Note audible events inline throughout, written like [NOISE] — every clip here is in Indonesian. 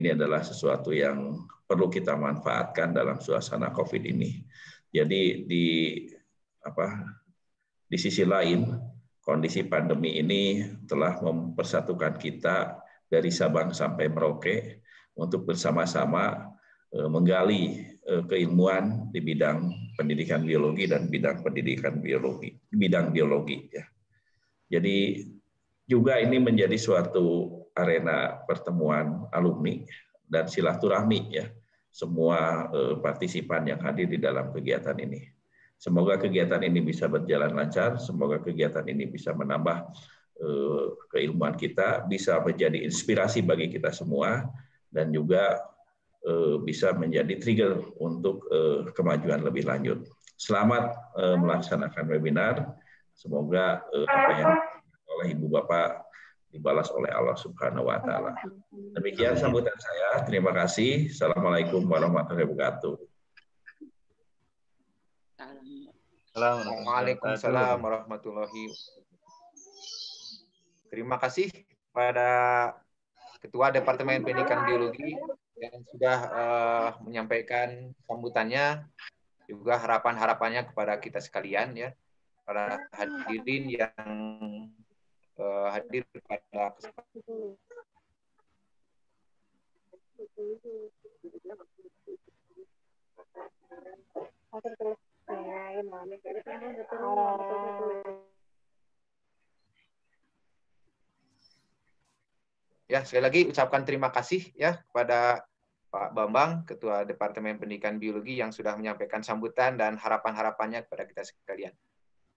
ini adalah sesuatu yang perlu kita manfaatkan dalam suasana COVID ini. Jadi di apa di sisi lain kondisi pandemi ini telah mempersatukan kita dari Sabang sampai Merauke untuk bersama-sama e, menggali e, keilmuan di bidang pendidikan biologi dan bidang pendidikan biologi, bidang biologi ya. Jadi juga ini menjadi suatu arena pertemuan alumni dan silaturahmi ya semua eh, partisipan yang hadir di dalam kegiatan ini. Semoga kegiatan ini bisa berjalan lancar, semoga kegiatan ini bisa menambah eh, keilmuan kita, bisa menjadi inspirasi bagi kita semua, dan juga eh, bisa menjadi trigger untuk kemajuan lebih lanjut. Selamat melaksanakan webinar. Semoga apa yang oleh Ibu Bapak dibalas oleh Allah Subhanahu wa taala. Demikian sambutan saya. Terima kasih. Assalamualaikum warahmatullahi wabarakatuh. Waalaikumsalam warahmatullahi Terima kasih pada Ketua Departemen Pendidikan Biologi yang sudah uh, menyampaikan sambutannya juga harapan-harapannya kepada kita sekalian ya para hadirin yang uh, hadir pada kesempatan ini. Ya, sekali lagi ucapkan terima kasih ya kepada Pak Bambang, Ketua Departemen Pendidikan Biologi yang sudah menyampaikan sambutan dan harapan-harapannya kepada kita sekalian.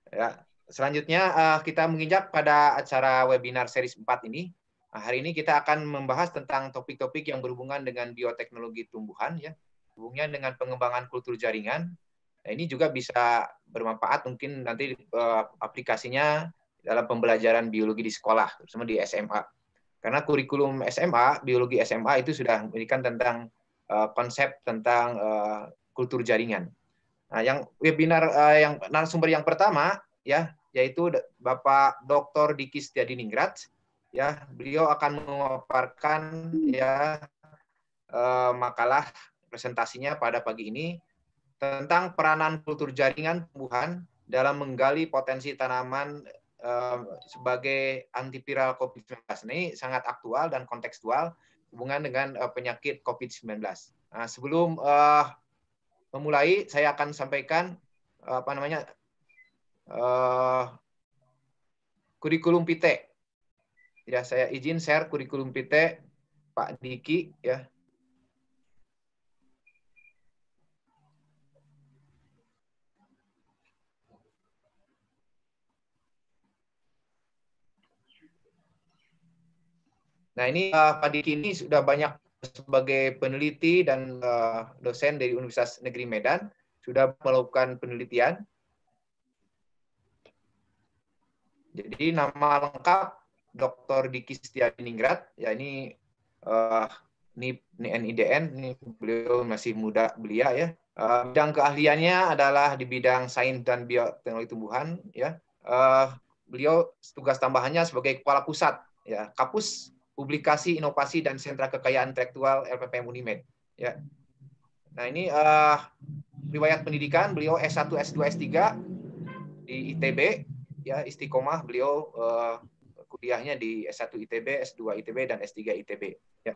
Ya, Selanjutnya eh, kita menginjak pada acara webinar series 4 ini. Nah, hari ini kita akan membahas tentang topik-topik yang berhubungan dengan bioteknologi tumbuhan ya, hubungnya dengan pengembangan kultur jaringan. Nah, ini juga bisa bermanfaat mungkin nanti eh, aplikasinya dalam pembelajaran biologi di sekolah, terutama di SMA. Karena kurikulum SMA, biologi SMA itu sudah memberikan tentang eh, konsep tentang kultur jaringan. Nah, yang webinar yang narasumber yang pertama ya yaitu Bapak Dr. Diki Setiadi Ningrat Ya, beliau akan memaparkan ya eh, makalah presentasinya pada pagi ini tentang peranan kultur jaringan tumbuhan dalam menggali potensi tanaman eh, sebagai antiviral COVID-19. Ini sangat aktual dan kontekstual hubungan dengan eh, penyakit COVID-19. Nah, sebelum eh, memulai, saya akan sampaikan eh, apa namanya Eh, kurikulum PT. Ya, saya izin share kurikulum PT Pak Diki ya. Nah, ini uh, Pak Diki ini sudah banyak sebagai peneliti dan uh, dosen dari Universitas Negeri Medan sudah melakukan penelitian Jadi nama lengkap Dr. Diki Ningrat, ya ini uh, ini, ini NIDN, ini beliau masih muda belia ya. Uh, bidang keahliannya adalah di bidang sains dan bioteknologi tumbuhan ya. Uh, beliau tugas tambahannya sebagai kepala pusat ya, Kapus Publikasi Inovasi dan Sentra Kekayaan Intelektual LPPM Unimed ya. Nah, ini uh, riwayat pendidikan beliau S1, S2, S3 di ITB ya istiqomah beliau uh, kuliahnya di S1 ITB, S2 ITB dan S3 ITB ya.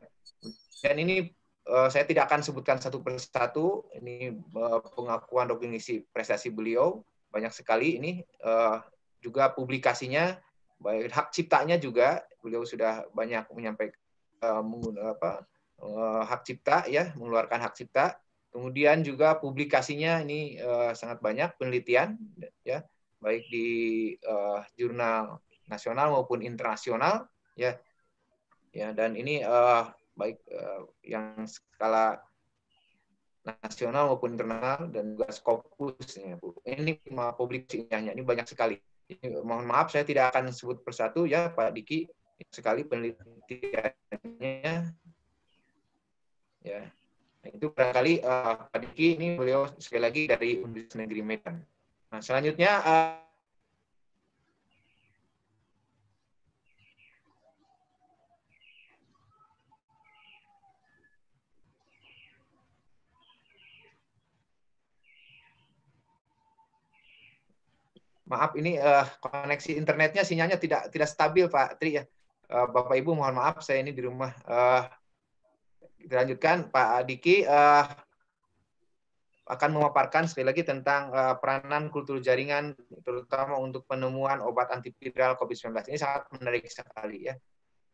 Dan ini uh, saya tidak akan sebutkan satu persatu ini uh, pengakuan rekognisi prestasi beliau banyak sekali ini uh, juga publikasinya baik hak ciptanya juga beliau sudah banyak menyampaikan uh, apa uh, hak cipta ya mengeluarkan hak cipta kemudian juga publikasinya ini uh, sangat banyak penelitian ya baik di uh, jurnal nasional maupun internasional ya ya dan ini uh, baik uh, yang skala nasional maupun internal dan juga skopusnya bu ini publikasinya ini banyak sekali ini, mohon maaf saya tidak akan sebut persatu ya Pak Diki sekali penelitiannya ya itu barangkali uh, Pak Diki ini beliau sekali lagi dari Universitas Negeri Medan Nah, selanjutnya eh, Maaf ini uh, koneksi internetnya sinyalnya tidak tidak stabil Pak Tri ya. Uh, Bapak Ibu mohon maaf saya ini di rumah uh, dilanjutkan Pak Diki uh, akan memaparkan sekali lagi tentang uh, peranan kultur jaringan terutama untuk penemuan obat antiviral COVID-19. Ini sangat menarik sekali ya.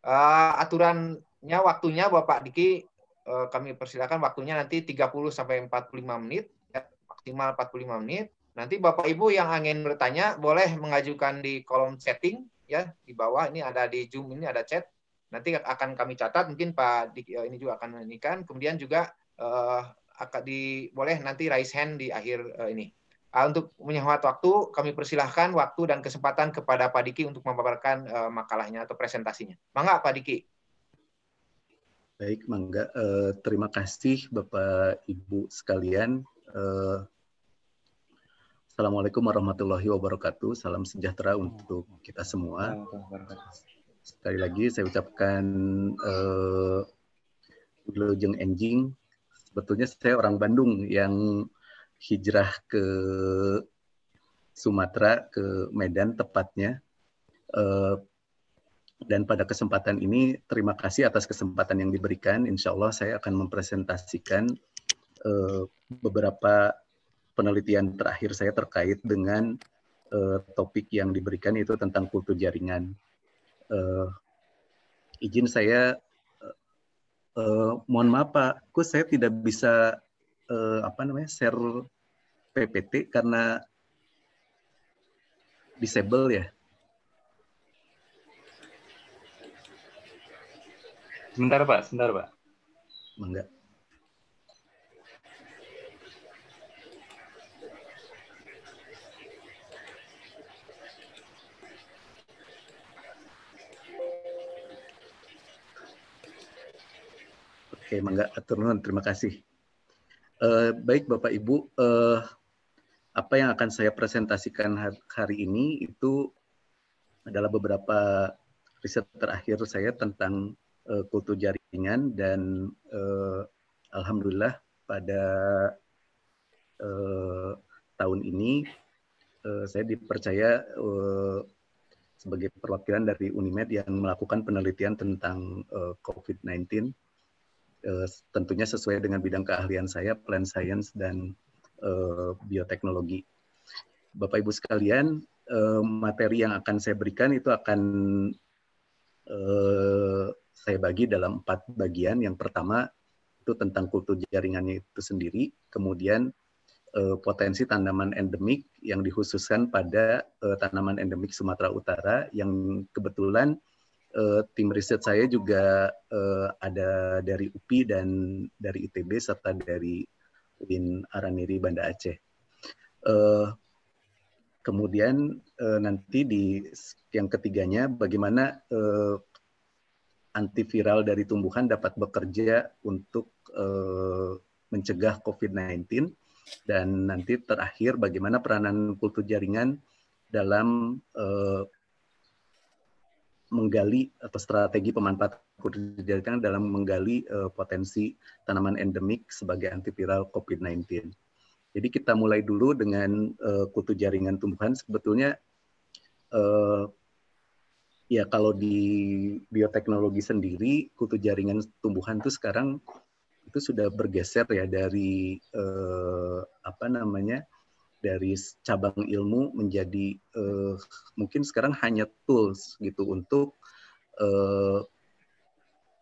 Uh, aturannya waktunya Bapak Diki uh, kami persilakan waktunya nanti 30 sampai 45 menit ya, maksimal 45 menit. Nanti Bapak Ibu yang ingin bertanya boleh mengajukan di kolom chatting ya di bawah ini ada di Zoom ini ada chat. Nanti akan kami catat mungkin Pak Diki, uh, ini juga akan menanyakan. Kemudian juga uh, akan di boleh nanti raise hand di akhir uh, ini. Uh, untuk menyahwat waktu, kami persilahkan waktu dan kesempatan kepada Pak Diki untuk memaparkan uh, makalahnya atau presentasinya. Mangga Pak Diki. Baik, Mangga. Uh, terima kasih Bapak Ibu sekalian. Uh, Assalamualaikum warahmatullahi wabarakatuh. Salam sejahtera untuk kita semua. Sekali lagi saya ucapkan uh, Wilujeng Enjing sebetulnya saya orang Bandung yang hijrah ke Sumatera ke Medan tepatnya eh, dan pada kesempatan ini terima kasih atas kesempatan yang diberikan Insya Allah saya akan mempresentasikan eh, beberapa penelitian terakhir saya terkait dengan eh, topik yang diberikan yaitu tentang kultur jaringan izin saya Eh, mohon maaf Pak, kok saya tidak bisa uh, apa namanya share PPT karena disable ya. Sebentar Pak, sebentar Pak. Enggak. Oke, mangga atur Terima kasih. Uh, baik Bapak Ibu, uh, apa yang akan saya presentasikan hari ini itu adalah beberapa riset terakhir saya tentang uh, kultur jaringan dan uh, alhamdulillah pada uh, tahun ini uh, saya dipercaya uh, sebagai perwakilan dari Unimed yang melakukan penelitian tentang uh, COVID-19 Eh, tentunya sesuai dengan bidang keahlian saya, plant science dan eh, bioteknologi. Bapak Ibu sekalian, eh, materi yang akan saya berikan itu akan saya bagi dalam empat bagian. Yang pertama itu tentang kultur jaringannya itu sendiri, kemudian potensi tanaman endemik yang dikhususkan pada tanaman endemik Sumatera Utara yang kebetulan uh, tim riset saya juga uh, ada dari UPI dan dari ITB serta dari UIN Araniri Banda Aceh. Uh, kemudian uh, nanti di yang ketiganya bagaimana uh, antiviral dari tumbuhan dapat bekerja untuk uh, mencegah COVID-19 dan nanti terakhir bagaimana peranan kultur jaringan dalam uh, menggali atau strategi pemanfaatan kebijakan dalam menggali uh, potensi tanaman endemik sebagai antiviral COVID-19. Jadi kita mulai dulu dengan uh, kutu jaringan tumbuhan. Sebetulnya uh, ya kalau di bioteknologi sendiri kutu jaringan tumbuhan itu sekarang itu sudah bergeser ya dari uh, apa namanya dari cabang ilmu menjadi uh, mungkin sekarang hanya tools gitu untuk uh,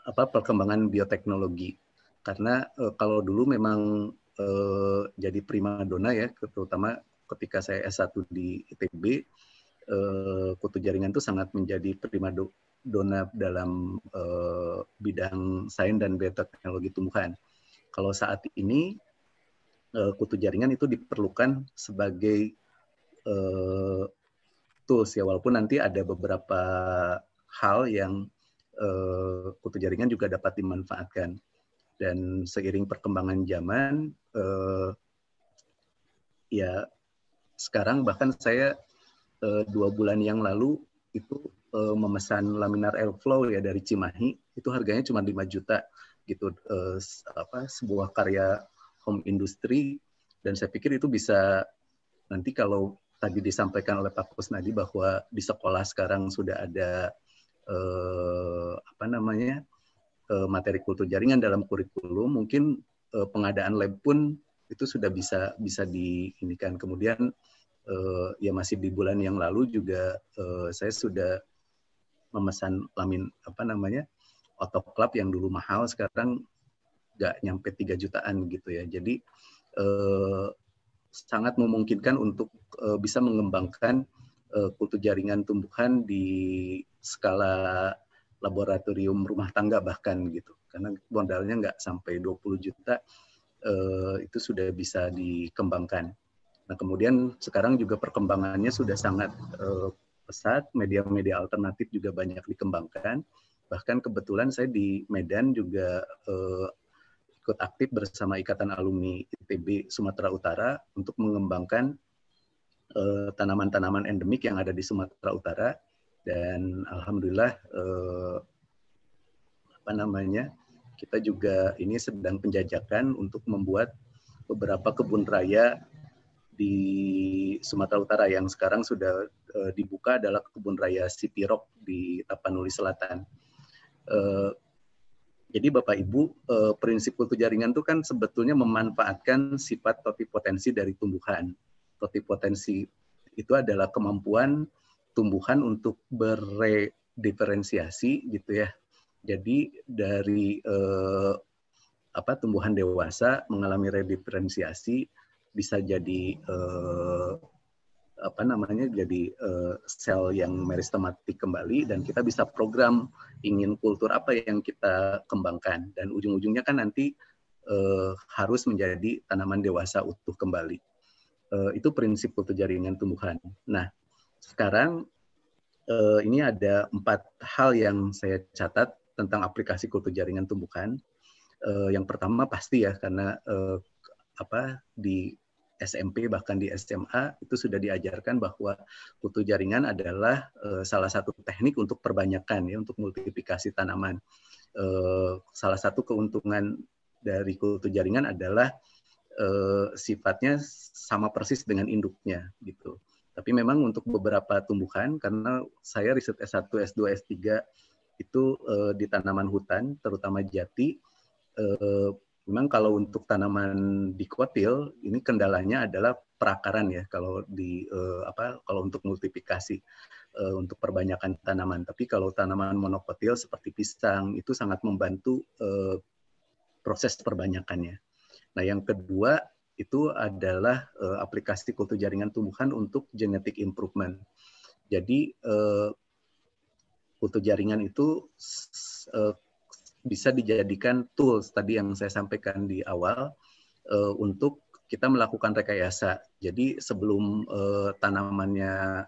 apa perkembangan bioteknologi karena uh, kalau dulu memang uh, jadi dona ya terutama ketika saya S1 di ITB uh, kutu jaringan itu sangat menjadi prima dona dalam uh, bidang sains dan bioteknologi tumbuhan kalau saat ini uh, kutu jaringan itu diperlukan sebagai uh, tools ya walaupun nanti ada beberapa hal yang uh, kutu jaringan juga dapat dimanfaatkan dan seiring perkembangan zaman uh, ya sekarang bahkan saya uh, dua bulan yang lalu itu uh, memesan laminar airflow ya dari Cimahi itu harganya cuma 5 juta gitu uh, apa sebuah karya home industry dan saya pikir itu bisa nanti kalau tadi disampaikan oleh Pak Kusnadi bahwa di sekolah sekarang sudah ada eh, apa namanya eh, materi kultur jaringan dalam kurikulum mungkin eh, pengadaan lab pun itu sudah bisa bisa diinikan kemudian eh, ya masih di bulan yang lalu juga eh, saya sudah memesan lamin apa namanya otoklap yang dulu mahal sekarang nggak nyampe 3 jutaan gitu ya. Jadi eh, sangat memungkinkan untuk eh, bisa mengembangkan eh, kultur jaringan tumbuhan di skala laboratorium rumah tangga bahkan gitu. Karena modalnya nggak sampai 20 juta eh, itu sudah bisa dikembangkan. Nah kemudian sekarang juga perkembangannya sudah sangat eh, pesat, media-media alternatif juga banyak dikembangkan bahkan kebetulan saya di Medan juga eh, ikut aktif bersama Ikatan Alumni ITB Sumatera Utara untuk mengembangkan tanaman eh, tanaman-tanaman endemik yang ada di Sumatera Utara dan alhamdulillah uh, apa namanya kita juga ini sedang penjajakan untuk membuat beberapa kebun raya di Sumatera Utara yang sekarang sudah uh, dibuka adalah kebun raya Sipirok di Tapanuli Selatan. Uh, jadi Bapak Ibu, eh, prinsip kultur jaringan itu kan sebetulnya memanfaatkan sifat totipotensi dari tumbuhan. Totipotensi itu adalah kemampuan tumbuhan untuk berdiferensiasi gitu ya. Jadi dari eh, apa tumbuhan dewasa mengalami rediferensiasi bisa jadi eh, apa namanya jadi uh, sel yang meristematik kembali dan kita bisa program ingin kultur apa yang kita kembangkan dan ujung-ujungnya kan nanti uh, harus menjadi tanaman dewasa utuh kembali uh, itu prinsip kultur jaringan tumbuhan. Nah sekarang uh, ini ada empat hal yang saya catat tentang aplikasi kultur jaringan tumbuhan. Uh, yang pertama pasti ya karena uh, apa di SMP bahkan di SMA itu sudah diajarkan bahwa kutu jaringan adalah eh, salah satu teknik untuk perbanyakan ya untuk multiplikasi tanaman. Eh, salah satu keuntungan dari kutu jaringan adalah eh, sifatnya sama persis dengan induknya gitu. Tapi memang untuk beberapa tumbuhan karena saya riset S1, S2, S3 itu di tanaman hutan terutama jati Memang kalau untuk tanaman dikotil ini kendalanya adalah perakaran ya kalau di uh, apa kalau untuk multiplikasi uh, untuk perbanyakan tanaman. Tapi kalau tanaman monokotil seperti pisang itu sangat membantu uh, proses perbanyakannya. Nah, yang kedua itu adalah uh, aplikasi kultur jaringan tumbuhan untuk genetic improvement. Jadi uh, kultur jaringan itu uh, bisa dijadikan tools tadi yang saya sampaikan di awal uh, untuk kita melakukan rekayasa. Jadi sebelum uh, tanamannya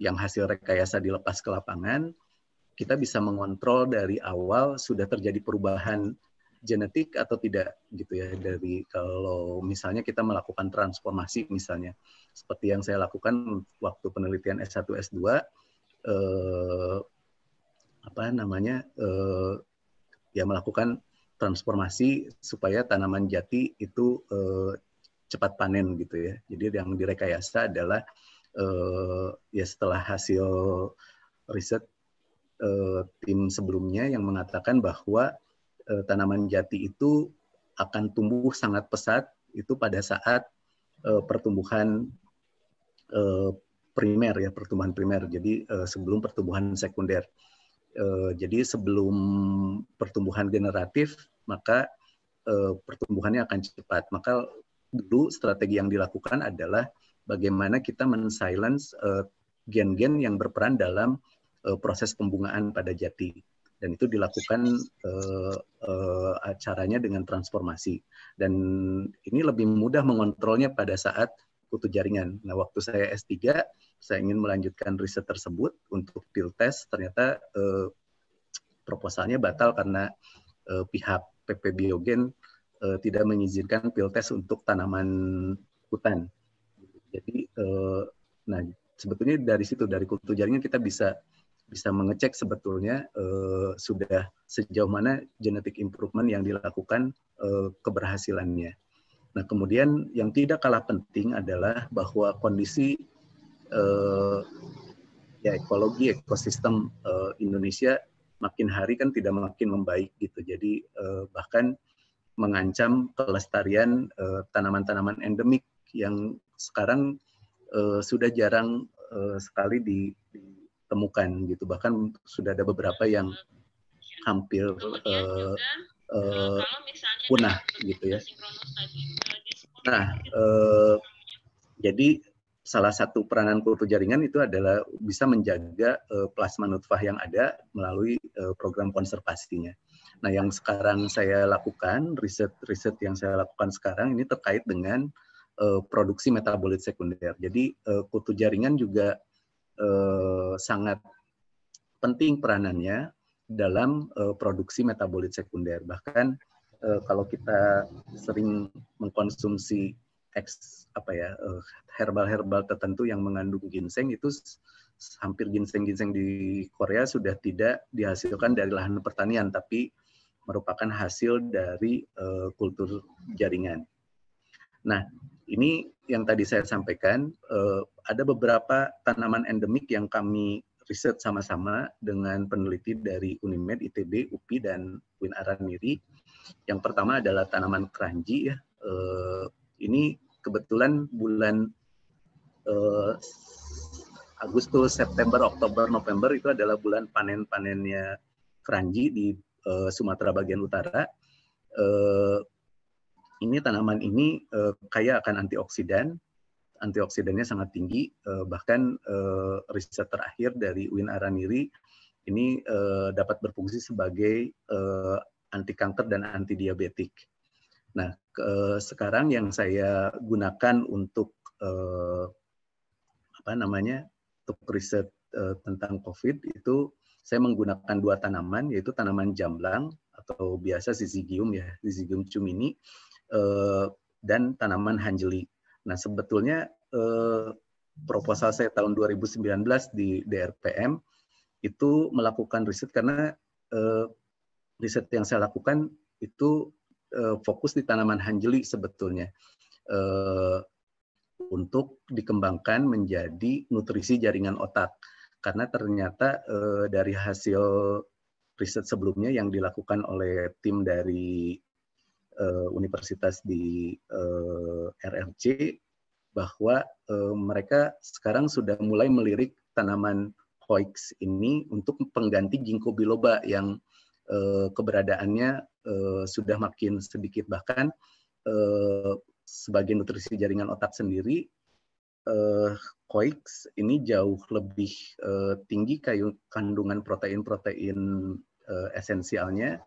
yang hasil rekayasa dilepas ke lapangan, kita bisa mengontrol dari awal sudah terjadi perubahan genetik atau tidak gitu ya dari kalau misalnya kita melakukan transformasi misalnya seperti yang saya lakukan waktu penelitian S1 S2 eh, apa namanya eh, ya melakukan transformasi supaya tanaman jati itu eh, cepat panen gitu ya. Jadi yang direkayasa adalah eh, ya setelah hasil riset eh, tim sebelumnya yang mengatakan bahwa eh, tanaman jati itu akan tumbuh sangat pesat itu pada saat eh, pertumbuhan eh, primer ya pertumbuhan primer. Jadi eh, sebelum pertumbuhan sekunder Eh, jadi sebelum pertumbuhan generatif maka eh, pertumbuhannya akan cepat. Maka dulu strategi yang dilakukan adalah bagaimana kita mensilence silence eh, gen-gen yang berperan dalam proses pembungaan pada jati dan itu dilakukan acaranya dengan transformasi dan ini lebih mudah mengontrolnya pada saat kutu jaringan. Nah, waktu saya S3, saya ingin melanjutkan riset tersebut untuk field test. Ternyata eh, proposalnya batal karena eh, pihak PP Biogen eh, tidak mengizinkan field test untuk tanaman hutan. Jadi, eh, nah sebetulnya dari situ dari kultur jaringan kita bisa bisa mengecek sebetulnya eh, sudah sejauh mana genetik improvement yang dilakukan eh, keberhasilannya. Nah, kemudian yang tidak kalah penting adalah bahwa kondisi eh, ya ekologi ekosistem eh, Indonesia makin hari kan tidak makin membaik gitu. Jadi eh, bahkan mengancam kelestarian eh, tanaman-tanaman eh, endemik yang sekarang eh, sudah jarang eh, sekali ditemukan gitu. Bahkan sudah ada beberapa yang hampir eh, uh, punah gitu ya. Eh, nah, uh, jadi salah satu peranan kutu jaringan itu adalah bisa menjaga uh, plasma nutfah yang ada melalui uh, program konservasinya. Nah, yang sekarang saya lakukan, riset-riset yang saya lakukan sekarang ini terkait dengan uh, produksi metabolit sekunder. Jadi uh, kutu jaringan juga uh, sangat penting peranannya dalam uh, produksi metabolit sekunder. Bahkan uh, kalau kita sering mengkonsumsi eks apa ya herbal eh, herbal-herbal tertentu yang mengandung ginseng itu hampir ginseng-ginseng di Korea sudah tidak dihasilkan dari lahan pertanian tapi merupakan hasil dari uh, kultur jaringan. Nah, ini yang tadi saya sampaikan, uh, ada beberapa tanaman endemik yang kami riset sama-sama dengan peneliti dari Unimed, ITB, UPI, dan Win Aramiri. Yang pertama adalah tanaman keranji. Ya. Eh, ini kebetulan bulan eh, Agustus, September, Oktober, November itu adalah bulan panen-panennya keranji di eh, Sumatera bagian utara. ini tanaman ini kaya akan antioksidan, antioksidannya sangat tinggi. Eh, bahkan eh, riset terakhir dari Win Araniri ini eh, dapat berfungsi sebagai anti kanker dan anti diabetik. Nah, sekarang yang saya gunakan untuk apa namanya untuk riset tentang COVID itu saya menggunakan dua tanaman yaitu tanaman jamblang atau biasa sisigium ya sisigium cumini dan tanaman hanjeli Nah, sebetulnya eh, proposal saya tahun 2019 di DRPM itu melakukan riset karena eh, riset yang saya lakukan itu eh, fokus di tanaman hanjeli sebetulnya eh, untuk dikembangkan menjadi nutrisi jaringan otak karena ternyata eh, dari hasil riset sebelumnya yang dilakukan oleh tim dari uh, universitas di uh, eh, RRC bahwa uh, mereka sekarang sudah mulai melirik tanaman hoax ini untuk pengganti ginkgo biloba yang uh, keberadaannya uh, sudah makin sedikit bahkan uh, sebagai nutrisi jaringan otak sendiri uh, hoax ini jauh lebih uh, tinggi kayu kandungan protein-protein esensialnya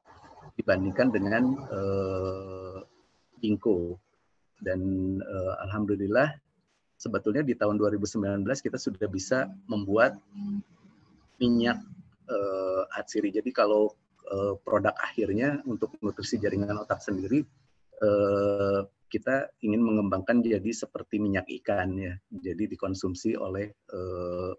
dibandingkan dengan eh, Inko. Dan uh, alhamdulillah sebetulnya di tahun 2019 kita sudah bisa membuat minyak uh, hatsiri. Jadi kalau uh, produk akhirnya untuk nutrisi jaringan otak sendiri uh, kita ingin mengembangkan jadi seperti minyak ikan ya. Jadi dikonsumsi oleh uh,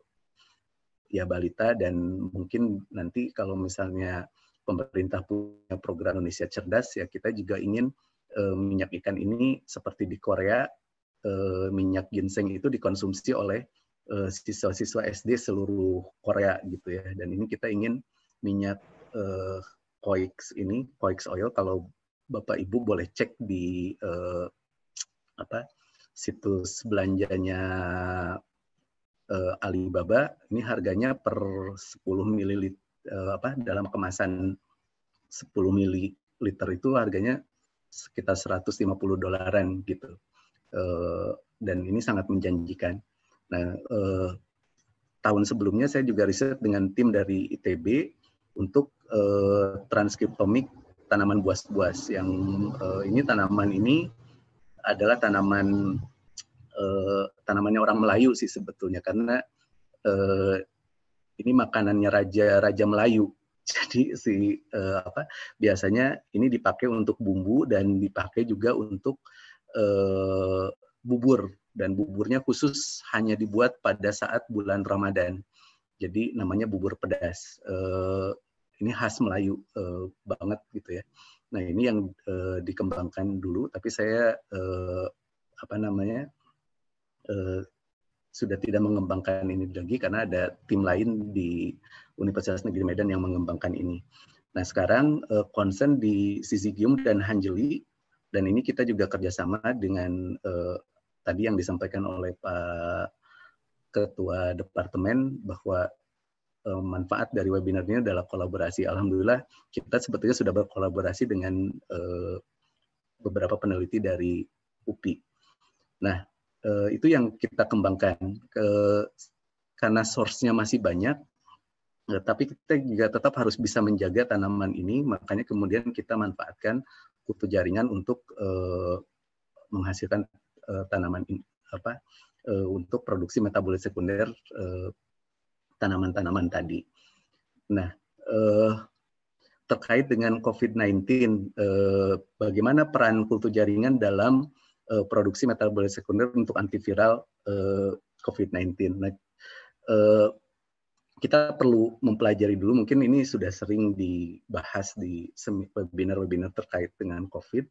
ya balita dan mungkin nanti kalau misalnya pemerintah punya program Indonesia Cerdas ya kita juga ingin uh, minyak ikan ini seperti di Korea uh, minyak ginseng itu dikonsumsi oleh siswa eh, siswa-siswa SD seluruh Korea gitu ya dan ini kita ingin minyak uh, koiks ini koiks oil kalau Bapak Ibu boleh cek di uh, apa situs belanjanya uh, Alibaba ini harganya per 10 ml uh, apa dalam kemasan 10 ml itu harganya sekitar 150 dolaran gitu. Uh, dan ini sangat menjanjikan. Nah, uh, tahun sebelumnya saya juga riset dengan tim dari ITB untuk uh, transkriptomik tanaman buas-buas yang uh, ini tanaman ini adalah tanaman uh, tanamannya orang Melayu sih sebetulnya karena uh, ini makanannya raja raja Melayu. [LAUGHS] Jadi si uh, apa biasanya ini dipakai untuk bumbu dan dipakai juga untuk uh, bubur dan buburnya khusus hanya dibuat pada saat bulan Ramadan. Jadi namanya bubur pedas. Uh, ini khas Melayu uh, banget gitu ya. Nah ini yang uh, dikembangkan dulu, tapi saya uh, apa namanya Uh, sudah tidak mengembangkan ini lagi karena ada tim lain di Universitas Negeri Medan yang mengembangkan ini. Nah sekarang konsen eh, concern di Sisigium dan Hanjeli dan ini kita juga kerjasama dengan uh, tadi yang disampaikan oleh Pak Ketua Departemen bahwa uh, manfaat dari webinar ini adalah kolaborasi. Alhamdulillah kita sebetulnya sudah berkolaborasi dengan uh, beberapa peneliti dari UPI. Nah, Eh, itu yang kita kembangkan ke karena source-nya masih banyak eh, tapi kita juga tetap harus bisa menjaga tanaman ini makanya kemudian kita manfaatkan kutu jaringan untuk uh, menghasilkan tanaman ini, apa untuk produksi metabolit sekunder tanaman-tanaman tadi. Nah, terkait dengan COVID-19, bagaimana peran kultur jaringan dalam uh, produksi metabolit sekunder untuk antiviral uh, eh, COVID-19. Nah, uh, kita perlu mempelajari dulu, mungkin ini sudah sering dibahas di webinar-webinar terkait dengan COVID,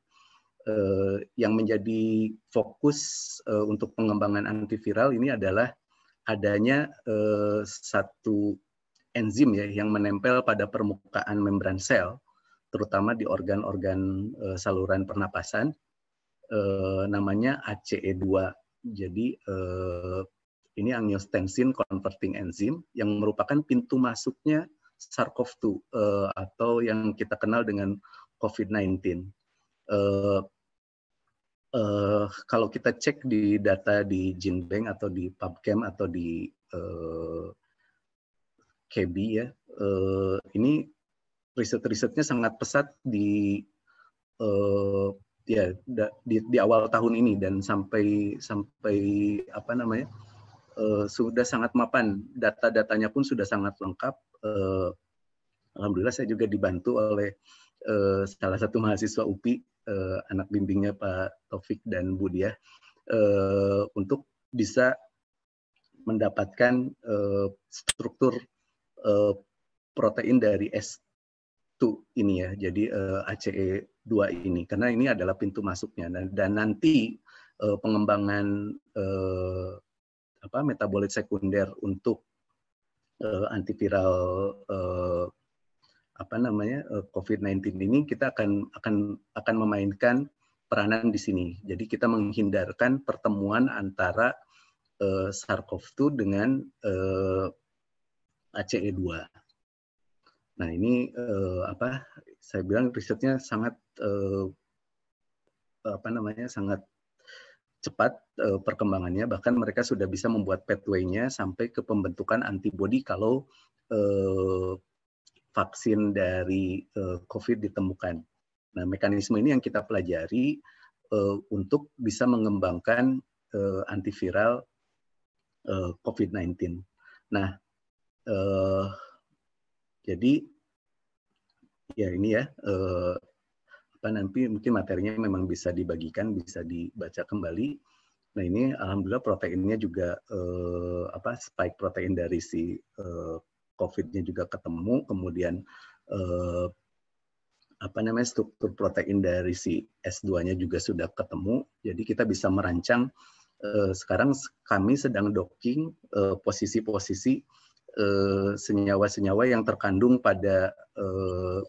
uh, yang menjadi fokus uh, untuk pengembangan antiviral ini adalah adanya uh, satu enzim ya yang menempel pada permukaan membran sel, terutama di organ-organ uh, saluran pernapasan, eh, namanya ACE2. Jadi eh, ini angiostensin converting enzyme yang merupakan pintu masuknya SARS-CoV-2 eh, atau yang kita kenal dengan COVID-19. Eh, Uh, kalau kita cek di data di GenBank atau di PubChem atau di uh, eh, KB ya, uh, ini riset-risetnya sangat pesat di uh, ya di, di awal tahun ini dan sampai sampai apa namanya uh, sudah sangat mapan data-datanya pun sudah sangat lengkap uh, alhamdulillah saya juga dibantu oleh uh, salah satu mahasiswa UPI uh, anak bimbingnya Pak Taufik dan Budia uh, untuk bisa mendapatkan uh, struktur uh, protein dari S2 ini ya jadi uh, ACE dua ini karena ini adalah pintu masuknya dan, dan nanti uh, pengembangan uh, apa metabolit sekunder untuk uh, antiviral uh, apa namanya uh, COVID-19 ini kita akan akan akan memainkan peranan di sini. Jadi kita menghindarkan pertemuan antara uh, SARS-CoV-2 dengan uh, ACE2. Nah, ini uh, apa saya bilang risetnya sangat uh, apa namanya sangat cepat uh, perkembangannya bahkan mereka sudah bisa membuat pathway-nya sampai ke pembentukan antibodi kalau uh, vaksin dari uh, COVID ditemukan. Nah, mekanisme ini yang kita pelajari uh, untuk bisa mengembangkan uh, antiviral uh, COVID-19. Nah, uh, jadi Ya ini ya eh, apa nanti mungkin materinya memang bisa dibagikan, bisa dibaca kembali. Nah ini alhamdulillah proteinnya juga eh, apa spike protein dari si eh, COVID-nya juga ketemu, kemudian eh, apa namanya struktur protein dari si S2-nya juga sudah ketemu. Jadi kita bisa merancang eh, sekarang kami sedang docking posisi eh, posisi-posisi eh, senyawa-senyawa yang terkandung pada eh,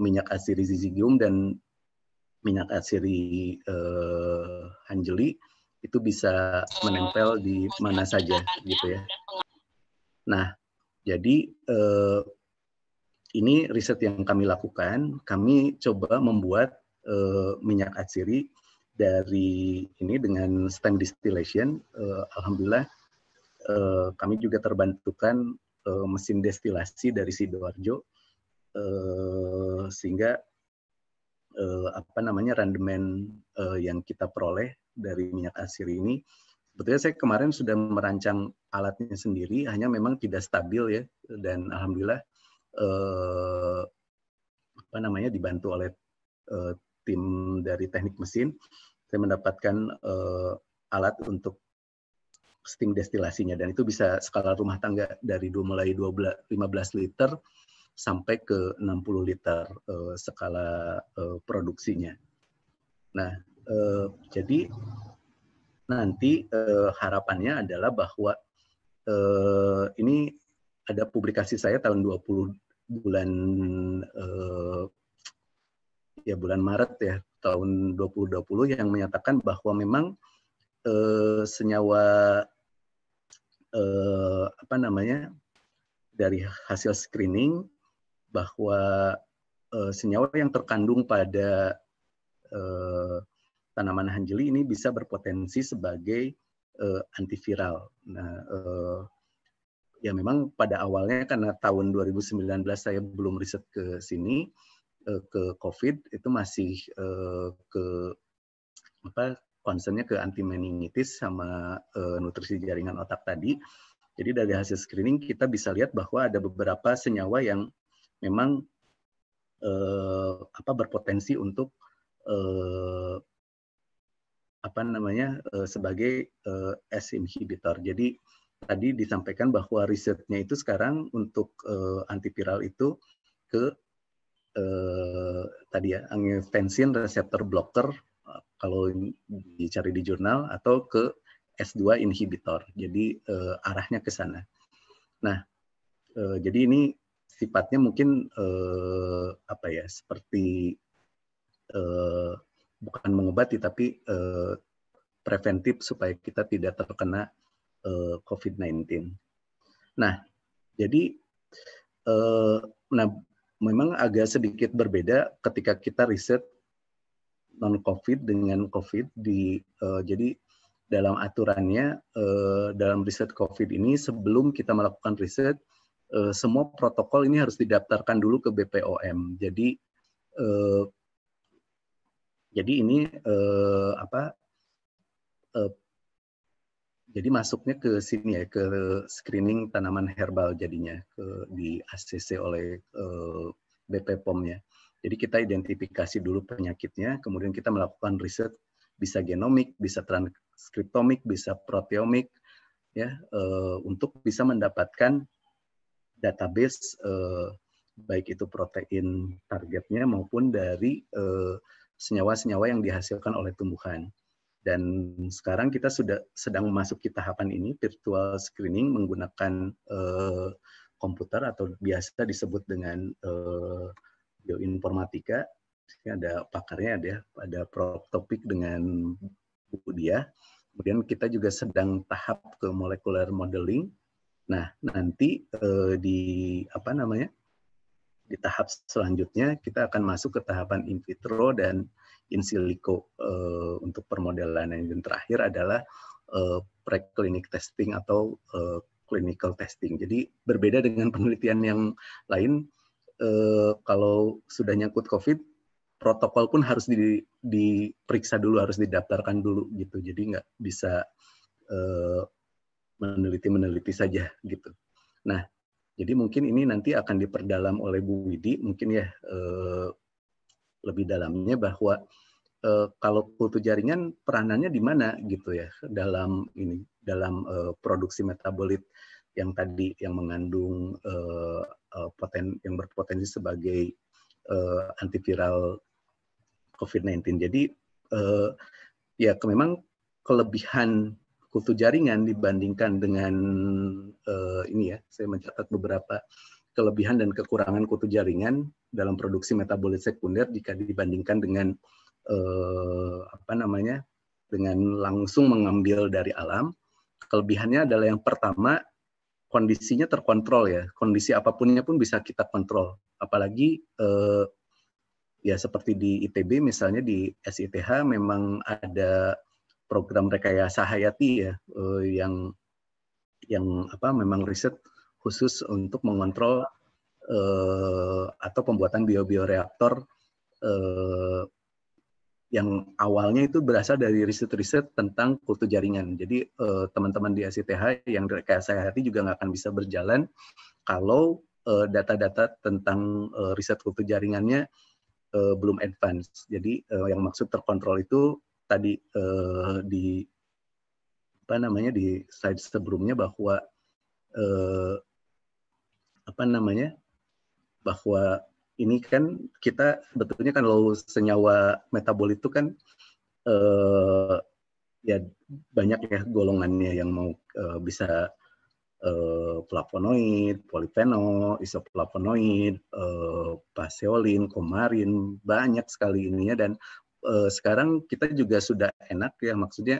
minyak asiri zizigium dan minyak asiri uh, eh, anjeli itu bisa oh, menempel di mana saja gitu ya. ya. Nah, jadi uh, ini riset yang kami lakukan, kami coba membuat uh, minyak atsiri dari ini dengan stem distillation. Uh, Alhamdulillah uh, kami juga terbantukan uh, mesin destilasi dari Sidoarjo eh, sehingga eh, apa namanya rendemen eh, yang kita peroleh dari minyak asir ini sebetulnya saya kemarin sudah merancang alatnya sendiri hanya memang tidak stabil ya dan alhamdulillah eh, apa namanya dibantu oleh eh, tim dari teknik mesin saya mendapatkan eh, alat untuk steam destilasinya dan itu bisa skala rumah tangga dari dua mulai 12 15 liter sampai ke 60 liter uh, skala uh, produksinya. Nah, uh, jadi nanti uh, harapannya adalah bahwa uh, ini ada publikasi saya tahun 20 bulan uh, ya bulan Maret ya tahun 2020 yang menyatakan bahwa memang uh, senyawa uh, apa namanya dari hasil screening bahwa uh, senyawa yang terkandung pada uh, tanaman hanjeli ini bisa berpotensi sebagai uh, antiviral. Nah, uh, ya memang pada awalnya karena tahun 2019 saya belum riset ke sini uh, ke COVID itu masih uh, ke apa concernnya ke anti meningitis sama uh, nutrisi jaringan otak tadi. Jadi dari hasil screening kita bisa lihat bahwa ada beberapa senyawa yang memang eh, apa berpotensi untuk eh, apa namanya eh, sebagai eh, S inhibitor. Jadi tadi disampaikan bahwa risetnya itu sekarang untuk eh, antiviral itu ke eh, tadi ya angiotensin receptor blocker kalau dicari di jurnal atau ke S2 inhibitor. Jadi eh, arahnya ke sana. Nah, eh, jadi ini sifatnya mungkin eh, apa ya seperti eh, bukan mengobati tapi eh, preventif supaya kita tidak terkena eh, COVID-19. Nah, jadi eh, nah memang agak sedikit berbeda ketika kita riset non COVID dengan COVID di eh, jadi dalam aturannya eh, dalam riset COVID ini sebelum kita melakukan riset Eh, semua protokol ini harus didaftarkan dulu ke BPOM. Jadi eh, jadi ini eh, apa? Eh, jadi masuknya ke sini ya ke screening tanaman herbal jadinya ke, di ACC oleh eh, BP nya Jadi kita identifikasi dulu penyakitnya, kemudian kita melakukan riset bisa genomik, bisa transkriptomik, bisa proteomik, ya eh, untuk bisa mendapatkan database uh, baik itu protein targetnya maupun dari eh, senyawa-senyawa uh, yang dihasilkan oleh tumbuhan. Dan sekarang kita sudah sedang memasuki tahapan ini virtual screening menggunakan uh, komputer atau biasa disebut dengan uh, bioinformatika. Ada pakarnya ada, ada prof topik dengan Bu Dia. Kemudian kita juga sedang tahap ke molecular modeling Nah, nanti eh, di apa namanya? di tahap selanjutnya kita akan masuk ke tahapan in vitro dan in silico eh, untuk permodelan yang terakhir adalah eh, preclinic testing atau eh, clinical testing. Jadi berbeda dengan [LAUGHS] penelitian yang lain eh, kalau sudah nyangkut COVID protokol pun harus di, diperiksa dulu, harus didaftarkan dulu gitu. Jadi nggak bisa eh, meneliti-meneliti saja gitu. Nah, jadi mungkin ini nanti akan diperdalam oleh Bu Widi mungkin ya e, lebih dalamnya bahwa e, kalau kultu jaringan peranannya di mana gitu ya dalam ini dalam e, produksi metabolit yang tadi yang mengandung e, poten yang berpotensi sebagai e, antiviral COVID-19. Jadi e, ya memang kelebihan kutu jaringan dibandingkan dengan uh, ini ya, saya mencatat beberapa kelebihan dan kekurangan kutu jaringan dalam produksi metabolit sekunder jika dibandingkan dengan uh, apa namanya dengan langsung mengambil dari alam. Kelebihannya adalah yang pertama kondisinya terkontrol ya, kondisi apapunnya pun bisa kita kontrol. Apalagi uh, ya seperti di ITB misalnya di SITH memang ada program rekayasa hayati ya eh, yang yang apa memang riset khusus untuk mengontrol eh, atau pembuatan bio-bioreaktor eh, yang awalnya itu berasal dari riset-riset tentang kultur jaringan. Jadi eh, teman-teman di ACTH yang rekayasa hayati juga nggak akan bisa berjalan kalau data-data tentang eh, riset kultur jaringannya eh, belum advance. Jadi eh, yang maksud terkontrol itu tadi eh, di apa namanya di slide sebelumnya bahwa eh, apa namanya bahwa ini kan kita sebetulnya kan low senyawa metabolit itu kan eh, ya banyak ya golongannya yang mau eh, bisa eh, flavonoid, polifenol, isoplavonoid, eh, paseolin, komarin, banyak sekali ininya dan uh, sekarang kita juga sudah enak ya maksudnya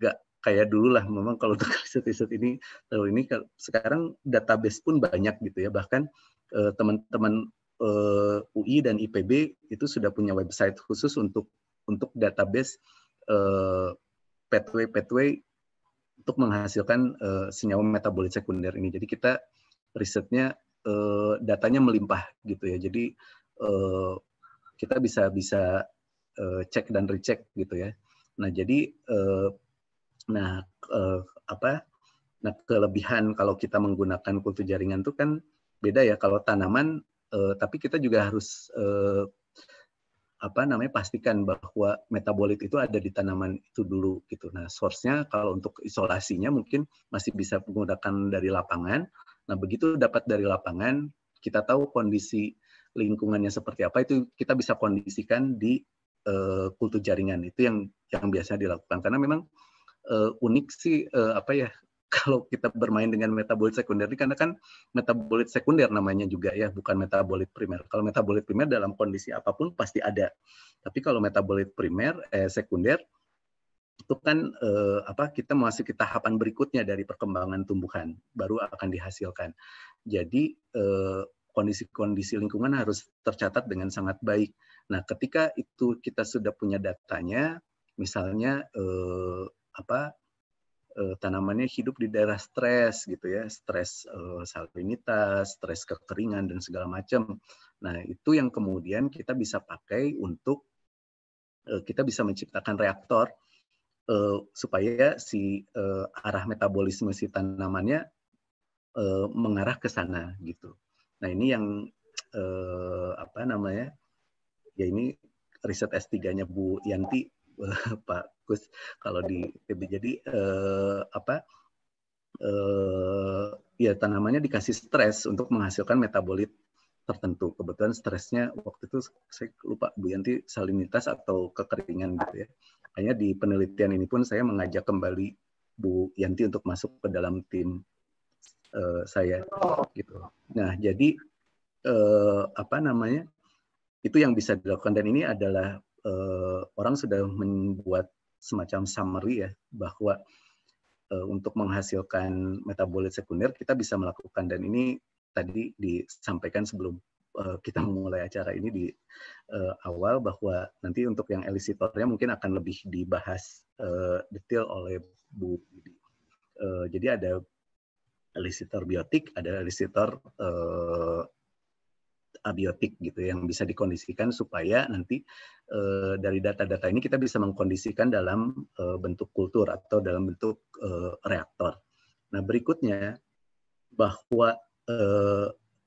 nggak kayak dulu lah memang kalau untuk [LAUGHS] riset-riset ini kalau ini sekarang database pun banyak gitu ya bahkan eh, teman-teman uh, eh, UI dan IPB itu sudah punya website khusus untuk untuk database uh, pathway pathway untuk menghasilkan uh, senyawa metabolit sekunder ini jadi kita risetnya datanya melimpah gitu ya jadi kita bisa bisa Eh, cek dan recheck gitu ya. Nah jadi uh, nah uh, apa nah kelebihan kalau kita menggunakan kultur jaringan itu kan beda ya kalau tanaman uh, tapi kita juga harus uh, apa namanya pastikan bahwa metabolit itu ada di tanaman itu dulu gitu. Nah, source-nya kalau untuk isolasinya mungkin masih bisa menggunakan dari lapangan. Nah, begitu dapat dari lapangan, kita tahu kondisi lingkungannya seperti apa itu kita bisa kondisikan di uh, kultur jaringan itu yang yang biasa dilakukan karena memang uh, unik sih uh, apa ya [LAUGHS] kalau kita bermain dengan metabolit sekunder ini karena kan metabolit sekunder namanya juga ya bukan metabolit primer. Kalau metabolit primer dalam kondisi apapun pasti ada. Tapi kalau metabolit primer eh, sekunder itu kan eh, apa kita ke tahapan berikutnya dari perkembangan tumbuhan baru akan dihasilkan. Jadi kondisi kondisi-kondisi lingkungan harus tercatat dengan sangat baik Nah, ketika itu kita sudah punya datanya, misalnya eh, apa eh, tanamannya hidup di daerah stres gitu ya, stres eh, salinitas, stres kekeringan dan segala macam. Nah, itu yang kemudian kita bisa pakai untuk eh, kita bisa menciptakan reaktor eh, supaya si eh, arah metabolisme si tanamannya eh, mengarah ke sana gitu. Nah, ini yang eh, apa namanya? ya ini riset S3-nya Bu Yanti [LAUGHS] Pak Gus kalau di TB jadi eh, apa eh, ya tanamannya dikasih stres untuk menghasilkan metabolit tertentu kebetulan stresnya waktu itu saya lupa Bu Yanti salinitas atau kekeringan gitu ya hanya di penelitian ini pun saya mengajak kembali Bu Yanti untuk masuk ke dalam tim eh, saya oh. gitu nah jadi eh, apa namanya itu yang bisa dilakukan dan ini adalah uh, orang sudah membuat semacam summary ya bahwa uh, untuk menghasilkan metabolit sekunder kita bisa melakukan dan ini tadi disampaikan sebelum uh, kita memulai [LAUGHS] acara ini di uh, awal bahwa nanti untuk yang elisitornya mungkin akan lebih dibahas uh, detail oleh Bu Budi. jadi ada elisitor biotik, ada elisitor uh, abiotik gitu yang bisa dikondisikan supaya nanti uh, dari data-data ini kita bisa mengkondisikan dalam uh, bentuk kultur atau dalam bentuk uh, reaktor. Nah berikutnya bahwa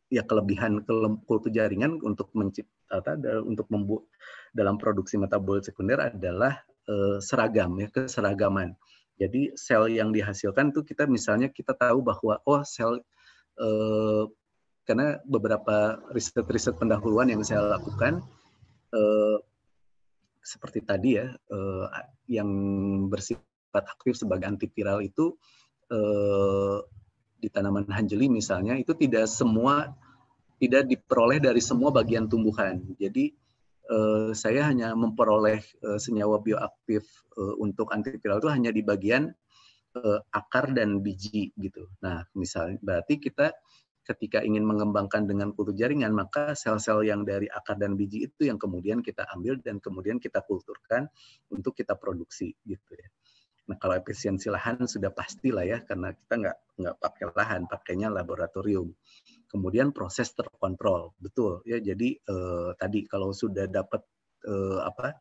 ya kelebihan kultur jaringan untuk mencipta untuk membuat dalam produksi metabolit sekunder adalah seragam ya keseragaman. Jadi sel yang dihasilkan tuh kita misalnya kita tahu bahwa oh sel karena beberapa riset-riset pendahuluan yang saya lakukan eh, seperti tadi ya eh, yang bersifat aktif sebagai antiviral itu eh, di tanaman hanjeli misalnya itu tidak semua tidak diperoleh dari semua bagian tumbuhan. Jadi eh, saya hanya memperoleh eh, senyawa bioaktif eh, untuk antiviral itu hanya di bagian eh, akar dan biji gitu. Nah, misalnya berarti kita ketika ingin mengembangkan dengan kultur jaringan, maka sel-sel yang dari akar dan biji itu yang kemudian kita ambil dan kemudian kita kulturkan untuk kita produksi gitu ya. Nah kalau efisiensi lahan sudah pasti lah ya karena kita nggak nggak pakai lahan, pakainya laboratorium. Kemudian proses terkontrol, betul ya. Jadi eh, tadi kalau sudah dapat eh, apa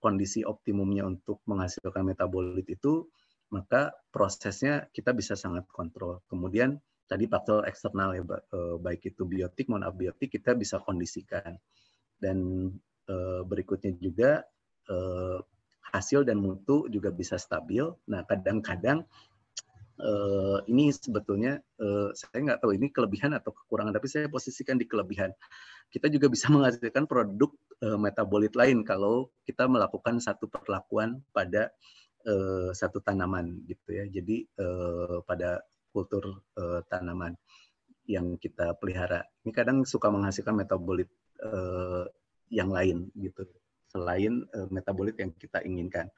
kondisi optimumnya untuk menghasilkan metabolit itu, maka prosesnya kita bisa sangat kontrol. Kemudian tadi faktor eksternal ya eh, baik itu biotik maupun abiotik kita bisa kondisikan dan eh, berikutnya juga eh, hasil dan mutu juga bisa stabil. Nah kadang-kadang ini sebetulnya saya nggak tahu ini kelebihan atau kekurangan tapi saya posisikan di kelebihan. Kita juga bisa menghasilkan produk metabolit lain kalau kita melakukan satu perlakuan pada satu tanaman gitu ya. Jadi pada kultur uh, tanaman yang kita pelihara. Ini kadang suka menghasilkan metabolit uh, yang lain gitu, selain uh, metabolit yang kita inginkan.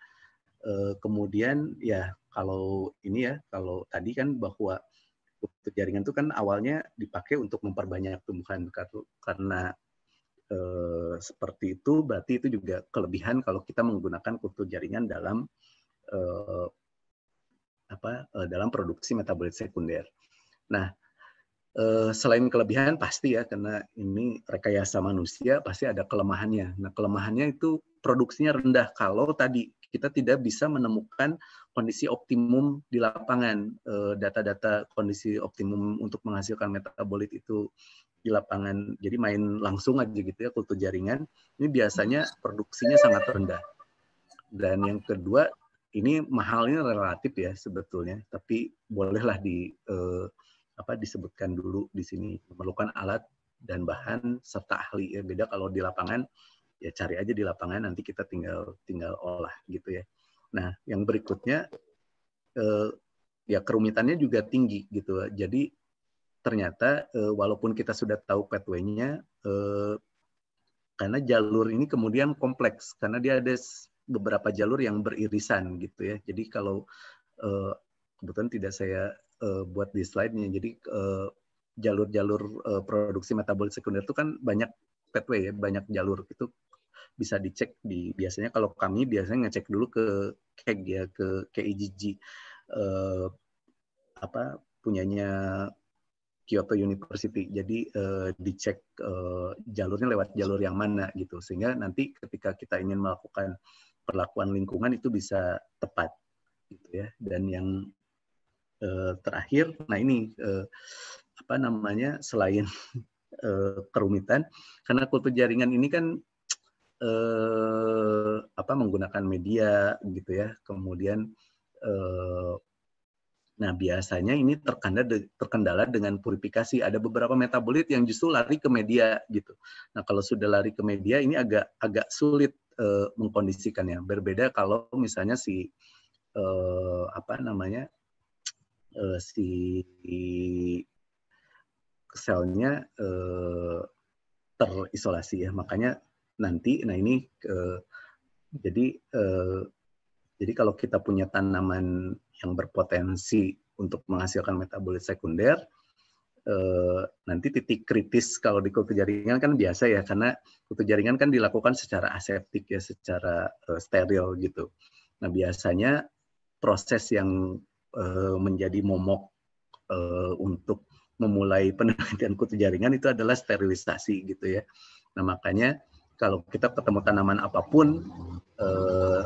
Uh, kemudian ya kalau ini ya, kalau tadi kan bahwa kultur jaringan itu kan awalnya dipakai untuk memperbanyak tumbuhan karena E, seperti itu berarti itu juga kelebihan kalau kita menggunakan kultur jaringan dalam e, apa eh, dalam produksi metabolit sekunder. Nah, eh, selain kelebihan pasti ya karena ini rekayasa manusia pasti ada kelemahannya. Nah, kelemahannya itu produksinya rendah kalau tadi kita tidak bisa menemukan kondisi optimum di lapangan. Eh, data-data kondisi optimum untuk menghasilkan metabolit itu di lapangan. Jadi main langsung aja gitu ya kultur jaringan. Ini biasanya produksinya sangat rendah. Dan yang kedua ini mahalnya relatif ya sebetulnya, tapi bolehlah di eh, apa disebutkan dulu di sini memerlukan alat dan bahan serta ahli ya. Beda kalau di lapangan ya cari aja di lapangan nanti kita tinggal tinggal olah gitu ya. Nah, yang berikutnya eh, ya kerumitannya juga tinggi gitu. Jadi ternyata eh, walaupun kita sudah tahu pathway eh, karena jalur ini kemudian kompleks karena dia ada beberapa jalur yang beririsan gitu ya. Jadi kalau uh, kebetulan tidak saya uh, buat di slide-nya. Jadi eh, jalur-jalur uh, produksi metabolit sekunder itu kan banyak pathway ya, banyak jalur itu bisa dicek di biasanya kalau kami biasanya ngecek dulu ke KEG ya ke KIGG e uh, apa punyanya Kyoto University. Jadi uh, dicek uh, jalurnya lewat jalur yang mana gitu sehingga nanti ketika kita ingin melakukan perlakuan lingkungan itu bisa tepat gitu ya dan yang eh, terakhir nah ini eh, apa namanya selain [LAUGHS] eh, kerumitan karena kultur jaringan ini kan eh, apa menggunakan media gitu ya kemudian eh, Nah, biasanya ini terkendala, dengan purifikasi. Ada beberapa metabolit yang justru lari ke media gitu. Nah, kalau sudah lari ke media ini agak agak sulit uh, mengkondisikannya. Berbeda kalau misalnya si uh, apa namanya? Eh, si selnya eh, terisolasi ya. Makanya nanti nah ini eh, jadi eh, jadi kalau kita punya tanaman yang berpotensi untuk menghasilkan metabolit sekunder eh, nanti titik kritis kalau di kutu jaringan kan biasa ya karena kutu jaringan kan dilakukan secara aseptik ya secara eh, steril gitu. Nah biasanya proses yang eh, menjadi momok eh, untuk memulai penelitian kutu jaringan itu adalah sterilisasi gitu ya. Nah makanya kalau kita ketemu tanaman apapun eh,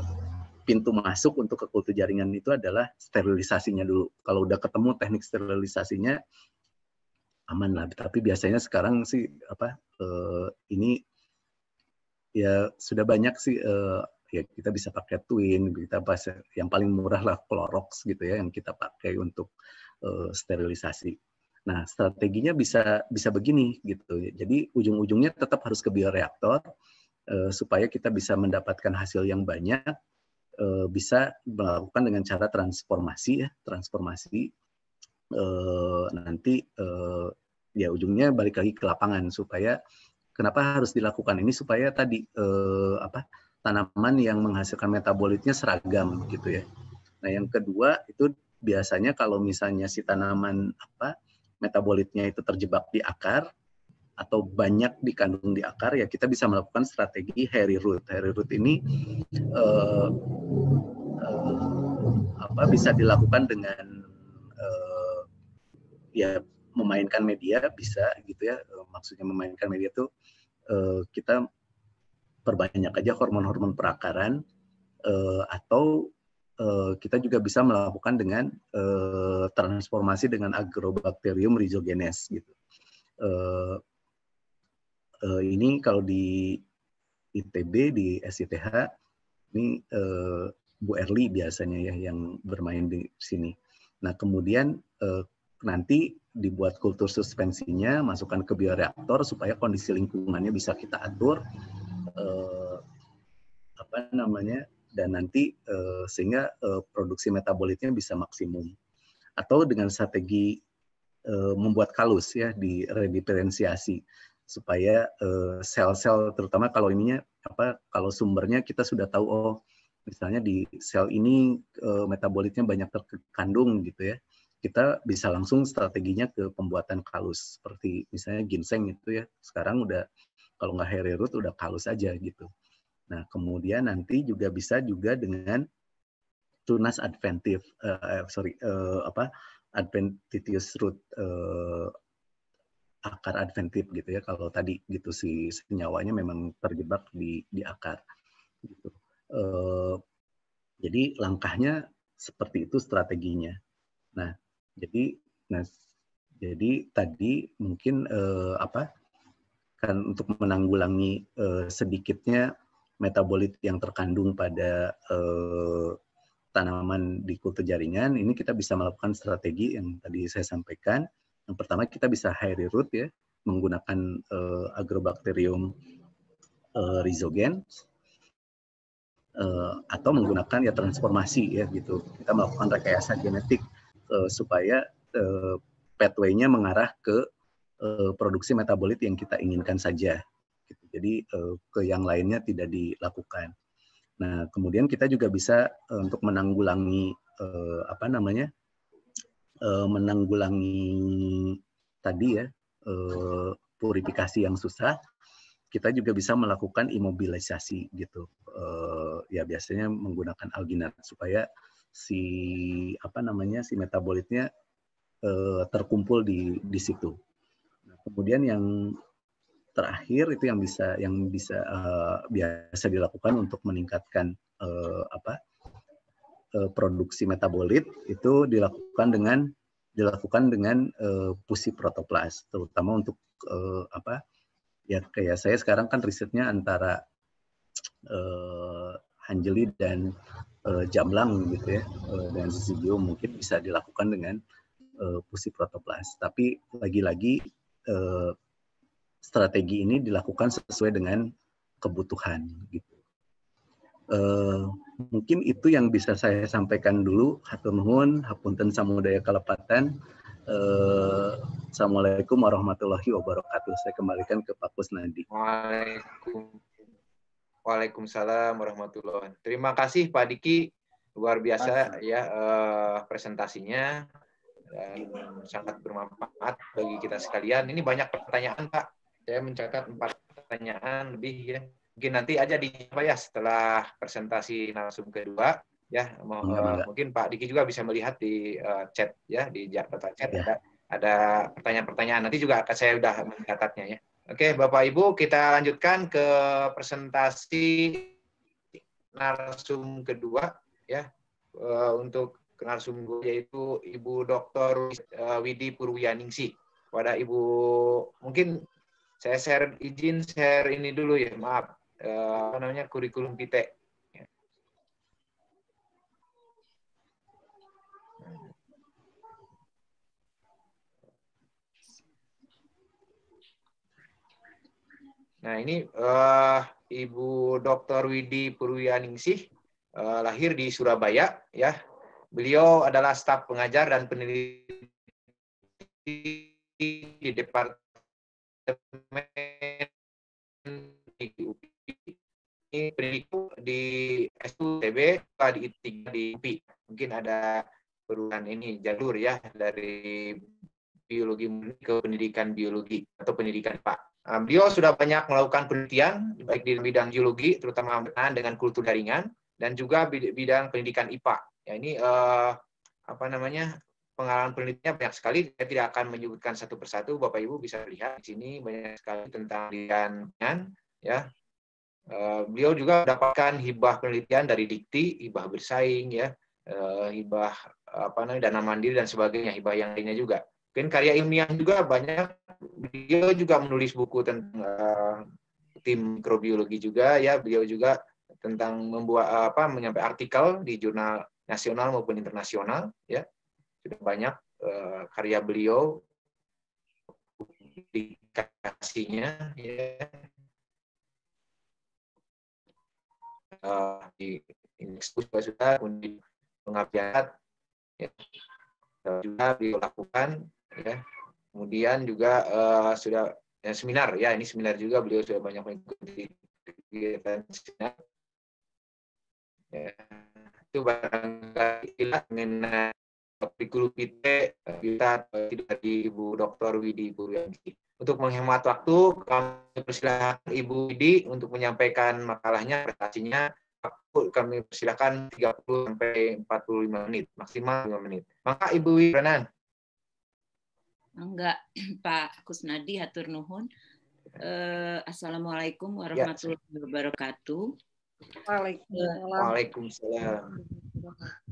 pintu masuk untuk ke kultur jaringan itu adalah sterilisasinya dulu. Kalau udah ketemu teknik sterilisasinya aman lah. Tapi biasanya sekarang sih apa eh, ini ya sudah banyak sih eh, ya kita bisa pakai Twin, kita pakai yang paling murah lah Clorox gitu ya yang kita pakai untuk eh, sterilisasi. Nah, strateginya bisa bisa begini gitu. Jadi ujung-ujungnya tetap harus ke bioreaktor eh, supaya kita bisa mendapatkan hasil yang banyak Eh, bisa melakukan dengan cara transformasi ya transformasi eh, nanti eh, ya ujungnya balik lagi ke lapangan supaya kenapa harus dilakukan ini supaya tadi apa tanaman yang menghasilkan metabolitnya seragam gitu ya nah yang kedua itu biasanya kalau misalnya si tanaman apa metabolitnya itu terjebak di akar atau banyak dikandung di akar ya kita bisa melakukan strategi hairy root. Hairy root ini uh, uh, apa bisa dilakukan dengan uh, ya memainkan media bisa gitu ya. Maksudnya memainkan media tuh kita perbanyak aja hormon-hormon perakaran atau kita juga bisa melakukan dengan transformasi dengan agrobakterium rhizogenes gitu. Uh, uh, ini kalau di ITB di SITH ini uh, Bu Erli biasanya ya yang bermain di sini. Nah kemudian uh, nanti dibuat kultur suspensinya, masukkan ke bioreaktor supaya kondisi lingkungannya bisa kita atur uh, apa namanya dan nanti uh, sehingga uh, produksi metabolitnya bisa maksimum atau dengan strategi membuat kalus ya di rediferensiasi supaya eh, sel-sel terutama kalau ininya apa kalau sumbernya kita sudah tahu oh misalnya di sel ini eh, metabolitnya banyak terkandung gitu ya kita bisa langsung strateginya ke pembuatan kalus seperti misalnya ginseng itu ya sekarang udah kalau nggak hair udah kalus aja gitu nah kemudian nanti juga bisa juga dengan tunas adventive uh, eh, sorry uh, apa adventitious root uh, akar adventif gitu ya kalau tadi gitu si, senyawanya memang terjebak di di akar gitu. e, jadi langkahnya seperti itu strateginya. Nah, jadi nah jadi tadi mungkin e, apa kan untuk menanggulangi e, sedikitnya metabolit yang terkandung pada e, tanaman di kultur jaringan ini kita bisa melakukan strategi yang tadi saya sampaikan yang pertama kita bisa hairy root ya, menggunakan uh, eh, agrobacterium uh, eh, rhizogen uh, eh, atau menggunakan ya transformasi ya gitu. Kita melakukan rekayasa genetik uh, supaya uh, pathway-nya mengarah ke uh, produksi metabolit yang kita inginkan saja. Gitu. Jadi uh, ke yang lainnya tidak dilakukan. Nah, kemudian kita juga bisa untuk menanggulangi apa namanya? uh, menanggulangi tadi ya uh, purifikasi yang susah, kita juga bisa melakukan imobilisasi gitu. Uh, ya biasanya menggunakan alginat supaya si apa namanya si metabolitnya uh, terkumpul di di situ. Nah, kemudian yang terakhir itu yang bisa yang bisa uh, biasa dilakukan untuk meningkatkan uh, apa Eh, produksi metabolit itu dilakukan dengan dilakukan dengan eh, pusi protoplas terutama untuk eh, apa ya kayak saya sekarang kan risetnya antara uh, Hanjeli dan uh, Jamlang gitu ya uh, dan Sisibio mungkin bisa dilakukan dengan uh, pusi protoplas tapi lagi-lagi uh, strategi ini dilakukan sesuai dengan kebutuhan gitu Eh, mungkin itu yang bisa saya sampaikan dulu. Hatur nuhun, hapunten samudaya kelepatan. Eh, Assalamualaikum warahmatullahi wabarakatuh. Saya kembalikan ke Pak Kusnadi. Waalaikumsalam. Waalaikumsalam warahmatullahi wabarakatuh. Terima kasih Pak Diki, luar biasa ya eh, presentasinya dan sangat bermanfaat bagi kita sekalian. Ini banyak pertanyaan Pak. Saya mencatat empat pertanyaan lebih ya mungkin nanti aja di apa ya setelah presentasi narsum kedua ya mau, uh, mungkin Pak Diki juga bisa melihat di uh, chat ya di Jakarta chat ya. ada ada pertanyaan-pertanyaan nanti juga akan saya sudah mencatatnya ya. Oke, Bapak Ibu, kita lanjutkan ke presentasi narsum kedua ya eh, untuk narsum kedua, yaitu Ibu Dr. Eh, Widi Purwianingsi. Pada Ibu mungkin saya share izin share ini dulu ya, maaf. Eh, apa namanya kurikulum kita. Ya. Nah ini uh, Ibu Dr. Widi Purwianingsih uh, eh, lahir di Surabaya ya. Beliau adalah staf pengajar dan peneliti di Departemen IUP beriku di SUTB di I3 di UPI. Mungkin ada perubahan ini jalur ya dari biologi ke pendidikan biologi atau pendidikan Pak. Nah, beliau sudah banyak melakukan penelitian baik di bidang geologi terutama dengan kultur jaringan dan juga bidang pendidikan IPA. Ya ini eh, apa namanya pengalaman penelitiannya banyak sekali. Saya tidak akan menyebutkan satu persatu. Bapak Ibu bisa lihat di sini banyak sekali tentang pendidikan ya Eh, beliau juga mendapatkan hibah penelitian dari Dikti, hibah bersaing ya, eh, hibah apa namanya dana mandiri dan sebagainya, hibah yang lainnya juga. Mungkin karya ilmiah juga banyak. Beliau juga menulis buku tentang uh, tim mikrobiologi juga ya, beliau juga tentang membuat apa menyampaikan artikel di jurnal nasional maupun internasional ya. Sudah banyak uh, karya beliau publikasinya ya uh, di indeks juga sudah kunjung pengabdian ya, juga dilakukan ya kemudian juga uh, sudah ya, seminar ya ini seminar juga beliau sudah banyak mengikuti kegiatan seminar ya itu barangkali mengenai kurikulum eh, kita eh, kita di Ibu Dr. Widi Purwanti. Untuk menghemat waktu, kami persilahkan Ibu Widi untuk menyampaikan makalahnya, prestasinya. Kami persilahkan 30 sampai 45 menit, maksimal 5 menit. Maka Ibu Widi, Renan. Enggak, [CLEARS THROAT] Pak Kusnadi, hatur nuhun. Uh, Assalamualaikum warahmatullahi ya. wabarakatuh. Waalaikumsalam. Waalaikumsalam.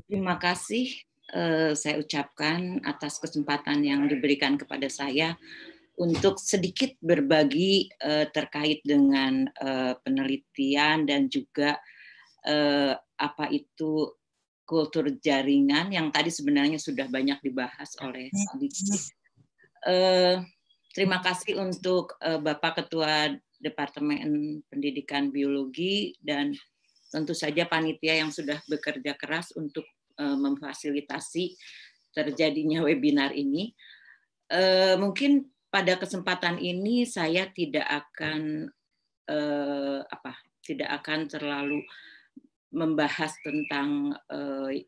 Terima kasih uh, saya ucapkan atas kesempatan yang diberikan kepada saya untuk sedikit berbagi uh, terkait dengan uh, penelitian dan juga uh, apa itu kultur jaringan yang tadi sebenarnya sudah banyak dibahas oleh Diki. terima kasih untuk uh, Bapak Ketua Departemen Pendidikan Biologi dan tentu saja panitia yang sudah bekerja keras untuk uh, memfasilitasi terjadinya webinar ini. Uh, mungkin pada kesempatan ini saya tidak akan eh, apa tidak akan terlalu membahas tentang eh,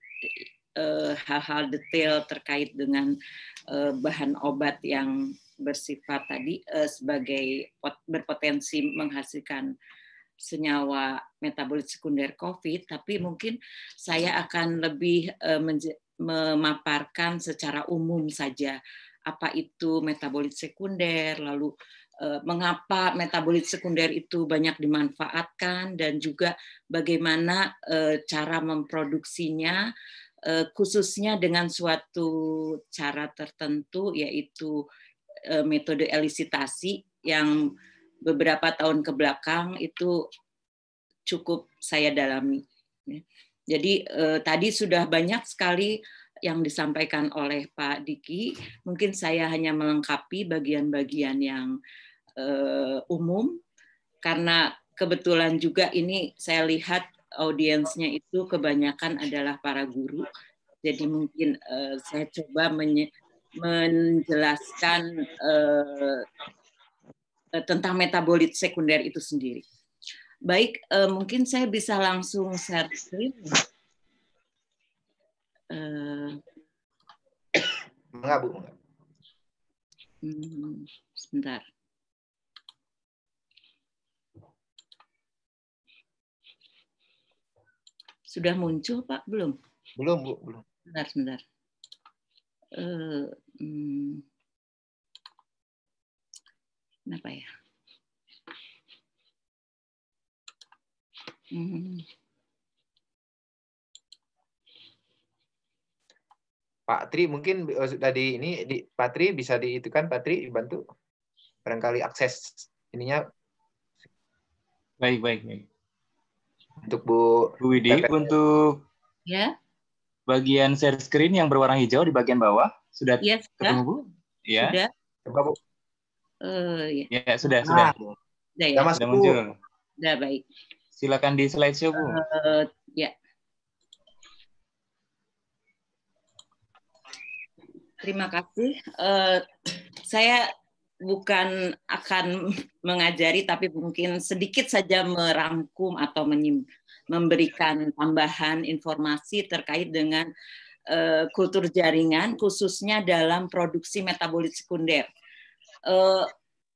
eh, hal-hal detail terkait dengan eh, bahan obat yang bersifat tadi eh, sebagai berpotensi menghasilkan senyawa metabolit sekunder COVID, tapi mungkin saya akan lebih eh, memaparkan secara umum saja apa itu metabolit sekunder, lalu eh, mengapa metabolit sekunder itu banyak dimanfaatkan dan juga bagaimana eh, cara memproduksinya eh, khususnya dengan suatu cara tertentu yaitu metode elisitasi yang beberapa tahun ke belakang itu cukup saya dalami. Jadi tadi sudah banyak sekali yang disampaikan oleh Pak Diki, mungkin saya hanya melengkapi bagian-bagian yang uh, umum karena kebetulan juga ini saya lihat audiensnya itu kebanyakan adalah para guru. Jadi mungkin uh, saya coba menye menjelaskan uh, tentang metabolit sekunder itu sendiri. Baik, uh, mungkin saya bisa langsung share screen. Uh, enggak Bu? Mengapa? Hmm, sebentar. Sudah muncul, Pak? Belum? Belum, Bu. Belum. Sebentar, sebentar. Uh, hmm. Kenapa ya? Hmm. Pak Tri mungkin eh, sudah ini di Pak Tri bisa di itu kan Pak Tri dibantu barangkali akses ininya baik baik baik untuk Bu Bu Widi Pepe. untuk ya bagian share screen yang berwarna hijau di bagian bawah sudah ya, sudah. ketemu Bu ya sudah Bu uh, ya. ya sudah sudah ah, sudah, ya. sudah, sudah muncul sudah baik silakan di slide show Bu uh, ya Terima kasih. Uh, saya bukan akan mengajari, tapi mungkin sedikit saja merangkum atau memberikan tambahan informasi terkait dengan uh, kultur jaringan, khususnya dalam produksi metabolit sekunder. Uh,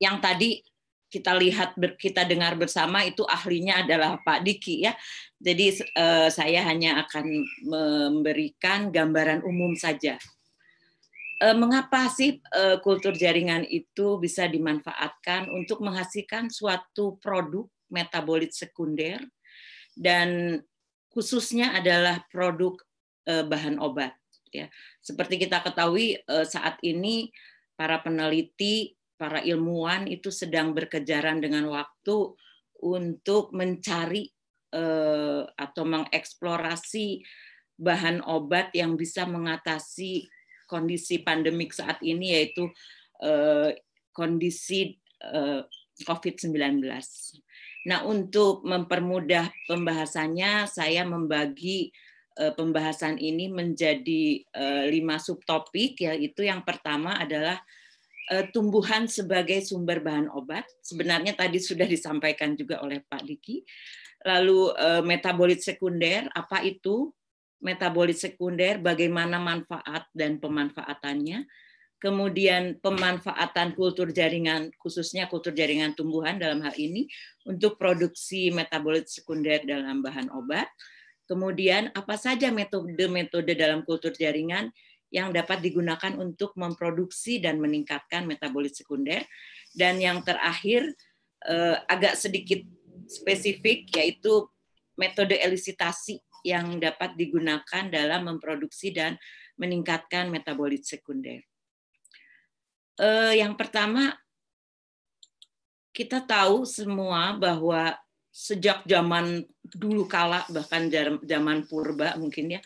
yang tadi kita lihat kita dengar bersama itu ahlinya adalah Pak Diki ya. Jadi uh, saya hanya akan memberikan gambaran umum saja. Eh, mengapa sih eh, kultur jaringan itu bisa dimanfaatkan untuk menghasilkan suatu produk metabolit sekunder dan khususnya adalah produk eh, bahan obat ya. Seperti kita ketahui saat ini para peneliti, para ilmuwan itu sedang berkejaran dengan waktu untuk mencari atau mengeksplorasi bahan obat yang bisa mengatasi kondisi pandemik saat ini yaitu uh, kondisi uh, eh, COVID-19. Nah, untuk mempermudah pembahasannya, saya membagi uh, pembahasan ini menjadi uh, lima subtopik, yaitu yang pertama adalah uh, tumbuhan sebagai sumber bahan obat. Sebenarnya tadi sudah disampaikan juga oleh Pak Diki. Lalu metabolit sekunder, apa itu? metabolit sekunder, bagaimana manfaat dan pemanfaatannya, kemudian pemanfaatan kultur jaringan, khususnya kultur jaringan tumbuhan dalam hal ini, untuk produksi metabolit sekunder dalam bahan obat, kemudian apa saja metode-metode dalam kultur jaringan yang dapat digunakan untuk memproduksi dan meningkatkan metabolit sekunder, dan yang terakhir, eh, agak sedikit spesifik, yaitu metode elisitasi yang dapat digunakan dalam memproduksi dan meningkatkan metabolit sekunder. Eh, yang pertama, kita tahu semua bahwa sejak zaman dulu kala bahkan zaman purba mungkin ya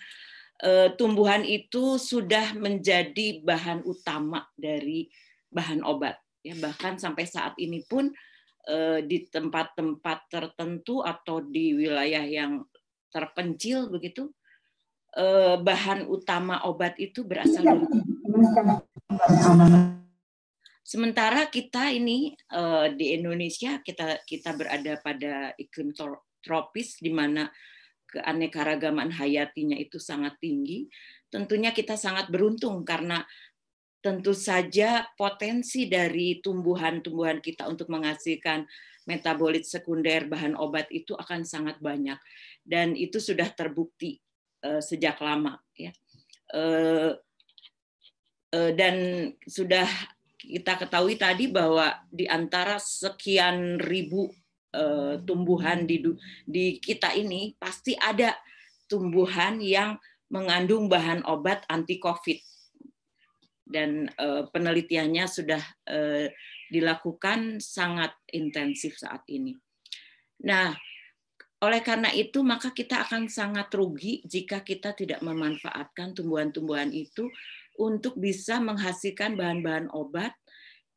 eh, tumbuhan itu sudah menjadi bahan utama dari bahan obat ya bahkan sampai saat ini pun eh, di tempat-tempat tertentu atau di wilayah yang terpencil begitu eh, bahan utama obat itu berasal iya. dari sementara kita ini eh, di Indonesia kita kita berada pada iklim tropis di mana keanekaragaman hayatinya itu sangat tinggi tentunya kita sangat beruntung karena tentu saja potensi dari tumbuhan-tumbuhan kita untuk menghasilkan metabolit sekunder bahan obat itu akan sangat banyak dan itu sudah terbukti eh, sejak lama ya eh, eh, dan sudah kita ketahui tadi bahwa di antara sekian ribu tumbuhan di di kita ini pasti ada tumbuhan yang mengandung bahan obat anti covid dan uh, penelitiannya sudah uh, dilakukan sangat intensif saat ini. Nah, oleh karena itu maka kita akan sangat rugi jika kita tidak memanfaatkan tumbuhan-tumbuhan itu untuk bisa menghasilkan bahan-bahan obat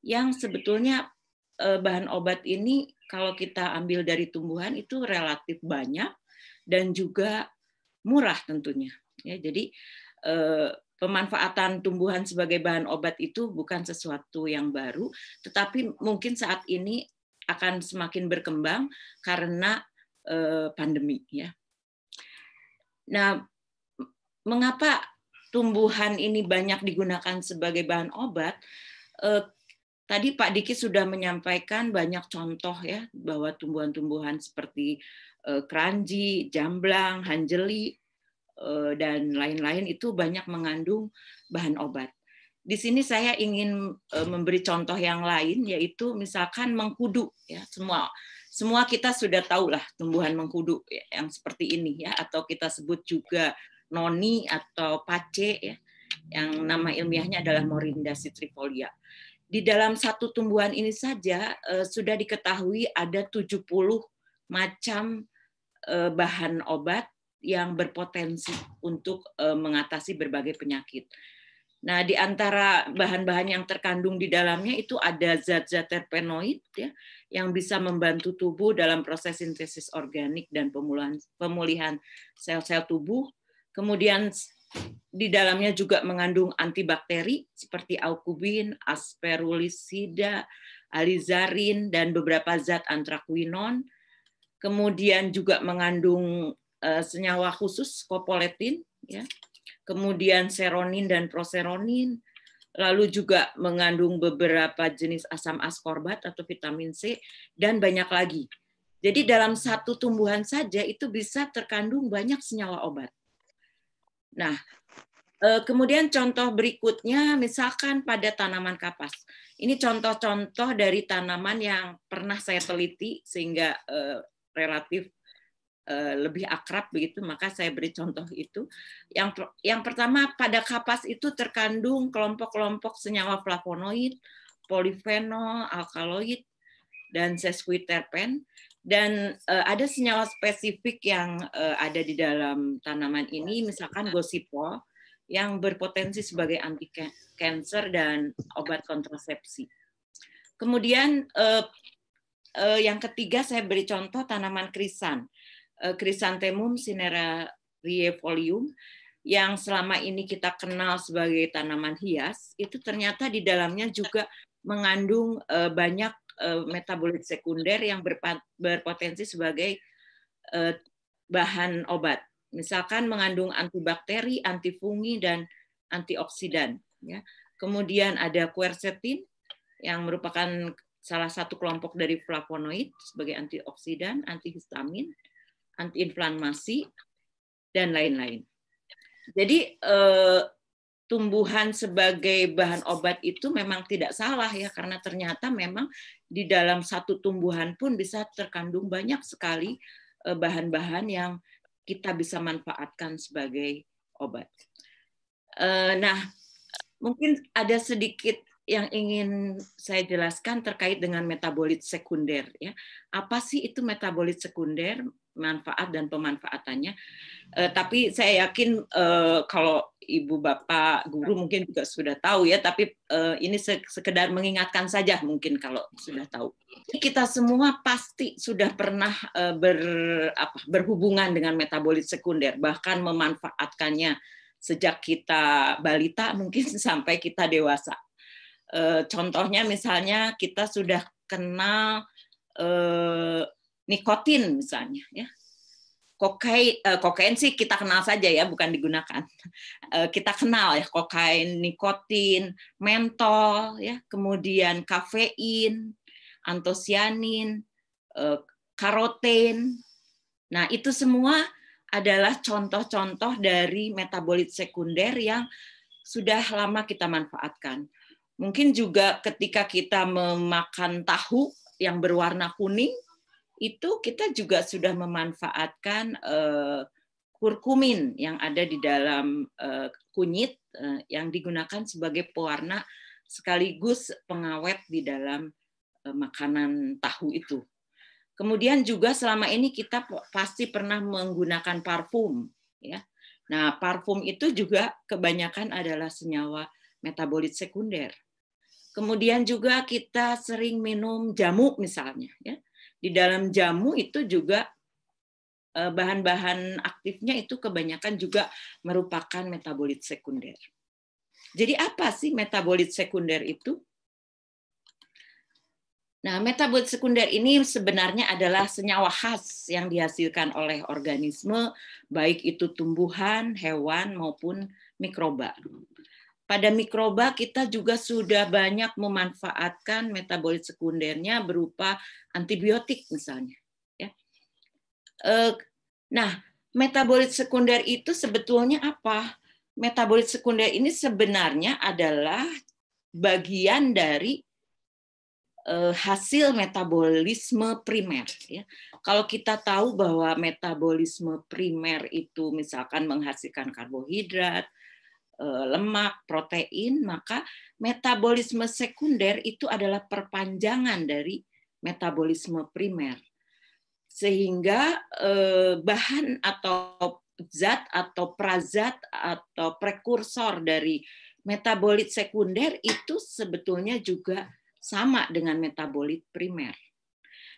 yang sebetulnya eh, bahan obat ini kalau kita ambil dari tumbuhan itu relatif banyak dan juga murah tentunya ya jadi pemanfaatan tumbuhan sebagai bahan obat itu bukan sesuatu yang baru, tetapi mungkin saat ini akan semakin berkembang karena eh, pandemi ya. Nah, mengapa tumbuhan ini banyak digunakan sebagai bahan obat? Eh, tadi Pak Diki sudah menyampaikan banyak contoh ya bahwa tumbuhan-tumbuhan seperti eh, keranji, jamblang, hanjeli, Eh, dan lain-lain itu banyak mengandung bahan obat. Di sini saya ingin eh, memberi contoh yang lain yaitu misalkan mengkudu ya semua semua kita sudah tahu lah tumbuhan mengkudu yang seperti ini ya atau kita sebut juga noni atau pace ya yang nama ilmiahnya adalah Morinda citrifolia. Di dalam satu tumbuhan ini saja eh, sudah diketahui ada 70 macam bahan obat yang berpotensi untuk eh, mengatasi berbagai penyakit. Nah, di antara bahan-bahan yang terkandung di dalamnya itu ada zat-zat terpenoid ya, yang bisa membantu tubuh dalam proses sintesis organik dan pemulihan, pemulihan sel-sel tubuh. Kemudian di dalamnya juga mengandung antibakteri seperti alkubin, asperulisida, alizarin, dan beberapa zat antraquinon. Kemudian juga mengandung Eh, senyawa khusus kopoletin ya. Kemudian seronin dan proseronin, lalu juga mengandung beberapa jenis asam askorbat atau vitamin C dan banyak lagi. Jadi dalam satu tumbuhan saja itu bisa terkandung banyak senyawa obat. Nah, eh, kemudian contoh berikutnya misalkan pada tanaman kapas. Ini contoh-contoh dari tanaman yang pernah saya teliti sehingga eh, relatif Eh, lebih akrab begitu maka saya beri contoh itu yang yang pertama pada kapas itu terkandung kelompok-kelompok senyawa flavonoid polifenol alkaloid dan sesquiterpen dan uh, ada senyawa spesifik yang uh, ada di dalam tanaman ini misalkan gosipol yang berpotensi sebagai anti kanker dan obat kontrasepsi kemudian uh, uh, yang ketiga saya beri contoh tanaman krisan Eh, Chrysanthemum cinerariifolium yang selama ini kita kenal sebagai tanaman hias itu ternyata di dalamnya juga mengandung eh, banyak eh, metabolit sekunder yang berpotensi sebagai bahan obat. Misalkan mengandung antibakteri, antifungi dan antioksidan ya. Kemudian ada quercetin yang merupakan salah satu kelompok dari flavonoid sebagai antioksidan, antihistamin antiinflamasi, dan lain-lain. Jadi eh, tumbuhan sebagai bahan obat itu memang tidak salah ya karena ternyata memang di dalam satu tumbuhan pun bisa terkandung banyak sekali eh, bahan-bahan yang kita bisa manfaatkan sebagai obat. Eh, nah, mungkin ada sedikit yang ingin saya jelaskan terkait dengan metabolit sekunder ya. Apa sih itu metabolit sekunder? manfaat dan pemanfaatannya. Eh, tapi saya yakin eh, kalau ibu bapak guru mungkin juga sudah tahu ya, tapi eh, ini sekedar mengingatkan saja mungkin kalau sudah tahu. Kita semua pasti sudah pernah eh, ber, apa, berhubungan dengan metabolit sekunder, bahkan memanfaatkannya sejak kita balita mungkin [LAUGHS] sampai kita dewasa. Eh, contohnya misalnya kita sudah kenal eh, nikotin misalnya ya kokain uh, kokain sih kita kenal saja ya bukan digunakan uh, [LAUGHS] kita kenal ya kokain nikotin mentol ya kemudian kafein antosianin uh, karoten nah itu semua adalah contoh-contoh dari metabolit sekunder yang sudah lama kita manfaatkan mungkin juga ketika kita memakan tahu yang berwarna kuning itu kita juga sudah memanfaatkan uh, kurkumin yang ada di dalam uh, kunyit uh, yang digunakan sebagai pewarna sekaligus pengawet di dalam uh, makanan tahu itu. Kemudian juga selama ini kita pasti pernah menggunakan parfum, ya. Nah, parfum itu juga kebanyakan adalah senyawa metabolit sekunder. Kemudian juga kita sering minum jamu misalnya, ya di dalam jamu itu juga eh, bahan-bahan aktifnya itu kebanyakan juga merupakan metabolit sekunder. Jadi apa sih metabolit sekunder itu? Nah, metabolit sekunder ini sebenarnya adalah senyawa khas yang dihasilkan oleh organisme, baik itu tumbuhan, hewan, maupun mikroba. Pada mikroba kita juga sudah banyak memanfaatkan metabolit sekundernya berupa antibiotik misalnya. Ya. Eh, nah, metabolit sekunder itu sebetulnya apa? Metabolit sekunder ini sebenarnya adalah bagian dari eh, hasil metabolisme primer. Ya. Kalau kita tahu bahwa metabolisme primer itu misalkan menghasilkan karbohidrat, Eh, lemak, protein, maka metabolisme sekunder itu adalah perpanjangan dari metabolisme primer. Sehingga eh, bahan atau zat atau prazat atau prekursor dari metabolit sekunder itu sebetulnya juga sama dengan metabolit primer.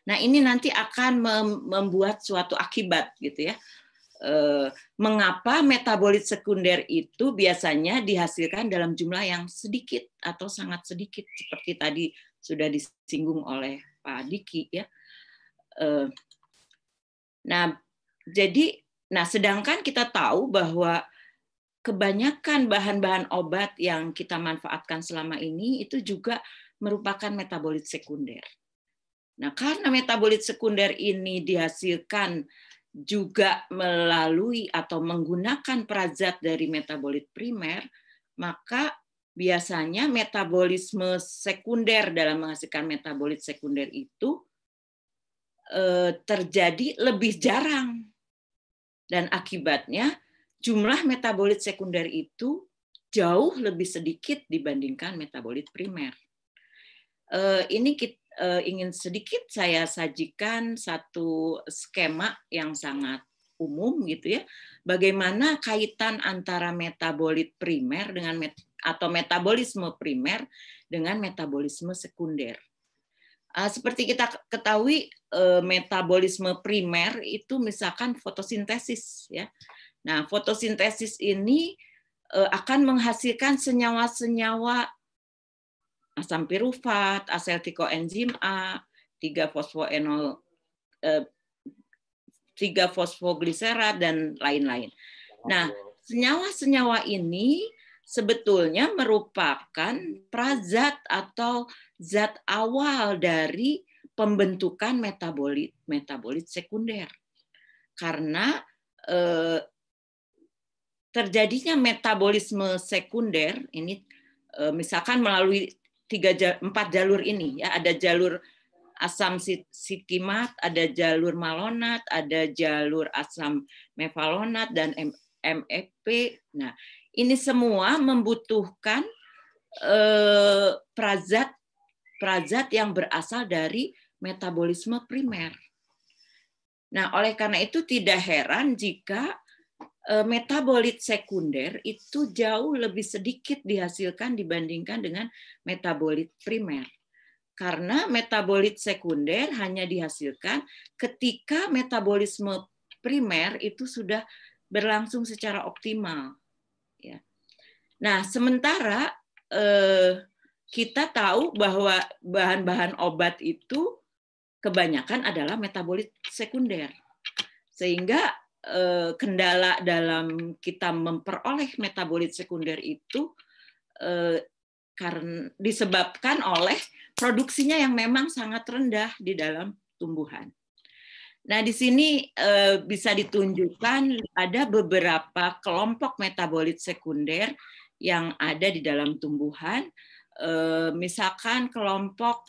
Nah, ini nanti akan membuat suatu akibat gitu ya. Eh, mengapa metabolit sekunder itu biasanya dihasilkan dalam jumlah yang sedikit atau sangat sedikit seperti tadi sudah disinggung oleh Pak Diki ya. Eh, nah, jadi nah sedangkan kita tahu bahwa kebanyakan bahan-bahan obat yang kita manfaatkan selama ini itu juga merupakan metabolit sekunder. Nah, karena metabolit sekunder ini dihasilkan juga melalui atau menggunakan perazat dari metabolit primer, maka biasanya metabolisme sekunder dalam menghasilkan metabolit sekunder itu eh, terjadi lebih jarang. Dan akibatnya jumlah metabolit sekunder itu jauh lebih sedikit dibandingkan metabolit primer. Eh, ini kita Eh, ingin sedikit saya sajikan satu skema yang sangat umum gitu ya. Bagaimana kaitan antara metabolit primer dengan met atau metabolisme primer dengan metabolisme sekunder. Eh, seperti kita ketahui eh, metabolisme primer itu misalkan fotosintesis ya. Nah, fotosintesis ini akan menghasilkan senyawa-senyawa asam pirufat, asetilkoenzim A, 3 fosfoenol eh, tiga 3 fosfoglisera dan lain-lain. Nah, senyawa-senyawa ini sebetulnya merupakan prazat atau zat awal dari pembentukan metabolit metabolit sekunder. Karena eh, terjadinya metabolisme sekunder ini eh, misalkan melalui tiga empat jalur ini ya ada jalur asam sitimat ada jalur malonat ada jalur asam mevalonat dan MEP nah ini semua membutuhkan eh, prazat prazat yang berasal dari metabolisme primer nah oleh karena itu tidak heran jika Eh, metabolit sekunder itu jauh lebih sedikit dihasilkan dibandingkan dengan metabolit primer. Karena metabolit sekunder hanya dihasilkan ketika metabolisme primer itu sudah berlangsung secara optimal. Ya. Nah, sementara eh, kita tahu bahwa bahan-bahan obat itu kebanyakan adalah metabolit sekunder. Sehingga Eh, kendala dalam kita memperoleh metabolit sekunder itu eh, karena disebabkan oleh produksinya yang memang sangat rendah di dalam tumbuhan. Nah, di sini eh, bisa ditunjukkan ada beberapa kelompok metabolit sekunder yang ada di dalam tumbuhan. misalkan kelompok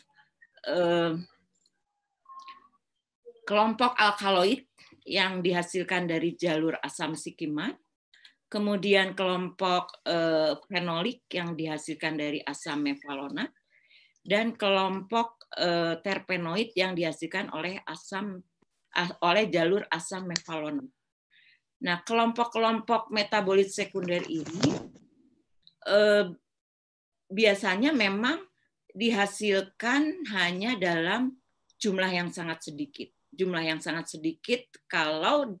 kelompok alkaloid yang dihasilkan dari jalur asam sikimat, kemudian kelompok eh, fenolik yang dihasilkan dari asam mevalonat, dan kelompok eh, terpenoid yang dihasilkan oleh asam ah, oleh jalur asam mevalonat. Nah, kelompok-kelompok metabolit sekunder ini eh, biasanya memang dihasilkan hanya dalam jumlah yang sangat sedikit jumlah yang sangat sedikit kalau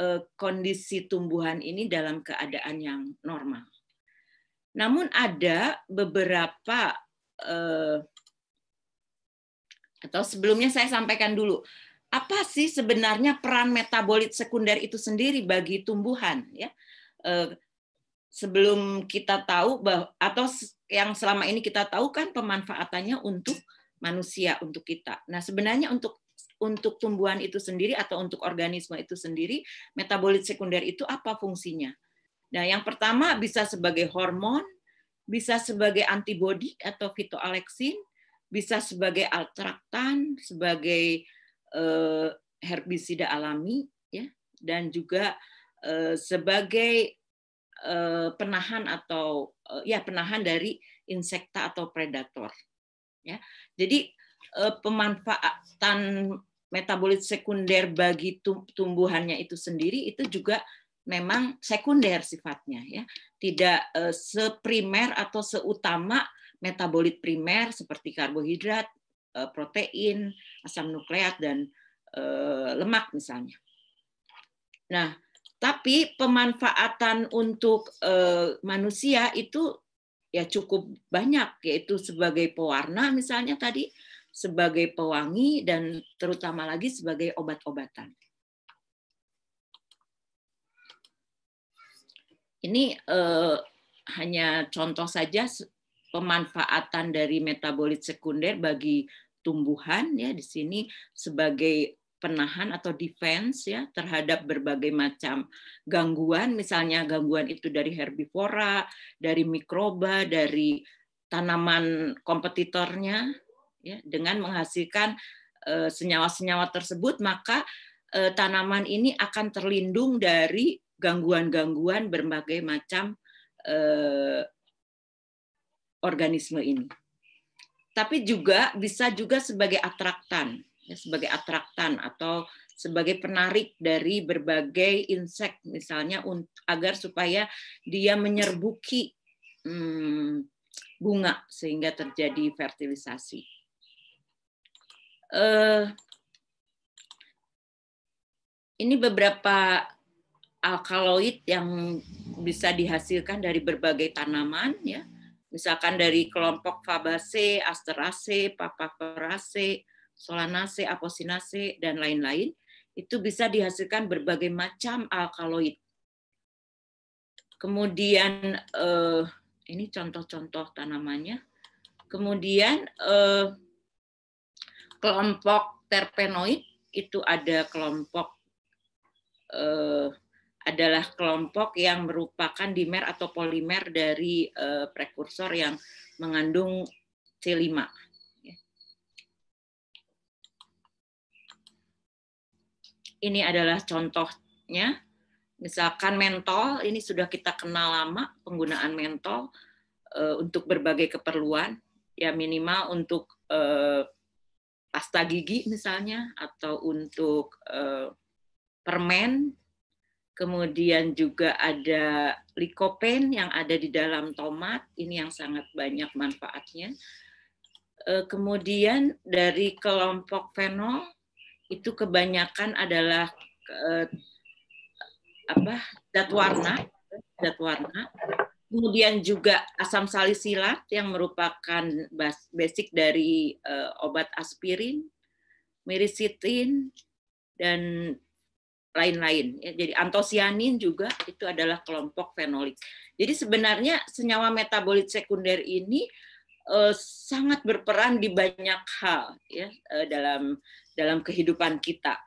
eh, kondisi tumbuhan ini dalam keadaan yang normal. Namun ada beberapa eh, atau sebelumnya saya sampaikan dulu apa sih sebenarnya peran metabolit sekunder itu sendiri bagi tumbuhan ya eh, sebelum kita tahu atau yang selama ini kita tahu kan pemanfaatannya untuk manusia untuk kita. Nah, sebenarnya untuk untuk tumbuhan itu sendiri atau untuk organisme itu sendiri, metabolit sekunder itu apa fungsinya? Nah, yang pertama bisa sebagai hormon, bisa sebagai antibodi atau fitoaleksin, bisa sebagai altraktan, sebagai eh, herbisida alami, ya, dan juga eh, sebagai eh, penahan atau eh, ya penahan dari insekta atau predator. Ya, jadi Eh, pemanfaatan metabolit sekunder bagi tumbuhannya itu sendiri itu juga memang sekunder sifatnya ya tidak uh, seprimer atau seutama metabolit primer seperti karbohidrat uh, protein asam nukleat dan uh, lemak misalnya nah tapi pemanfaatan untuk uh, manusia itu ya cukup banyak yaitu sebagai pewarna misalnya tadi sebagai pewangi dan terutama lagi sebagai obat-obatan. Ini eh, hanya contoh saja pemanfaatan dari metabolit sekunder bagi tumbuhan ya di sini sebagai penahan atau defense ya terhadap berbagai macam gangguan misalnya gangguan itu dari herbivora, dari mikroba, dari tanaman kompetitornya ya dengan menghasilkan eh, senyawa-senyawa tersebut maka eh, tanaman ini akan terlindung dari gangguan-gangguan berbagai macam eh, organisme ini tapi juga bisa juga sebagai atraktan ya, sebagai atraktan atau sebagai penarik dari berbagai insek misalnya agar supaya dia menyerbuki hmm, bunga sehingga terjadi fertilisasi eh, ini beberapa alkaloid yang bisa dihasilkan dari berbagai tanaman ya misalkan dari kelompok Fabaceae, Asteraceae, Papaveraceae, Solanaceae, Apocynaceae dan lain-lain itu bisa dihasilkan berbagai macam alkaloid. Kemudian eh, ini contoh-contoh tanamannya. Kemudian eh, kelompok terpenoid itu ada kelompok eh, adalah kelompok yang merupakan dimer atau polimer dari eh, prekursor yang mengandung C5. Ini adalah contohnya. Misalkan mentol, ini sudah kita kenal lama penggunaan mentol eh, untuk berbagai keperluan, ya minimal untuk eh, pasta gigi misalnya atau untuk uh, permen kemudian juga ada likopen yang ada di dalam tomat ini yang sangat banyak manfaatnya uh, kemudian dari kelompok fenol itu kebanyakan adalah uh, apa zat warna zat warna kemudian juga asam salisilat yang merupakan basic dari uh, obat aspirin, mirisitin dan lain-lain. Ya, jadi antosianin juga itu adalah kelompok fenolik. Jadi sebenarnya senyawa metabolit sekunder ini uh, sangat berperan di banyak hal ya uh, dalam dalam kehidupan kita.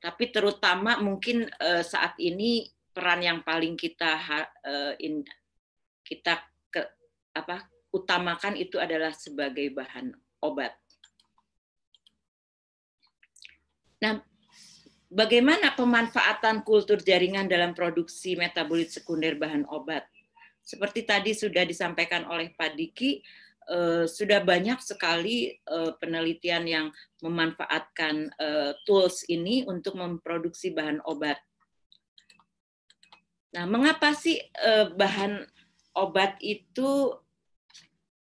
Tapi terutama mungkin uh, saat ini peran yang paling kita uh, in, kita ke, apa utamakan itu adalah sebagai bahan obat. Nah, bagaimana pemanfaatan kultur jaringan dalam produksi metabolit sekunder bahan obat? Seperti tadi sudah disampaikan oleh Pak Diki, eh, sudah banyak sekali eh, penelitian yang memanfaatkan eh, tools ini untuk memproduksi bahan obat. Nah, mengapa sih eh, bahan obat itu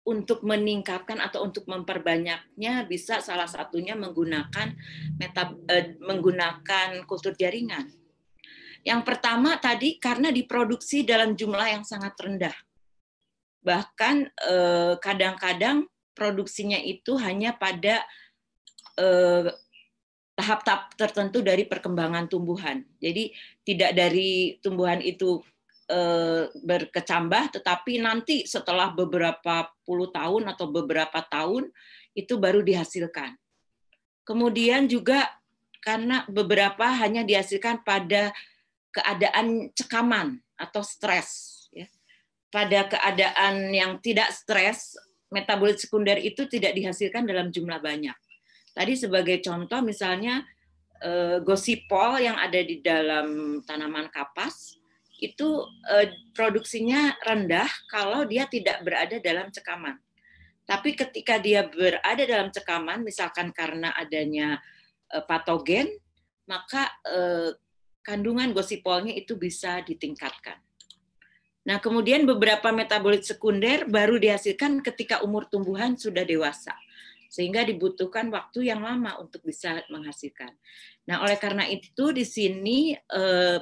untuk meningkatkan atau untuk memperbanyaknya bisa salah satunya menggunakan metab eh, menggunakan kultur jaringan. Yang pertama tadi karena diproduksi dalam jumlah yang sangat rendah. Bahkan eh, kadang-kadang eh, produksinya itu hanya pada eh, tahap-tahap tertentu dari perkembangan tumbuhan. Jadi tidak dari tumbuhan itu eh, berkecambah, tetapi nanti setelah beberapa puluh tahun atau beberapa tahun itu baru dihasilkan. Kemudian juga karena beberapa hanya dihasilkan pada keadaan cekaman atau stres. Ya. Pada keadaan yang tidak stres, metabolit sekunder itu tidak dihasilkan dalam jumlah banyak. Tadi sebagai contoh misalnya eh, gosipol yang ada di dalam tanaman kapas itu eh, produksinya rendah kalau dia tidak berada dalam cekaman. Tapi ketika dia berada dalam cekaman, misalkan karena adanya eh, patogen, maka kandungan gosipolnya itu bisa ditingkatkan. Nah, kemudian beberapa metabolit sekunder baru dihasilkan ketika umur tumbuhan sudah dewasa sehingga dibutuhkan waktu yang lama untuk bisa menghasilkan. Nah, oleh karena itu di sini eh,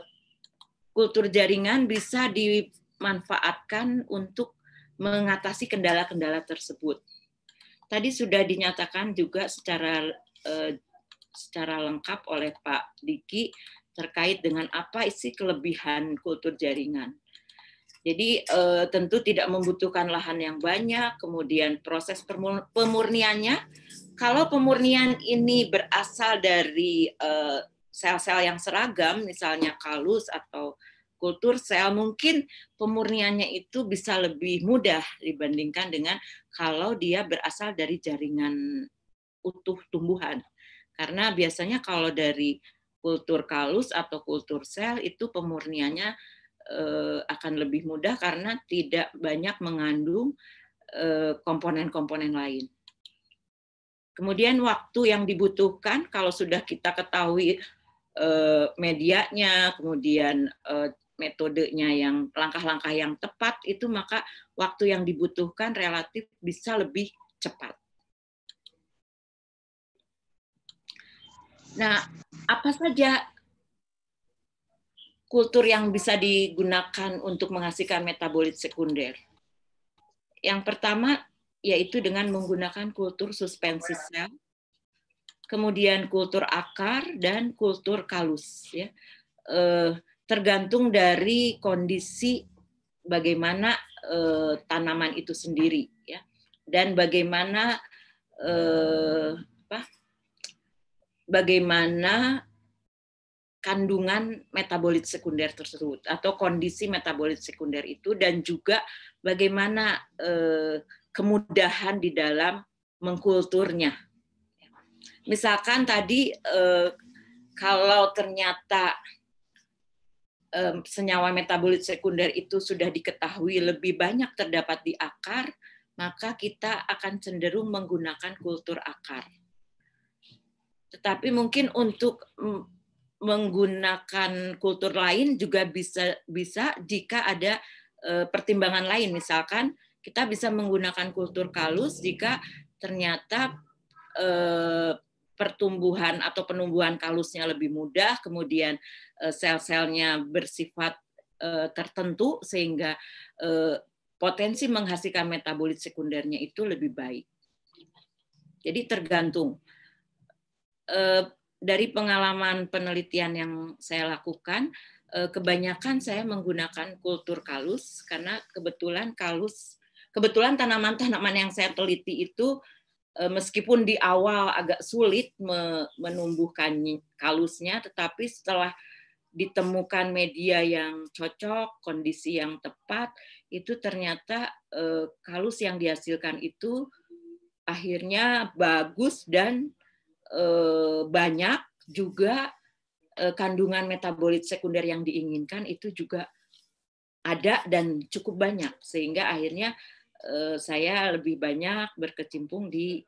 kultur jaringan bisa dimanfaatkan untuk mengatasi kendala-kendala tersebut. Tadi sudah dinyatakan juga secara eh, secara lengkap oleh Pak Diki terkait dengan apa isi kelebihan kultur jaringan. Jadi eh, tentu tidak membutuhkan lahan yang banyak, kemudian proses pemurniannya. Kalau pemurnian ini berasal dari eh, sel-sel yang seragam, misalnya kalus atau kultur sel, mungkin pemurniannya itu bisa lebih mudah dibandingkan dengan kalau dia berasal dari jaringan utuh tumbuhan. Karena biasanya kalau dari kultur kalus atau kultur sel itu pemurniannya Eh, akan lebih mudah karena tidak banyak mengandung eh, komponen-komponen lain. Kemudian waktu yang dibutuhkan kalau sudah kita ketahui eh, medianya, kemudian metodenya yang langkah-langkah yang tepat itu maka waktu yang dibutuhkan relatif bisa lebih cepat. Nah, apa saja kultur yang bisa digunakan untuk menghasilkan metabolit sekunder. Yang pertama yaitu dengan menggunakan kultur suspensi sel, kemudian kultur akar dan kultur kalus ya. Eh, tergantung dari kondisi bagaimana eh, tanaman itu sendiri ya dan bagaimana eh, apa bagaimana kandungan metabolit sekunder tersebut atau kondisi metabolit sekunder itu dan juga bagaimana eh, kemudahan di dalam mengkulturnya. Misalkan tadi eh, kalau ternyata eh, senyawa metabolit sekunder itu sudah diketahui lebih banyak terdapat di akar, maka kita akan cenderung menggunakan kultur akar. Tetapi mungkin untuk mm, menggunakan kultur lain juga bisa bisa jika ada e, pertimbangan lain misalkan kita bisa menggunakan kultur kalus jika ternyata e, pertumbuhan atau penumbuhan kalusnya lebih mudah kemudian e, sel-selnya bersifat e, tertentu sehingga e, potensi menghasilkan metabolit sekundernya itu lebih baik jadi tergantung e, dari pengalaman penelitian yang saya lakukan, eh, kebanyakan saya menggunakan kultur kalus karena kebetulan kalus kebetulan tanaman-tanaman yang saya teliti itu eh, meskipun di awal agak sulit menumbuhkan kalusnya tetapi setelah ditemukan media yang cocok, kondisi yang tepat, itu ternyata eh, kalus yang dihasilkan itu akhirnya bagus dan Eh, banyak juga eh, kandungan metabolit sekunder yang diinginkan itu juga ada dan cukup banyak sehingga akhirnya eh, saya lebih banyak berkecimpung di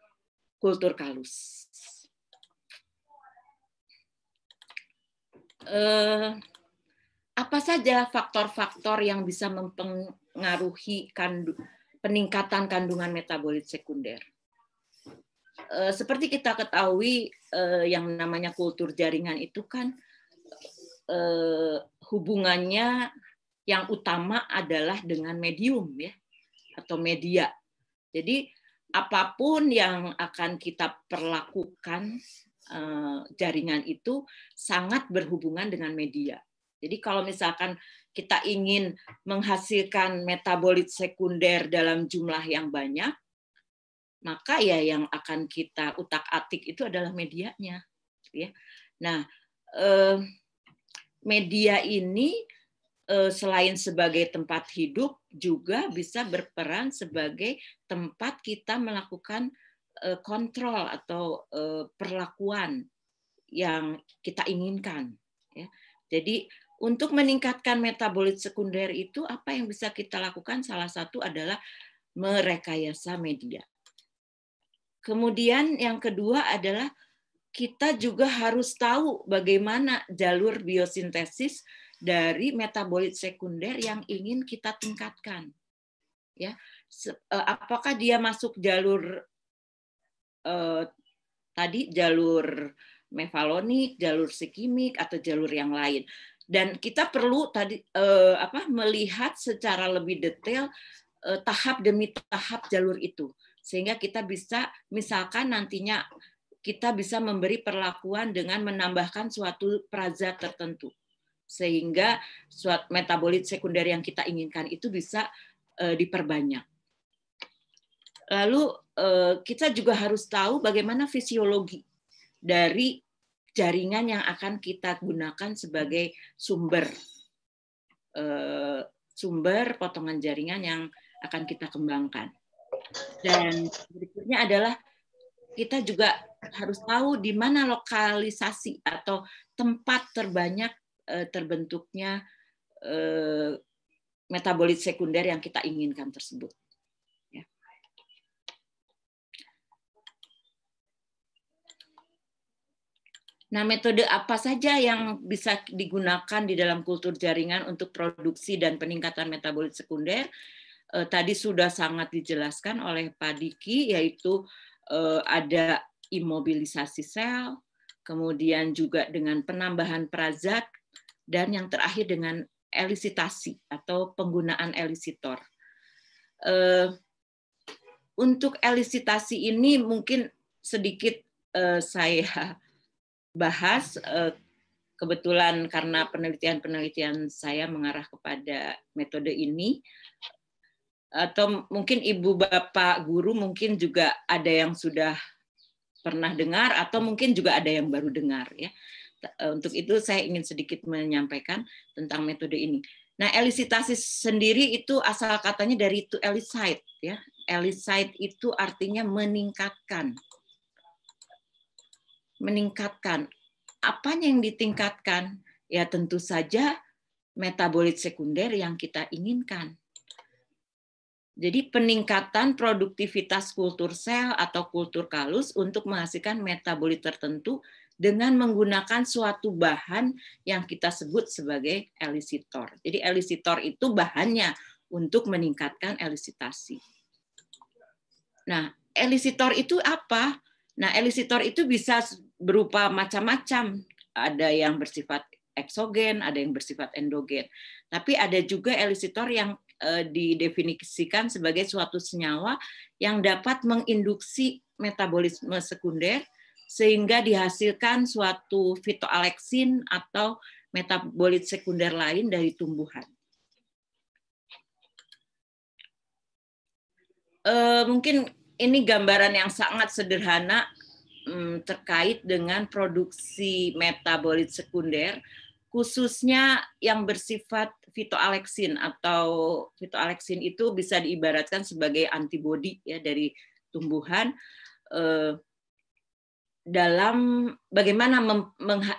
kultur kalus. apa saja faktor-faktor yang bisa mempengaruhi peningkatan kandungan metabolit sekunder? Eh, seperti kita ketahui uh, yang namanya kultur jaringan itu kan uh, hubungannya yang utama adalah dengan medium ya atau media. Jadi apapun yang akan kita perlakukan jaringan itu sangat berhubungan dengan media. Jadi kalau misalkan kita ingin menghasilkan metabolit sekunder dalam jumlah yang banyak, maka ya yang akan kita utak-atik itu adalah medianya ya nah eh, media ini eh, selain sebagai tempat hidup juga bisa berperan sebagai tempat kita melakukan eh, kontrol atau perlakuan yang kita inginkan ya. jadi untuk meningkatkan metabolit sekunder itu apa yang bisa kita lakukan salah satu adalah merekayasa media Kemudian yang kedua adalah kita juga harus tahu bagaimana jalur biosintesis dari metabolit sekunder yang ingin kita tingkatkan. Ya, e, apakah dia masuk jalur eh, tadi jalur mevalonik, jalur sekimik atau jalur yang lain? Dan kita perlu tadi eh, apa melihat secara lebih detail eh, tahap demi tahap jalur itu sehingga kita bisa misalkan nantinya kita bisa memberi perlakuan dengan menambahkan suatu praza tertentu sehingga suatu metabolit sekunder yang kita inginkan itu bisa e, diperbanyak. Lalu e, kita juga harus tahu bagaimana fisiologi dari jaringan yang akan kita gunakan sebagai sumber e, sumber potongan jaringan yang akan kita kembangkan. Dan berikutnya adalah kita juga harus tahu di mana lokalisasi atau tempat terbanyak eh, terbentuknya eh, metabolit sekunder yang kita inginkan tersebut. Ya. Nah, metode apa saja yang bisa digunakan di dalam kultur jaringan untuk produksi dan peningkatan metabolit sekunder? eh, tadi sudah sangat dijelaskan oleh Pak Diki yaitu eh, ada imobilisasi sel, kemudian juga dengan penambahan prazat dan yang terakhir dengan elisitasi atau penggunaan elisitor. Eh, untuk elisitasi ini mungkin sedikit eh, saya bahas eh, kebetulan karena penelitian-penelitian saya mengarah kepada metode ini atau mungkin ibu bapak guru mungkin juga ada yang sudah pernah dengar atau mungkin juga ada yang baru dengar ya. E, untuk itu saya ingin sedikit menyampaikan tentang metode ini. Nah, elisitasis sendiri itu asal katanya dari itu elicite ya. Elicite itu artinya meningkatkan. Meningkatkan. apa yang ditingkatkan? Ya tentu saja metabolit sekunder yang kita inginkan jadi peningkatan produktivitas kultur sel atau kultur kalus untuk menghasilkan metabolit tertentu dengan menggunakan suatu bahan yang kita sebut sebagai elisitor. Jadi elisitor itu bahannya untuk meningkatkan elisitasi. Nah, elisitor itu apa? Nah, elisitor itu bisa berupa macam-macam. Ada yang bersifat eksogen, ada yang bersifat endogen. Tapi ada juga elisitor yang Eh, didefinisikan sebagai suatu senyawa yang dapat menginduksi metabolisme sekunder sehingga dihasilkan suatu fitoalexin atau metabolit sekunder lain dari tumbuhan. E, mungkin ini gambaran yang sangat sederhana mm, terkait dengan produksi metabolit sekunder khususnya yang bersifat fitoalexin atau fitoalexin itu bisa diibaratkan sebagai antibodi ya dari tumbuhan eh, dalam bagaimana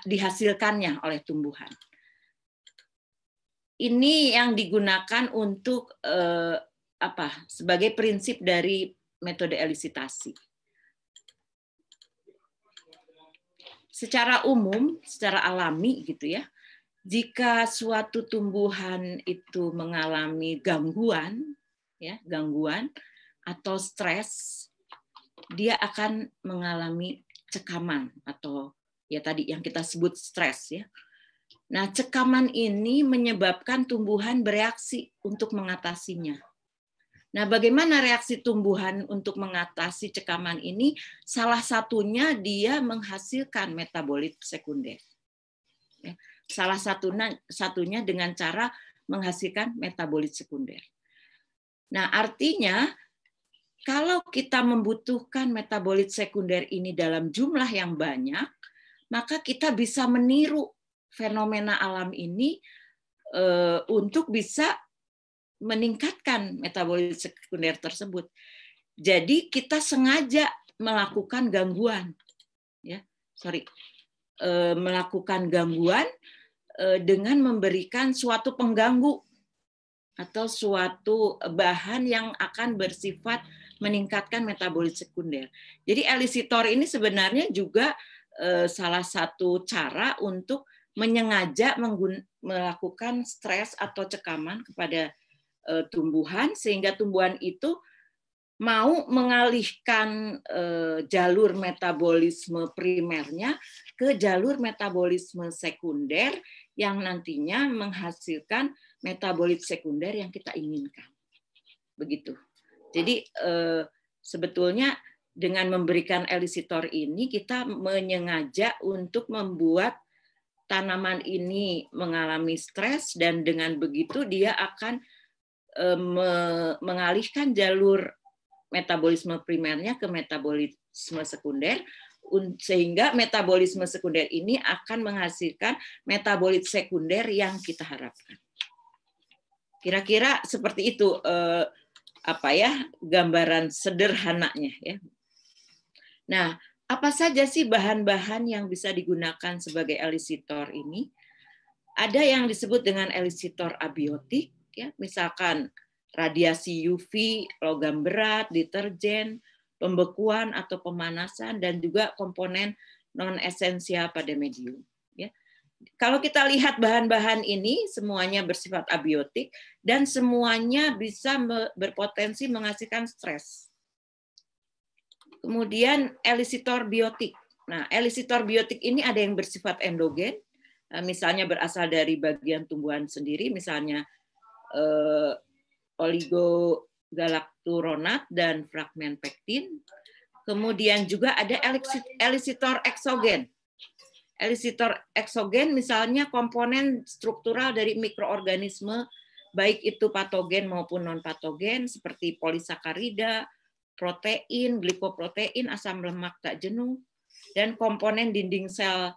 dihasilkannya oleh tumbuhan. Ini yang digunakan untuk eh, apa? Sebagai prinsip dari metode elisitasi. Secara umum, secara alami gitu ya jika suatu tumbuhan itu mengalami gangguan, ya gangguan atau stres, dia akan mengalami cekaman atau ya tadi yang kita sebut stres ya. Nah, cekaman ini menyebabkan tumbuhan bereaksi untuk mengatasinya. Nah, bagaimana reaksi tumbuhan untuk mengatasi cekaman ini? Salah satunya dia menghasilkan metabolit sekunder. Salah satunya, satunya dengan cara menghasilkan metabolit sekunder. Nah, artinya kalau kita membutuhkan metabolit sekunder ini dalam jumlah yang banyak, maka kita bisa meniru fenomena alam ini e, untuk bisa meningkatkan metabolit sekunder tersebut. Jadi kita sengaja melakukan gangguan. Ya, sorry. Eh, melakukan gangguan eh, dengan memberikan suatu pengganggu atau suatu bahan yang akan bersifat meningkatkan metabolit sekunder. Jadi elisitor ini sebenarnya juga eh, salah satu cara untuk menyengaja melakukan stres atau cekaman kepada tumbuhan sehingga tumbuhan itu mau mengalihkan jalur metabolisme primernya ke jalur metabolisme sekunder yang nantinya menghasilkan metabolit sekunder yang kita inginkan. Begitu. Jadi eh, sebetulnya dengan memberikan elisitor ini kita menyengaja untuk membuat tanaman ini mengalami stres dan dengan begitu dia akan eh, mengalihkan jalur metabolisme primernya ke metabolisme sekunder sehingga metabolisme sekunder ini akan menghasilkan metabolit sekunder yang kita harapkan. Kira-kira seperti itu eh, apa ya gambaran sederhananya ya. Nah, apa saja sih bahan-bahan yang bisa digunakan sebagai elisitor ini? Ada yang disebut dengan elisitor abiotik ya, misalkan radiasi UV, logam berat, deterjen, pembekuan atau pemanasan dan juga komponen non esensial pada medium. Ya. Kalau kita lihat bahan-bahan ini semuanya bersifat abiotik dan semuanya bisa berpotensi menghasilkan stres. Kemudian elisitor biotik. Nah, elisitor biotik ini ada yang bersifat endogen, eh, misalnya berasal dari bagian tumbuhan sendiri, misalnya eh, oligo galakturonat dan fragmen pektin. Kemudian juga ada elisitor eksogen. Elisitor eksogen misalnya komponen struktural dari mikroorganisme baik itu patogen maupun non patogen seperti polisakarida, protein, glikoprotein, asam lemak tak jenuh, dan komponen dinding sel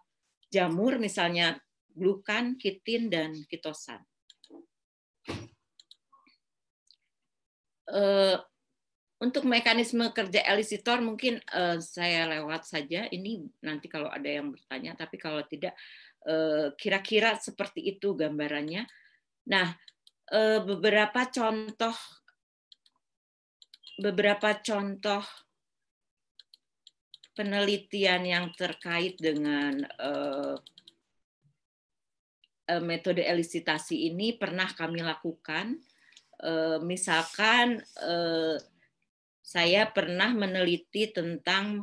jamur misalnya glukan, kitin, dan kitosan uh, untuk mekanisme kerja elisitor mungkin uh, saya lewat saja ini nanti kalau ada yang bertanya tapi kalau tidak eh, kira-kira uh, seperti itu gambarannya. Nah, uh, beberapa contoh beberapa contoh penelitian yang terkait dengan uh, metode elisitasi ini pernah kami lakukan Eh, misalkan eh, saya pernah meneliti tentang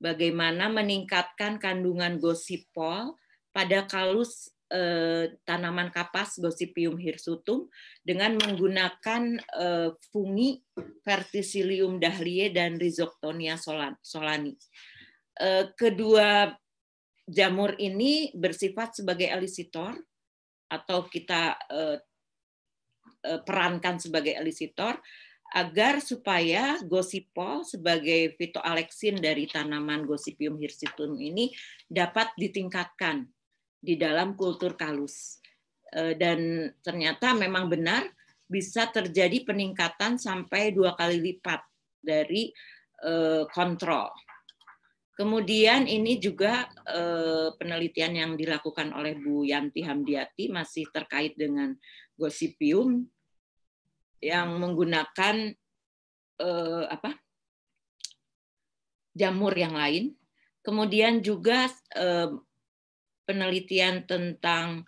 bagaimana meningkatkan kandungan gosipol pada kalus eh, tanaman kapas gosipium hirsutum dengan menggunakan fungi Verticillium dahlie dan Rhizoctonia solani. kedua jamur ini bersifat sebagai elisitor atau kita Eh, perankan sebagai elisitor agar supaya gosipol sebagai fitoalexin dari tanaman gosipium hirsutum ini dapat ditingkatkan di dalam kultur kalus. Eh, dan ternyata memang benar bisa terjadi peningkatan sampai dua kali lipat dari eh, kontrol. Kemudian ini juga penelitian yang dilakukan oleh Bu Yanti Hamdiati masih terkait dengan gosipium yang hmm. menggunakan eh, apa jamur yang lain. Kemudian juga eh, penelitian tentang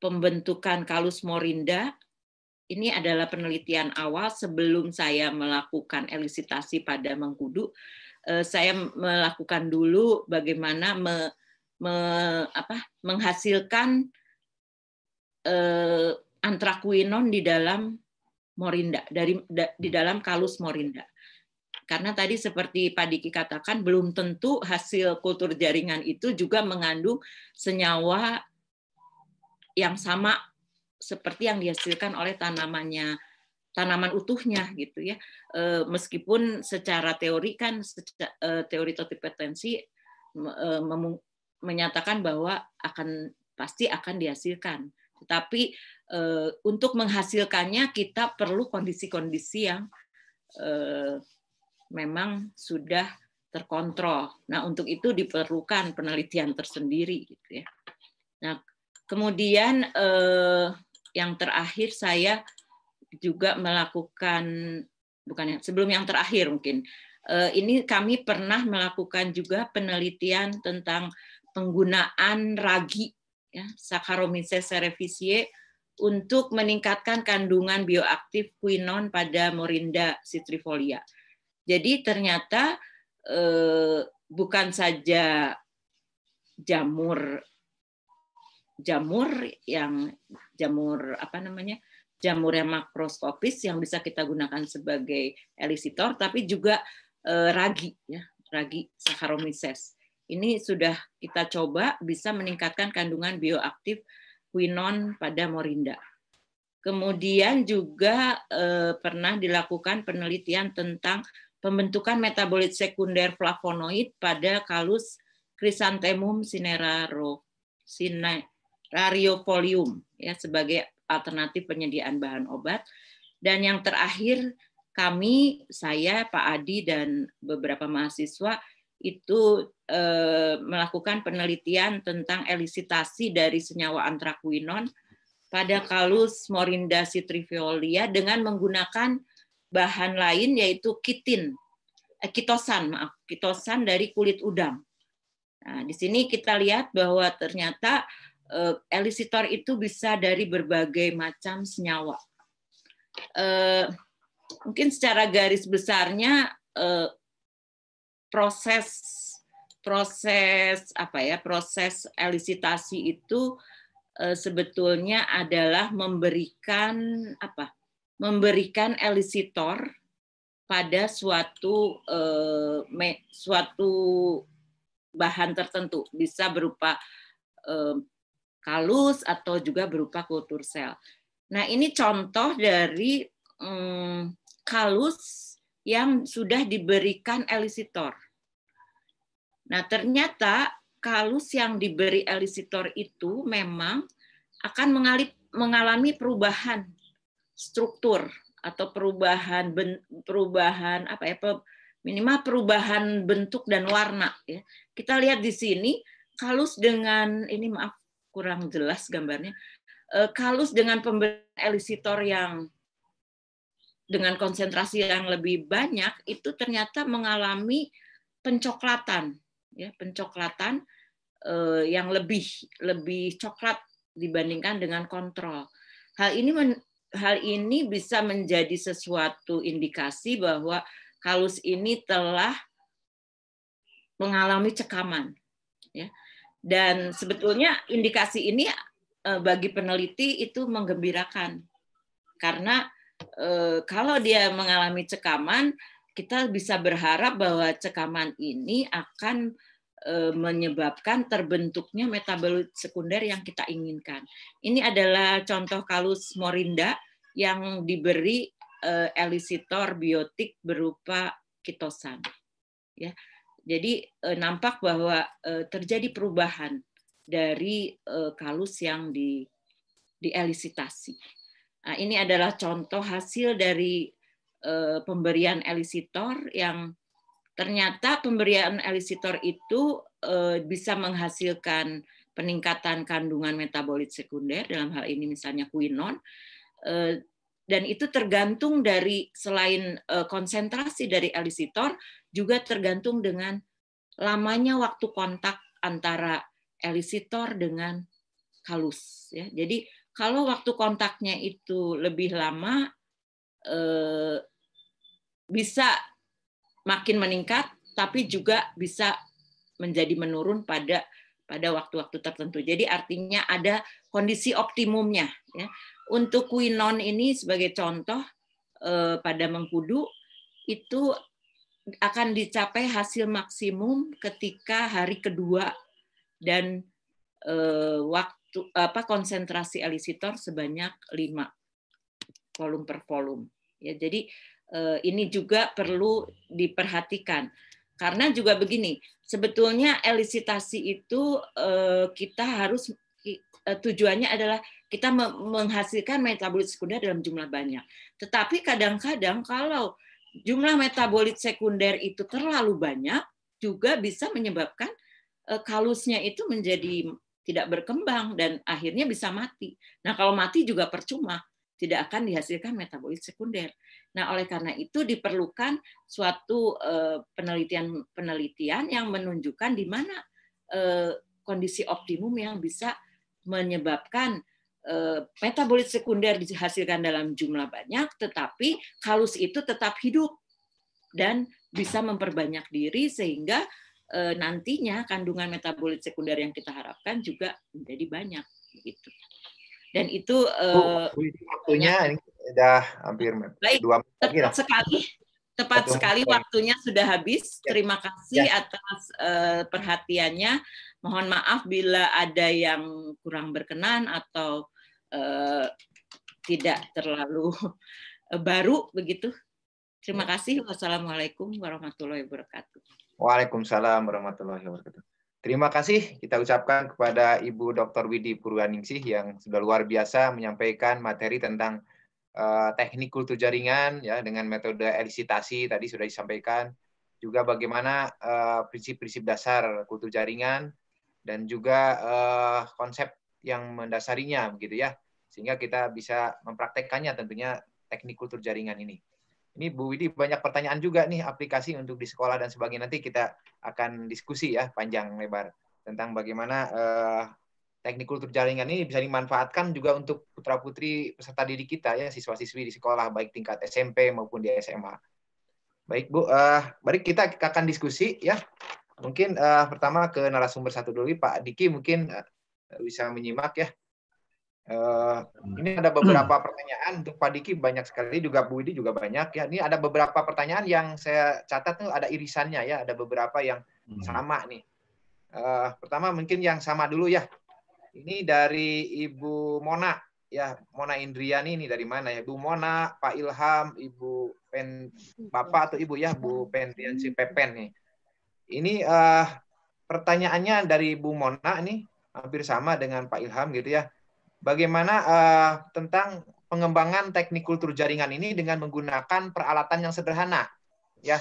pembentukan kalus morinda. Ini adalah penelitian awal sebelum saya melakukan elisitasi pada mengkudu. Eh, saya melakukan dulu bagaimana me, me, apa, menghasilkan eh, antraquinon di dalam morinda dari da, di dalam kalus morinda. Karena tadi seperti Pak Diki katakan belum tentu hasil kultur jaringan itu juga mengandung senyawa yang sama seperti yang dihasilkan oleh tanamannya tanaman utuhnya gitu ya e, meskipun secara teori kan secara, e, teori totipotensi e, menyatakan bahwa akan pasti akan dihasilkan tapi e, untuk menghasilkannya kita perlu kondisi-kondisi yang e, memang sudah terkontrol. Nah, untuk itu diperlukan penelitian tersendiri gitu ya. Nah, kemudian e, yang terakhir saya juga melakukan bukan ya, sebelum yang terakhir mungkin e, ini kami pernah melakukan juga penelitian tentang penggunaan ragi ya, Saccharomyces cerevisiae untuk meningkatkan kandungan bioaktif quinon pada Morinda citrifolia. Jadi ternyata eh, bukan saja jamur jamur yang jamur apa namanya jamur yang makroskopis yang bisa kita gunakan sebagai elisitor tapi juga eh, ragi ya ragi Saccharomyces ini sudah kita coba bisa meningkatkan kandungan bioaktif quinon pada morinda. Kemudian juga eh, pernah dilakukan penelitian tentang pembentukan metabolit sekunder flavonoid pada kalus Chrysanthemum cineraro cinerariofolium ya sebagai alternatif penyediaan bahan obat. Dan yang terakhir kami, saya, Pak Adi dan beberapa mahasiswa itu Eh, melakukan penelitian tentang elisitasi dari senyawa antraquinon pada kalus morinda citrifolia dengan menggunakan bahan lain yaitu kitin, eh, kitosan maaf, kitosan dari kulit udang. Nah, di sini kita lihat bahwa ternyata eh, elisitor itu bisa dari berbagai macam senyawa. Eh, mungkin secara garis besarnya eh, proses proses apa ya proses elisitasi itu eh, sebetulnya adalah memberikan apa memberikan elisitor pada suatu e, suatu bahan tertentu bisa berupa e, kalus atau juga berupa kultur sel. Nah ini contoh dari mm, kalus yang sudah diberikan elisitor Nah, ternyata kalus yang diberi elisitor itu memang akan mengalip, mengalami perubahan struktur atau perubahan perubahan apa ya minimal perubahan bentuk dan warna ya. Kita lihat di sini kalus dengan ini maaf kurang jelas gambarnya. E, kalus dengan pemberian elisitor yang dengan konsentrasi yang lebih banyak itu ternyata mengalami pencoklatan ya pencoklatan eh, yang lebih lebih coklat dibandingkan dengan kontrol. Hal ini men, hal ini bisa menjadi sesuatu indikasi bahwa kalus ini telah mengalami cekaman ya. Dan sebetulnya indikasi ini eh, bagi peneliti itu menggembirakan karena eh, kalau dia mengalami cekaman kita bisa berharap bahwa cekaman ini akan eh, menyebabkan terbentuknya metabolit sekunder yang kita inginkan. Ini adalah contoh kalus morinda yang diberi eh, elisitor biotik berupa kitosan. Ya. Jadi eh, nampak bahwa terjadi perubahan dari kalus yang di dielisitasi. Nah, ini adalah contoh hasil dari Eh, pemberian elisitor yang ternyata pemberian elisitor itu eh, bisa menghasilkan peningkatan kandungan metabolit sekunder dalam hal ini misalnya kuinon eh, dan itu tergantung dari selain konsentrasi dari elisitor juga tergantung dengan lamanya waktu kontak antara elisitor dengan kalus ya jadi kalau waktu kontaknya itu lebih lama bisa makin meningkat tapi juga bisa menjadi menurun pada pada waktu-waktu tertentu. Jadi artinya ada kondisi optimumnya. Ya. Untuk quinon ini sebagai contoh eh, pada mengkudu itu akan dicapai hasil maksimum ketika hari kedua dan eh, waktu apa konsentrasi elisitor sebanyak lima volume per volume. Ya, jadi Eh, ini juga perlu diperhatikan. Karena juga begini, sebetulnya elisitasi itu eh, kita harus eh, tujuannya adalah kita menghasilkan metabolit sekunder dalam jumlah banyak. Tetapi kadang-kadang kalau jumlah metabolit sekunder itu terlalu banyak juga bisa menyebabkan kalusnya itu menjadi tidak berkembang dan akhirnya bisa mati. Nah, kalau mati juga percuma tidak akan dihasilkan metabolit sekunder. Nah, oleh karena itu diperlukan suatu penelitian-penelitian eh, yang menunjukkan di mana eh, kondisi optimum yang bisa menyebabkan eh, metabolit sekunder dihasilkan dalam jumlah banyak, tetapi kalus itu tetap hidup dan bisa memperbanyak diri sehingga nantinya kandungan metabolit sekunder yang kita harapkan juga menjadi banyak. Begitu dan itu uh, waktunya ya. ini udah hampir baik, dua menit lagi sekali tepat Satu sekali waktunya sudah habis. Ya. Terima kasih ya. atas uh, perhatiannya. Mohon maaf bila ada yang kurang berkenan atau uh, tidak terlalu baru begitu. Terima ya. kasih. Wassalamualaikum warahmatullahi wabarakatuh. Waalaikumsalam warahmatullahi wabarakatuh. Terima kasih kita ucapkan kepada Ibu Dr. Widi Purwaningsih yang sudah luar biasa menyampaikan materi tentang uh, teknik kultur jaringan ya dengan metode elisitasi tadi sudah disampaikan juga bagaimana eh, prinsip-prinsip uh, dasar kultur jaringan dan juga uh, konsep yang mendasarinya begitu ya sehingga kita bisa mempraktekkannya tentunya teknik kultur jaringan ini. Ini Bu Widi banyak pertanyaan juga nih aplikasi untuk di sekolah dan sebagainya. Nanti kita akan diskusi ya panjang lebar tentang bagaimana uh, teknik kultur jaringan ini bisa dimanfaatkan juga untuk putra-putri peserta didik kita ya siswa-siswi di sekolah baik tingkat SMP maupun di SMA. Baik Bu, uh, mari kita akan diskusi ya. Mungkin uh, pertama ke narasumber satu dulu Pak Diki mungkin uh, bisa menyimak ya. Uh, ini ada hmm. beberapa pertanyaan untuk Pak Diki banyak sekali juga Bu Widi juga banyak ya. Ini ada beberapa pertanyaan yang saya catat tuh ada irisannya ya, ada beberapa yang hmm. sama nih. Uh, pertama mungkin yang sama dulu ya. Ini dari Ibu Mona ya, Mona Indriani ini dari mana ya? Bu Mona, Pak Ilham, Ibu Pen Bapak atau Ibu ya, Bu Pendian si Pepen nih. Ini uh, pertanyaannya dari Bu Mona nih hampir sama dengan Pak Ilham gitu ya bagaimana uh, tentang pengembangan teknik kultur jaringan ini dengan menggunakan peralatan yang sederhana ya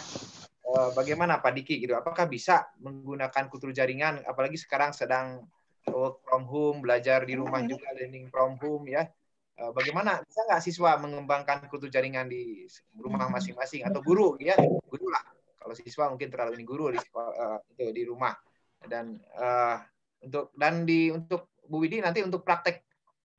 uh, bagaimana Pak Diki gitu apakah bisa menggunakan kultur jaringan apalagi sekarang sedang work from home belajar di rumah juga learning from home ya eh, bagaimana bisa nggak siswa mengembangkan kultur jaringan di rumah masing-masing atau guru ya guru lah kalau siswa mungkin terlalu ini guru di di rumah dan uh, untuk dan di untuk Bu Widi nanti untuk praktek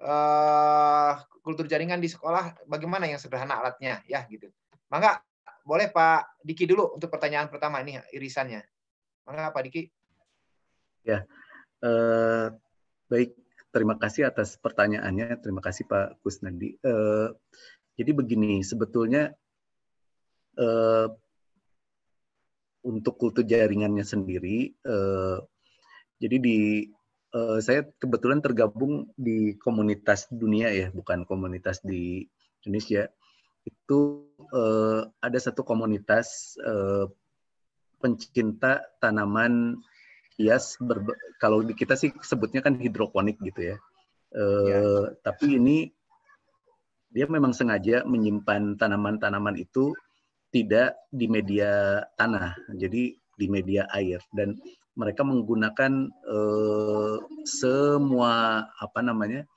uh, kultur jaringan di sekolah bagaimana yang sederhana alatnya ya gitu. Mangga boleh Pak Diki dulu untuk pertanyaan pertama ini irisannya. Mangga Pak Diki. Ya. uh, baik, terima kasih atas pertanyaannya. Terima kasih Pak Kusnandi. Uh, jadi begini, sebetulnya uh, untuk kultur jaringannya sendiri uh, jadi di uh, saya kebetulan tergabung di komunitas dunia ya, bukan komunitas di Indonesia. Itu uh, ada satu komunitas uh, pencinta tanaman hias kalau di kita sih sebutnya kan hidroponik gitu ya. Uh, ya. tapi ini dia memang sengaja menyimpan tanaman-tanaman itu tidak di media tanah, jadi di media air dan mereka menggunakan uh, semua apa namanya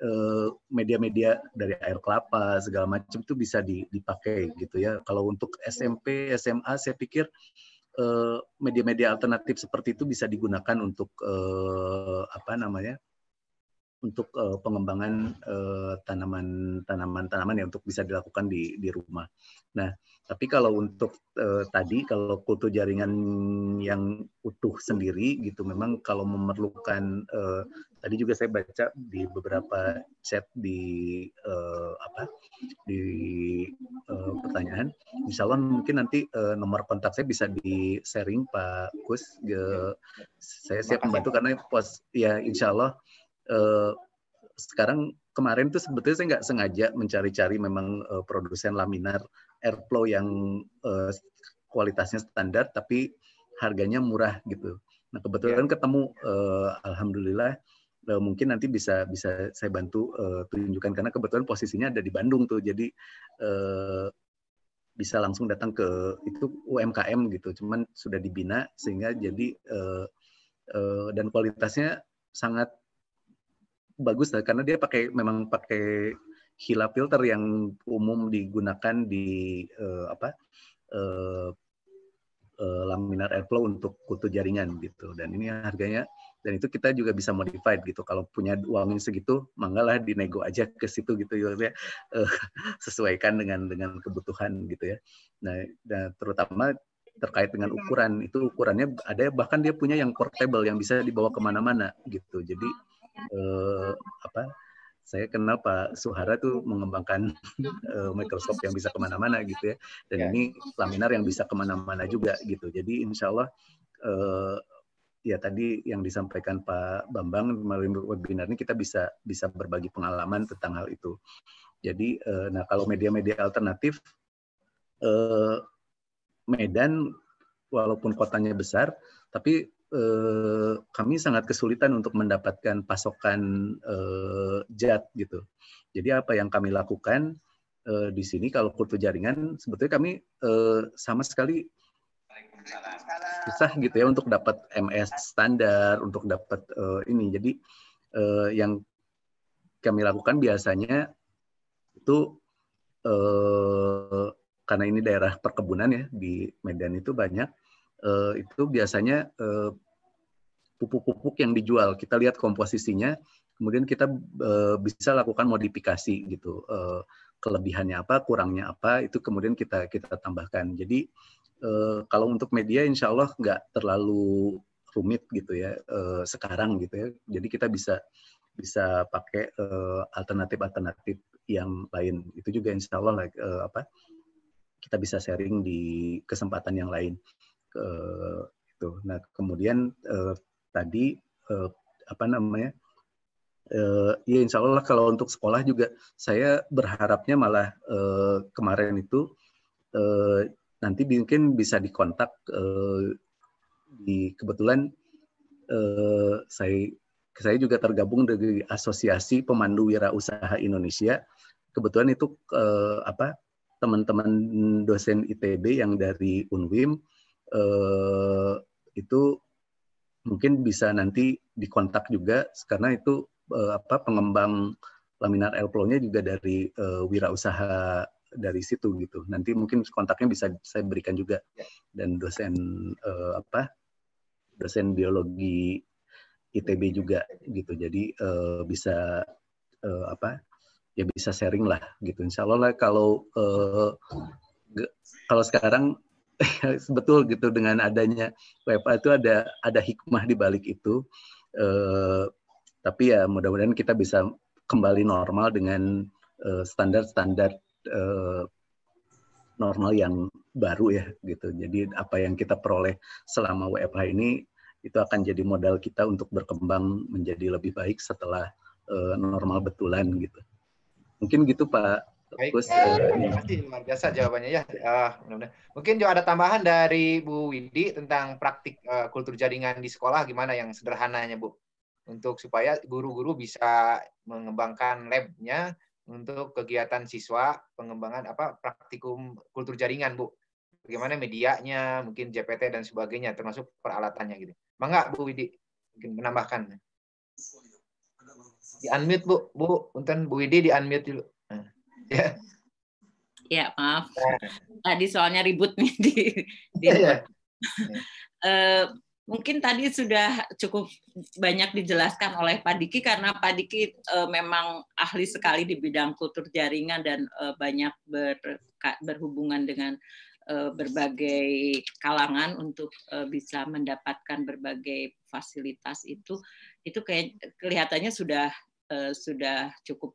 eh, media-media dari air kelapa segala macam itu bisa dipakai gitu ya. Kalau untuk SMP, SMA saya pikir eh, media-media alternatif seperti itu bisa digunakan untuk apa namanya? untuk pengembangan tanaman-tanaman-tanaman yang untuk bisa dilakukan di di rumah. Nah, tapi kalau untuk uh, tadi kalau kultur jaringan yang utuh sendiri gitu memang kalau memerlukan uh, tadi juga saya baca di beberapa chat di uh, apa di uh, pertanyaan Insya Allah mungkin nanti uh, nomor kontak saya bisa di sharing Pak Kus ke saya siap membantu karena pos ya Insya Allah uh, sekarang kemarin tuh sebetulnya saya nggak sengaja mencari-cari memang uh, produsen laminar airflow yang uh, kualitasnya standar tapi harganya murah gitu. Nah kebetulan yeah. ketemu uh, alhamdulillah uh, mungkin nanti bisa bisa saya bantu uh, tunjukkan karena kebetulan posisinya ada di Bandung tuh jadi uh, bisa langsung datang ke itu UMKM gitu. Cuman sudah dibina sehingga jadi uh, uh, dan kualitasnya sangat bagus lah karena dia pakai memang pakai Hila filter yang umum digunakan di uh, apa uh, uh, laminar airflow untuk kutu jaringan gitu dan ini harganya dan itu kita juga bisa modified gitu kalau punya uangnya segitu manggalah dinego aja ke situ gitu ya uh, [LAUGHS] sesuaikan dengan dengan kebutuhan gitu ya nah, dan terutama terkait dengan ukuran itu ukurannya ada bahkan dia punya yang portable yang bisa dibawa kemana-mana gitu jadi eh, apa saya kenal Pak Suhara tuh mengembangkan uh, iya. eh, mikroskop yang bisa kemana-mana gitu ya. Dan yeah. ini laminar yang bisa kemana-mana juga gitu. Jadi insya Allah uh, ya tadi yang disampaikan Pak Bambang melalui webinar ini kita bisa bisa berbagi pengalaman tentang hal itu. Jadi uh, nah kalau media-media alternatif uh, Medan walaupun kotanya besar tapi eh, kami sangat kesulitan untuk mendapatkan pasokan eh, jad gitu. Jadi apa yang kami lakukan eh, di sini kalau kultur jaringan sebetulnya kami eh, sama sekali susah gitu ya untuk dapat MS standar, untuk dapat eh, ini. Jadi eh, yang kami lakukan biasanya itu eh, karena ini daerah perkebunan ya di Medan itu banyak uh, itu biasanya pupuk eh, pupuk-pupuk yang dijual. Kita lihat komposisinya, kemudian kita uh, bisa lakukan modifikasi gitu. Uh, kelebihannya apa, kurangnya apa, itu kemudian kita kita tambahkan. Jadi uh, kalau untuk media, insya Allah nggak terlalu rumit gitu ya uh, sekarang gitu ya. Jadi kita bisa bisa pakai alternatif-alternatif yang lain. Itu juga insya Allah like, uh, apa kita bisa sharing di kesempatan yang lain. Eh, itu. Nah kemudian eh, tadi eh, apa namanya? ya insya Allah kalau untuk sekolah juga saya berharapnya malah kemarin itu nanti mungkin bisa dikontak di kebetulan saya saya juga tergabung dari Asosiasi Pemandu Wirausaha Indonesia. Kebetulan itu apa teman-teman dosen ITB yang dari Unwim eh, itu mungkin bisa nanti dikontak juga karena itu eh, apa pengembang laminar airflow-nya juga dari eh, wirausaha dari situ gitu. Nanti mungkin kontaknya bisa saya berikan juga dan dosen eh, apa dosen biologi ITB juga gitu. Jadi eh, bisa eh, apa ya bisa sharing lah gitu. Insya Allah lah kalau eh, kalau sekarang [LAUGHS] Sebetul gitu dengan adanya WFA itu ada ada hikmah di balik itu. Uh, tapi ya mudah-mudahan kita bisa kembali normal dengan eh, standar-standar uh, normal yang baru ya gitu. Jadi apa yang kita peroleh selama WFH ini itu akan jadi modal kita untuk berkembang menjadi lebih baik setelah uh, normal betulan gitu. Mungkin gitu Pak Baik, eh, Terima kasih luar biasa jawabannya ya. Uh, eh, benar-benar. Mungkin juga ada tambahan dari Bu Widi tentang praktik uh, kultur jaringan di sekolah gimana yang sederhananya Bu untuk supaya guru-guru bisa mengembangkan labnya untuk kegiatan siswa pengembangan apa praktikum kultur jaringan Bu. Bagaimana medianya, mungkin JPT dan sebagainya termasuk peralatannya gitu. Mangga Bu Widi mungkin menambahkan. Di unmute Bu, Bu, unten Bu Widi di unmute dulu. [LAUGHS] ya. Ya, maaf. Ya. Tadi soalnya ribut nih di, di ya, ya. uh, mungkin tadi sudah cukup banyak dijelaskan oleh Pak Diki karena Pak Diki uh, memang ahli sekali di bidang kultur jaringan dan uh, banyak ber, berhubungan dengan berbagai kalangan untuk bisa mendapatkan berbagai fasilitas itu itu kayak kelihatannya sudah sudah cukup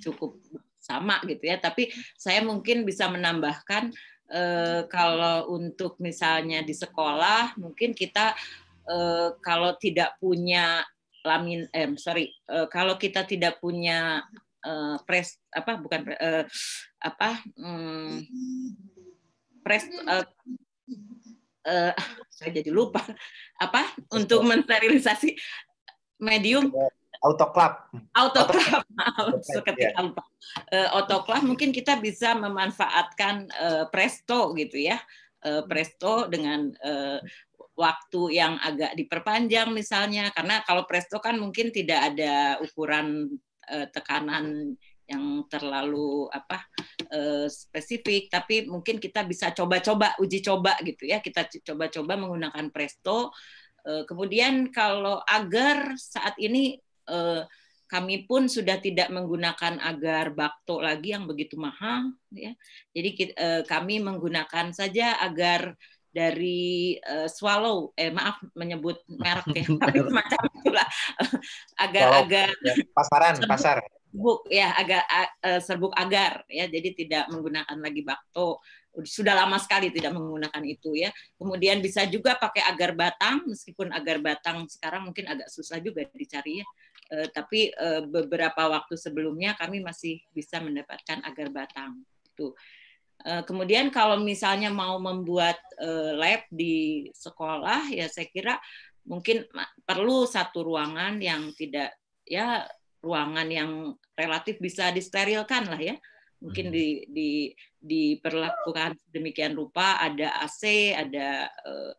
cukup sama gitu ya tapi saya mungkin bisa menambahkan e, kalau untuk misalnya di sekolah mungkin kita e, kalau tidak punya lamin eh, sorry e, kalau kita tidak punya eh, pres apa bukan eh, apa hmm, pres eh, eh, [LAUGHS] saya jadi lupa apa untuk mensterilisasi medium autoklap. Autoklap, seketika lupa. Yeah. mungkin kita bisa memanfaatkan uh, Presto gitu ya. Uh, Presto dengan uh, waktu yang agak diperpanjang misalnya karena kalau Presto kan mungkin tidak ada ukuran uh, tekanan yang terlalu apa uh, spesifik tapi mungkin kita bisa coba-coba uji coba gitu ya kita coba-coba menggunakan presto kemudian kalau agar saat ini eh, kami pun sudah tidak menggunakan agar bakto lagi yang begitu mahal ya jadi eh, kami menggunakan saja agar dari uh, Swallow, eh maaf menyebut merek ya, [LAUGHS] tapi macam itulah agar-agar [LAUGHS] agar, ya. pasaran serbuk, pasar serbuk ya agar uh, serbuk agar ya, jadi tidak menggunakan lagi bakto sudah lama sekali tidak menggunakan itu ya. Kemudian bisa juga pakai agar batang, meskipun agar batang sekarang mungkin agak susah juga dicari ya uh, tapi uh, beberapa waktu sebelumnya kami masih bisa mendapatkan agar batang. Tuh. Uh, kemudian kalau misalnya mau membuat uh, lab di sekolah, ya saya kira mungkin perlu satu ruangan yang tidak ya ruangan yang relatif bisa disterilkan lah ya mungkin hmm. di, di diperlakukan demikian rupa ada AC ada uh,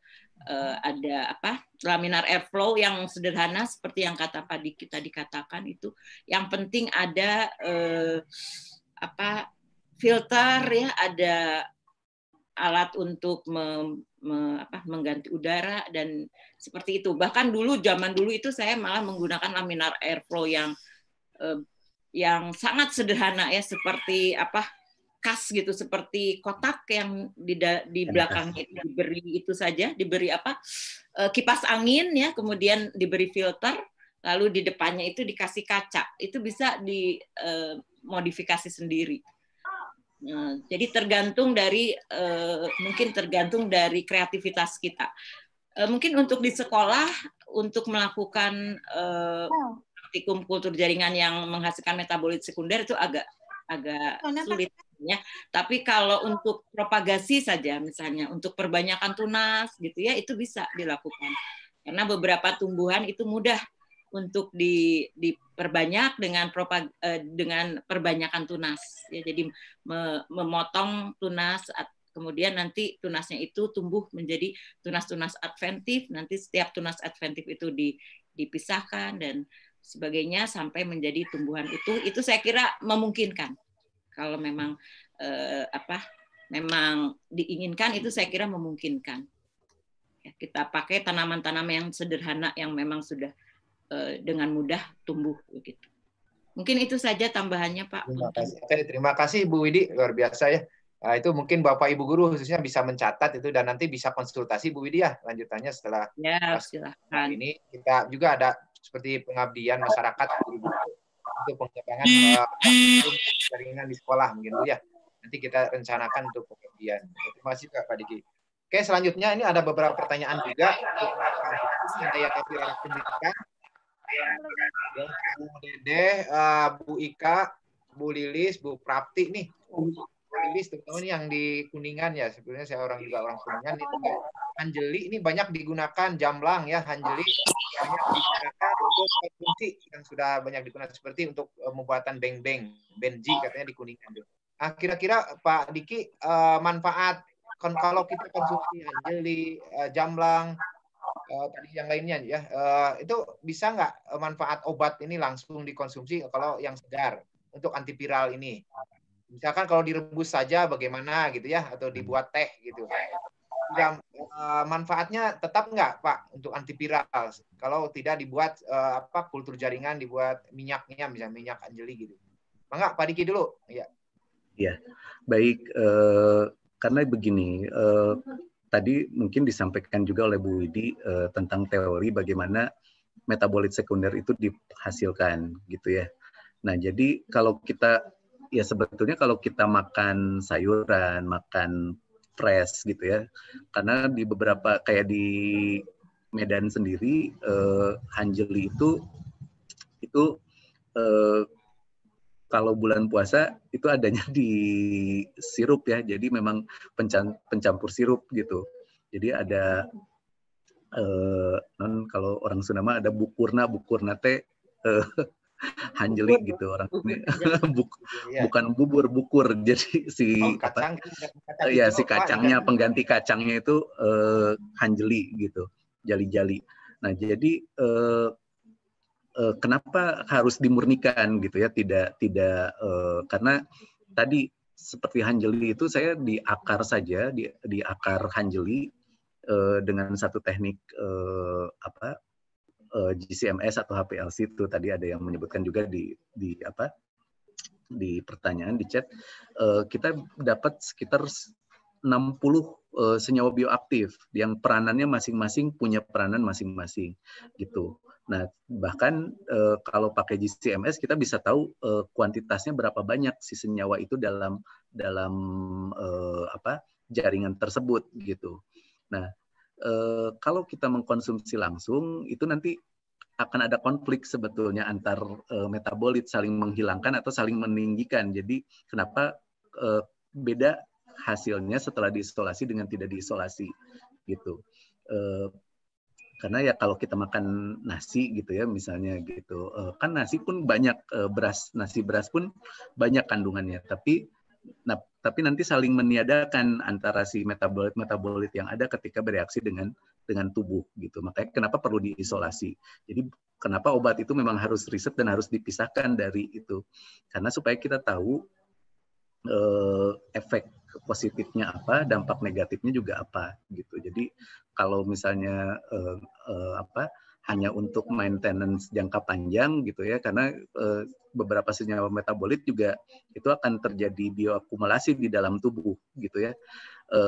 uh, ada apa laminar airflow yang sederhana seperti yang kata Pak Diki tadi katakan itu yang penting ada uh, apa filter ya ada alat untuk me, me, apa, mengganti udara dan seperti itu bahkan dulu zaman dulu itu saya malah menggunakan laminar airflow yang uh, yang sangat sederhana ya seperti apa kas gitu seperti kotak yang di di belakang belakangnya diberi itu saja diberi apa eh, kipas angin ya kemudian diberi filter lalu di depannya itu dikasih kaca itu bisa dimodifikasi eh, sendiri nah, jadi tergantung dari eh, mungkin tergantung dari kreativitas kita mungkin untuk di sekolah untuk melakukan praktikum kultur jaringan yang menghasilkan metabolit sekunder itu agak agak sulit kan ya. Tapi kalau untuk propagasi saja misalnya untuk perbanyakan tunas gitu ya itu bisa dilakukan. Karena beberapa tumbuhan itu mudah untuk di, diperbanyak dengan propag, eh, dengan perbanyakan tunas ya. Jadi me, memotong tunas kemudian nanti tunasnya itu tumbuh menjadi tunas-tunas adventif nanti setiap tunas adventif itu di, dipisahkan dan sebagainya sampai menjadi tumbuhan utuh itu saya kira memungkinkan kalau memang eh, apa memang diinginkan itu saya kira memungkinkan ya, kita pakai tanaman-tanaman yang sederhana yang memang sudah eh, dengan mudah tumbuh begitu mungkin itu saja tambahannya pak terima kasih, Oke, terima kasih Bu Widi luar biasa ya Nah, itu mungkin Bapak Ibu guru khususnya bisa mencatat itu dan nanti bisa konsultasi Bu ya lanjutannya setelah ya, silakan. ini kita juga ada seperti pengabdian masyarakat untuk pengembangan eh, jaringan di sekolah gitu ya. Nanti kita rencanakan untuk kemudian. Terima kasih Kak Pak Diki. Oke, selanjutnya ini ada beberapa pertanyaan juga untuk ada yang pendidikan langsung Bu Dede, eh, Bu Ika, Bu Lilis, Bu Prapti nih rilis terutama ini yang di Kuningan ya sebenarnya saya orang juga orang Kuningan itu Hanjeli ini banyak digunakan jamblang ya Hanjeli banyak digunakan untuk konsumsi yang sudah banyak digunakan seperti untuk eh, pembuatan beng-beng benji katanya di Kuningan Nah kira-kira Pak Diki eh, manfaat kalau kita konsumsi Hanjeli eh, jamblang tadi yang lainnya ya itu bisa nggak manfaat obat ini langsung dikonsumsi kalau yang segar untuk antiviral ini misalkan kalau direbus saja bagaimana gitu ya atau hmm. dibuat teh gitu dan uh, eh, manfaatnya tetap nggak pak untuk antiviral kalau tidak dibuat uh, apa kultur jaringan dibuat minyaknya misalnya minyak anjeli gitu enggak pak Diki dulu ya ya baik uh, karena begini uh, tadi mungkin disampaikan juga oleh Bu Widi uh, tentang teori bagaimana metabolit sekunder itu dihasilkan gitu ya nah jadi kalau kita ya sebetulnya kalau kita makan sayuran, makan fresh gitu ya. Karena di beberapa kayak di Medan sendiri eh, hanjeli itu itu eh, kalau bulan puasa itu adanya di sirup ya. Jadi memang pencampur sirup gitu. Jadi ada eh, non kalau orang Sunama ada bukurna, bukurna teh eh, hanjelik gitu orang iya. [LAUGHS] Buk, iya. bukan bubur bukur [LAUGHS] jadi si oh, kacang, eh, iya, apa, ya si kacangnya pengganti kacangnya itu eh, hanjeli gitu jali-jali nah jadi eh, uh, kenapa harus dimurnikan gitu ya tidak tidak eh, karena tadi seperti hanjeli itu saya di akar saja di, di akar hanjeli eh, dengan satu teknik eh, apa uh, eh, GCMS atau HPLC itu tadi ada yang menyebutkan juga di di apa di pertanyaan di chat uh, kita dapat sekitar 60 uh, eh, senyawa bioaktif yang peranannya masing-masing punya peranan masing-masing gitu. Nah, bahkan e, kalau pakai GCMS kita bisa tahu e, kuantitasnya berapa banyak si senyawa itu dalam dalam e, apa jaringan tersebut gitu. Nah, eh, kalau kita mengkonsumsi langsung itu nanti akan ada konflik sebetulnya antar eh, metabolit saling menghilangkan atau saling meninggikan. Jadi kenapa eh, beda hasilnya setelah diisolasi dengan tidak diisolasi gitu. Eh, karena ya kalau kita makan nasi gitu ya misalnya gitu eh, kan nasi pun banyak eh, beras nasi beras pun banyak kandungannya tapi Nah, tapi nanti saling meniadakan antara si metabolit metabolit yang ada ketika bereaksi dengan dengan tubuh gitu. Makanya kenapa perlu diisolasi. Jadi kenapa obat itu memang harus riset dan harus dipisahkan dari itu. Karena supaya kita tahu eh, efek positifnya apa, dampak negatifnya juga apa gitu. Jadi kalau misalnya eh, eh, apa hanya untuk maintenance jangka panjang gitu ya karena e, beberapa senyawa metabolit juga itu akan terjadi bioakumulasi di dalam tubuh gitu ya. E,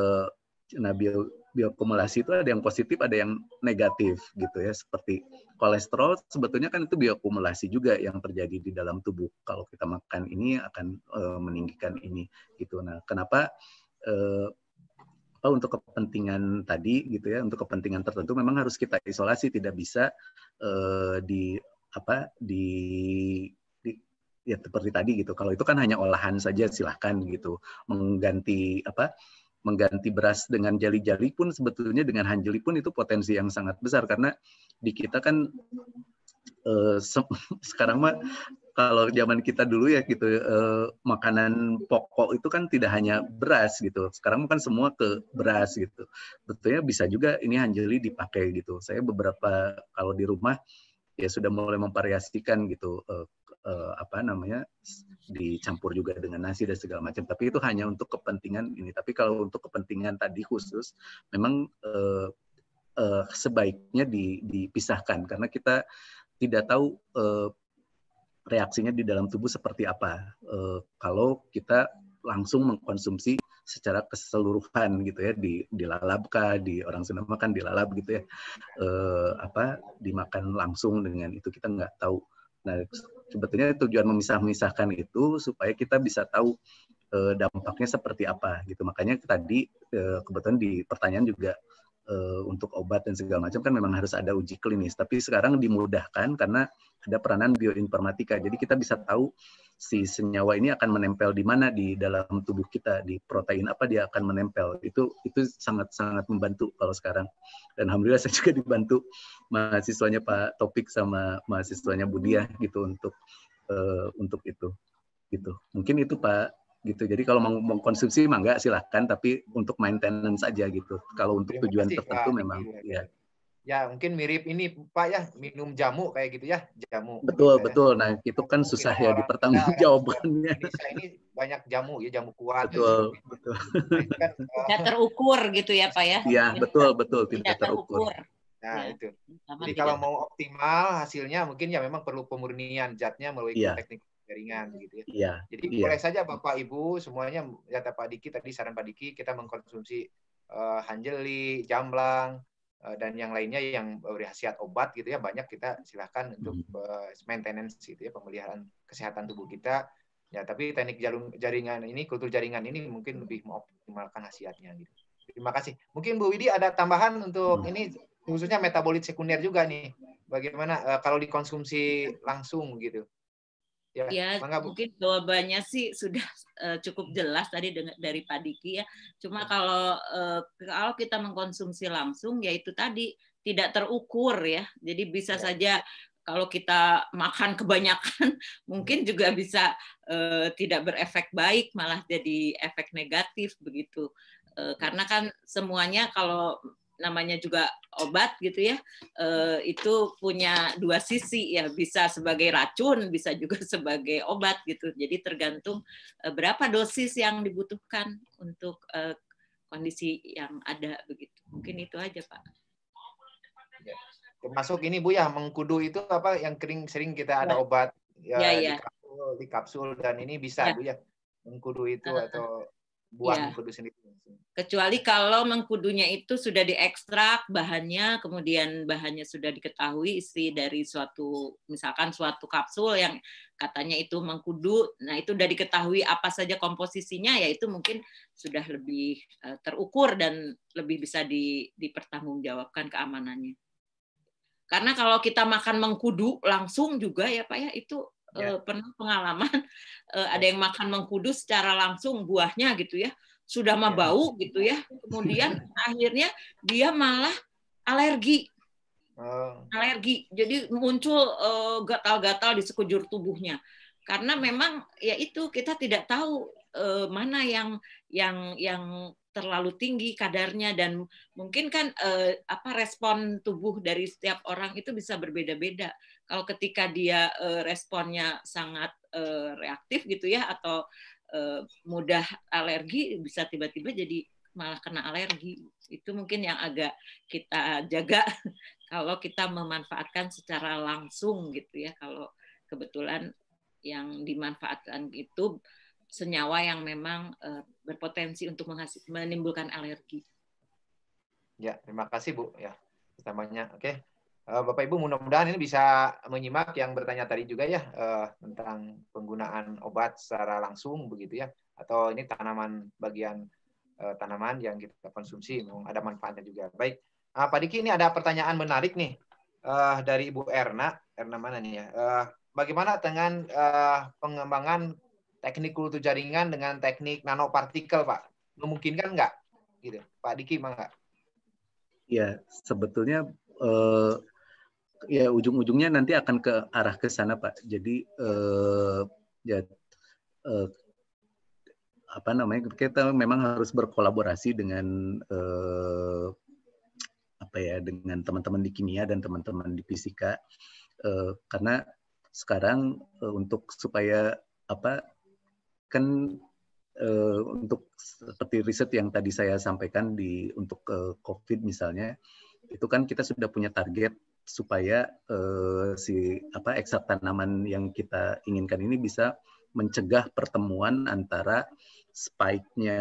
nah bio bioakumulasi itu ada yang positif ada yang negatif gitu ya seperti kolesterol sebetulnya kan itu bioakumulasi juga yang terjadi di dalam tubuh kalau kita makan ini akan e, meninggikan ini gitu. Nah kenapa e, apa untuk kepentingan tadi gitu ya untuk kepentingan tertentu memang harus kita isolasi tidak bisa uh, di apa di, di ya seperti tadi gitu kalau itu kan hanya olahan saja silahkan gitu mengganti apa mengganti beras dengan jali-jali pun sebetulnya dengan hanjeli pun itu potensi yang sangat besar karena di kita kan uh, se [LAUGHS] sekarang mah kalau zaman kita dulu ya gitu uh, makanan pokok itu kan tidak hanya beras gitu. Sekarang kan semua ke beras gitu. Betulnya bisa juga ini hanjeli dipakai gitu. Saya beberapa kalau di rumah ya sudah mulai memvariasikan gitu uh, uh, apa namanya dicampur juga dengan nasi dan segala macam. Tapi itu hanya untuk kepentingan ini. Tapi kalau untuk kepentingan tadi khusus memang uh, uh, sebaiknya dipisahkan karena kita tidak tahu uh, reaksinya di dalam tubuh seperti apa uh, kalau kita langsung mengkonsumsi secara keseluruhan gitu ya di dilalap di orang Sunda makan dilalap gitu ya uh, apa dimakan langsung dengan itu kita nggak tahu nah sebetulnya tujuan memisah-misahkan itu supaya kita bisa tahu uh, dampaknya seperti apa gitu makanya tadi uh, kebetulan di pertanyaan juga uh, untuk obat dan segala macam kan memang harus ada uji klinis. Tapi sekarang dimudahkan karena ada peranan bioinformatika. Jadi kita bisa tahu si senyawa ini akan menempel di mana di dalam tubuh kita, di protein apa dia akan menempel. Itu itu sangat-sangat membantu kalau sekarang. Dan alhamdulillah saya juga dibantu mahasiswanya Pak Topik sama mahasiswanya Budia gitu untuk uh, untuk itu. Gitu. Mungkin itu Pak gitu. Jadi kalau mau mengkonsumsi mah enggak silahkan, tapi untuk maintenance saja gitu. Kalau untuk Terima tujuan kasih, tertentu Pak. memang ya. Ya mungkin mirip ini Pak ya minum jamu kayak gitu ya jamu. Betul gitu, betul. Nah itu kan mungkin susah ya dipertanggungjawabannya. ini banyak jamu ya jamu kuat. Betul gitu. betul. Nah, kan, [LAUGHS] eh, tidak terukur gitu ya Pak ya. Iya betul betul tidak, tidak terukur. terukur. Nah, ya. itu. Jadi kalau mau optimal hasilnya mungkin ya memang perlu pemurnian zatnya melalui ya. teknik jaringan iya. gitu ya. Iya. Jadi iya. boleh saja Bapak Ibu semuanya kata ya, Pak Diki tadi saran Pak Diki kita mengkonsumsi uh, hanjeli, jamblang uh, dan yang lainnya yang berhasiat obat gitu ya banyak kita silahkan hmm. untuk uh, maintenance gitu ya pemeliharaan kesehatan tubuh kita. Ya, tapi teknik jarum jaringan ini kultur jaringan ini mungkin lebih mengoptimalkan khasiatnya gitu. Terima kasih. Mungkin Bu Widi ada tambahan untuk hmm. ini khususnya metabolit sekunder juga nih. Bagaimana uh, kalau dikonsumsi langsung gitu? Ya, ya Mangga, mungkin jawabannya sih sudah uh, cukup jelas tadi dari Pak Diki ya. Cuma ya. kalau uh, kalau kita mengkonsumsi langsung yaitu tadi tidak terukur ya. Jadi bisa ya. saja kalau kita makan kebanyakan [LAUGHS] mungkin juga bisa uh, tidak berefek baik malah jadi efek negatif begitu. karena kan semuanya kalau namanya juga obat gitu ya eh, itu punya dua sisi ya bisa sebagai racun bisa juga [LAUGHS] sebagai obat gitu jadi tergantung e, berapa dosis yang dibutuhkan untuk e, kondisi yang ada begitu mungkin itu aja pak ya. termasuk ini bu ya mengkudu itu apa yang kering sering kita ada ya. obat ya, ya, ya. Di, kapsul, di kapsul dan ini bisa ya. bu ya mengkudu itu uh, atau buah yeah. mengkudu iya. sendiri. Kecuali kalau mengkudunya itu sudah diekstrak bahannya, kemudian bahannya sudah diketahui isi dari suatu misalkan suatu kapsul yang katanya itu mengkudu. Nah, itu sudah diketahui apa saja komposisinya ya itu mungkin sudah lebih eh, terukur dan lebih bisa di, dipertanggungjawabkan keamanannya. Karena kalau kita makan mengkudu langsung juga ya Pak ya itu yeah. Ya. pernah pengalaman uh, [LAUGHS] ada yang makan mengkudu secara langsung buahnya gitu ya sudah mah ya. bau gitu ya kemudian [LAUGHS] akhirnya dia malah alergi oh. alergi jadi muncul uh, gatal-gatal di sekujur tubuhnya karena memang ya itu kita tidak tahu uh, mana yang yang yang terlalu tinggi kadarnya dan mungkin kan eh, apa respon tubuh dari setiap orang itu bisa berbeda-beda kalau ketika dia uh, responnya sangat uh, reaktif gitu ya atau uh, mudah alergi bisa tiba-tiba jadi malah kena alergi itu mungkin yang agak kita jaga [LAUGHS] kalau kita memanfaatkan secara langsung gitu ya kalau kebetulan yang dimanfaatkan itu senyawa yang memang uh, berpotensi untuk menimbulkan alergi. Ya, terima kasih Bu ya pertamanya. Oke. Okay. Eh, Bapak Ibu mudah-mudahan ini bisa menyimak yang bertanya tadi juga ya eh, tentang penggunaan obat secara langsung begitu ya atau ini tanaman bagian eh, tanaman yang kita konsumsi memang ada manfaatnya juga. Baik, Pak Diki ini ada pertanyaan menarik nih dari Ibu Erna, Erna mana nih ya? Bagaimana dengan pengembangan teknik kultur jaringan dengan teknik nanopartikel, Pak? Memungkinkan nggak? Gitu, Pak Diki, mah nggak? Ya, sebetulnya Uh, ya ujung-ujungnya nanti akan ke arah ke sana Pak. Jadi eh, ya eh, apa namanya kita memang harus berkolaborasi dengan eh, apa ya dengan teman-teman di kimia dan teman-teman di fisika eh, karena sekarang eh, untuk supaya apa kan eh, untuk seperti riset yang tadi saya sampaikan di untuk eh, COVID misalnya itu kan kita sudah punya target supaya uh, si apa eksak tanaman yang kita inginkan ini bisa mencegah pertemuan antara spike-nya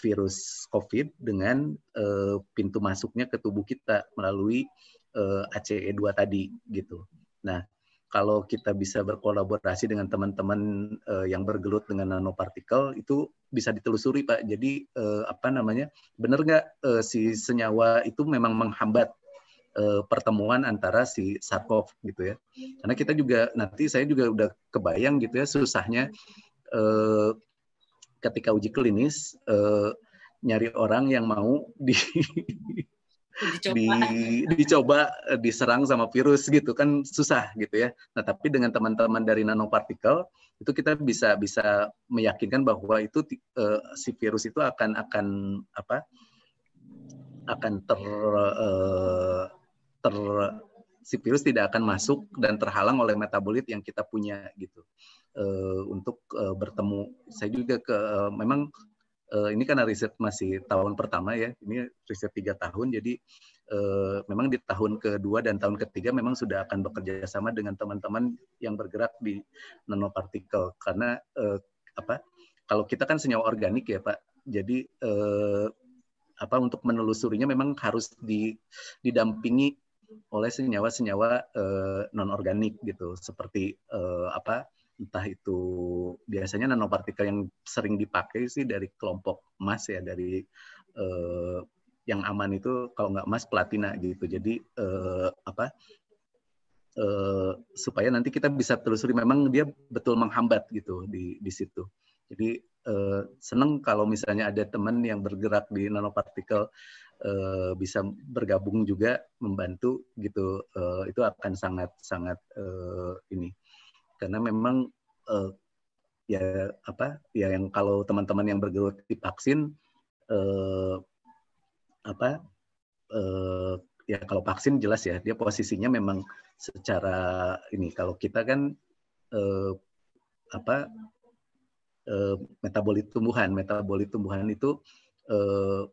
virus COVID dengan uh, pintu masuknya ke tubuh kita melalui uh, eh, ACE2 tadi gitu. Nah, kalau kita bisa berkolaborasi dengan teman-teman uh, yang bergelut dengan nanopartikel itu bisa ditelusuri pak jadi uh, apa namanya benar nggak uh, si senyawa itu memang menghambat uh, pertemuan antara si Sarkov gitu ya. Karena kita juga nanti saya juga udah kebayang gitu ya susahnya uh, ketika uji klinis uh, nyari orang yang mau di dicoba. di dicoba diserang sama virus gitu kan susah gitu ya. Nah, tapi dengan teman-teman dari nanopartikel itu kita bisa bisa meyakinkan bahwa itu uh, si virus itu akan akan apa? akan ter uh, ter si virus tidak akan masuk dan terhalang oleh metabolit yang kita punya gitu uh, untuk uh, bertemu. Saya juga ke uh, memang uh, ini karena riset masih tahun pertama ya, ini riset tiga tahun, jadi uh, memang di tahun kedua dan tahun ketiga memang sudah akan bekerja sama dengan teman-teman yang bergerak di nanopartikel karena uh, apa? Kalau kita kan senyawa organik ya Pak, jadi uh, apa untuk menelusurinya memang harus didampingi oleh senyawa-senyawa eh, non organik gitu seperti eh, apa entah itu biasanya nanopartikel yang sering dipakai sih dari kelompok emas ya dari eh, yang aman itu kalau nggak emas platina gitu jadi apa supaya nanti kita bisa telusuri memang dia betul menghambat gitu di di situ jadi seneng kalau misalnya ada teman yang bergerak di nanopartikel uh, bisa bergabung juga membantu gitu uh, itu akan sangat sangat uh, ini karena memang uh, ya apa ya yang kalau teman-teman yang bergelut vaksin uh, apa uh, ya kalau vaksin jelas ya dia posisinya memang secara ini kalau kita kan uh, apa uh, metabolit tumbuhan metabolit tumbuhan itu uh,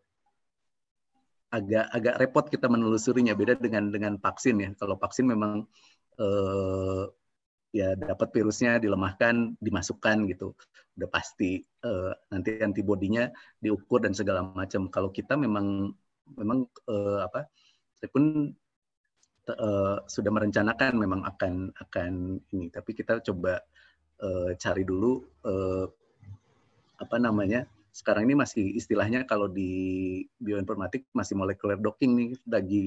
agak agak repot kita menelusurinya beda dengan dengan vaksin ya. Kalau vaksin memang eh, ya dapat virusnya dilemahkan, dimasukkan gitu. Udah pasti eh, nanti antibodinya diukur dan segala macam. Kalau kita memang memang eh, apa? Saya pun eh, sudah merencanakan memang akan akan ini, tapi kita coba eh, cari dulu eh, apa namanya? sekarang ini masih istilahnya kalau di bioinformatik masih molecular docking nih lagi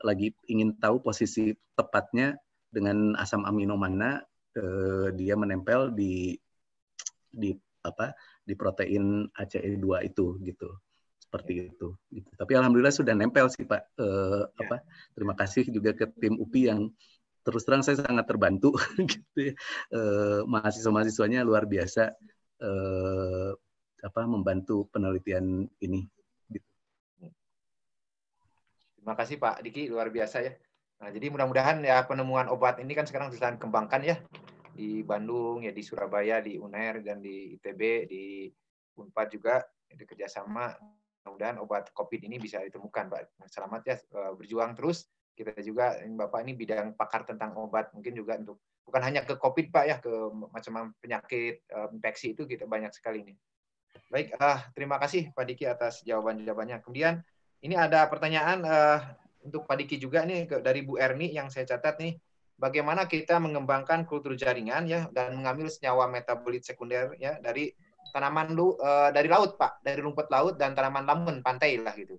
lagi ingin tahu posisi tepatnya dengan asam amino mana eh, dia menempel di di apa di protein ACE2 itu gitu seperti iya. itu gitu. tapi alhamdulillah sudah nempel sih pak eh, iya. apa terima kasih juga ke tim UPI yang terus terang saya sangat terbantu [LAUGHS] gitu ya. eh, mahasiswa mahasiswanya luar biasa eh, apa membantu penelitian ini. Terima kasih Pak Diki, luar biasa ya. Nah, jadi mudah-mudahan ya penemuan obat ini kan sekarang sedang kembangkan ya di Bandung, ya di Surabaya, di Unair dan di ITB, di Unpad juga ada kerjasama. Mudah-mudahan obat COVID ini bisa ditemukan, Pak. Selamat ya e, berjuang terus. Kita juga Bapak ini bidang pakar tentang obat, mungkin juga untuk bukan hanya ke COVID Pak ya, ke macam penyakit e, infeksi itu kita banyak sekali ini. Baik, uh, terima kasih Pak Diki atas jawaban-jawabannya. Kemudian ini ada pertanyaan uh, untuk Pak Diki juga nih dari Bu Erni yang saya catat nih. Bagaimana kita mengembangkan kultur jaringan ya dan mengambil senyawa metabolit sekunder ya dari tanaman lu uh, dari laut Pak, dari rumput laut dan tanaman lamun pantai lah gitu.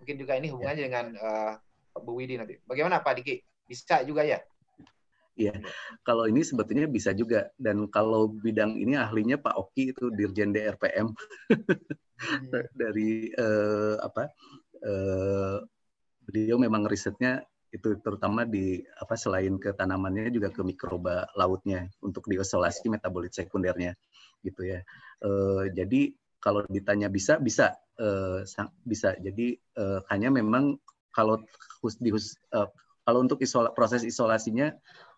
Mungkin juga ini hubungannya ya. dengan uh, Bu Widi nanti. Bagaimana Pak Diki? Bisa juga ya? Iya. iya, kalau ini sebetulnya bisa juga dan kalau bidang ini ahlinya Pak Oki itu Dirjen DRPM iya. [LAUGHS] dari eh, apa eh, beliau memang risetnya itu terutama di apa selain ke tanamannya juga ke mikroba lautnya untuk diisolasi metabolit sekundernya gitu ya. Eh, jadi kalau ditanya bisa bisa eh, bisa jadi eh, hanya memang kalau di eh, kalau untuk isola, proses isolasinya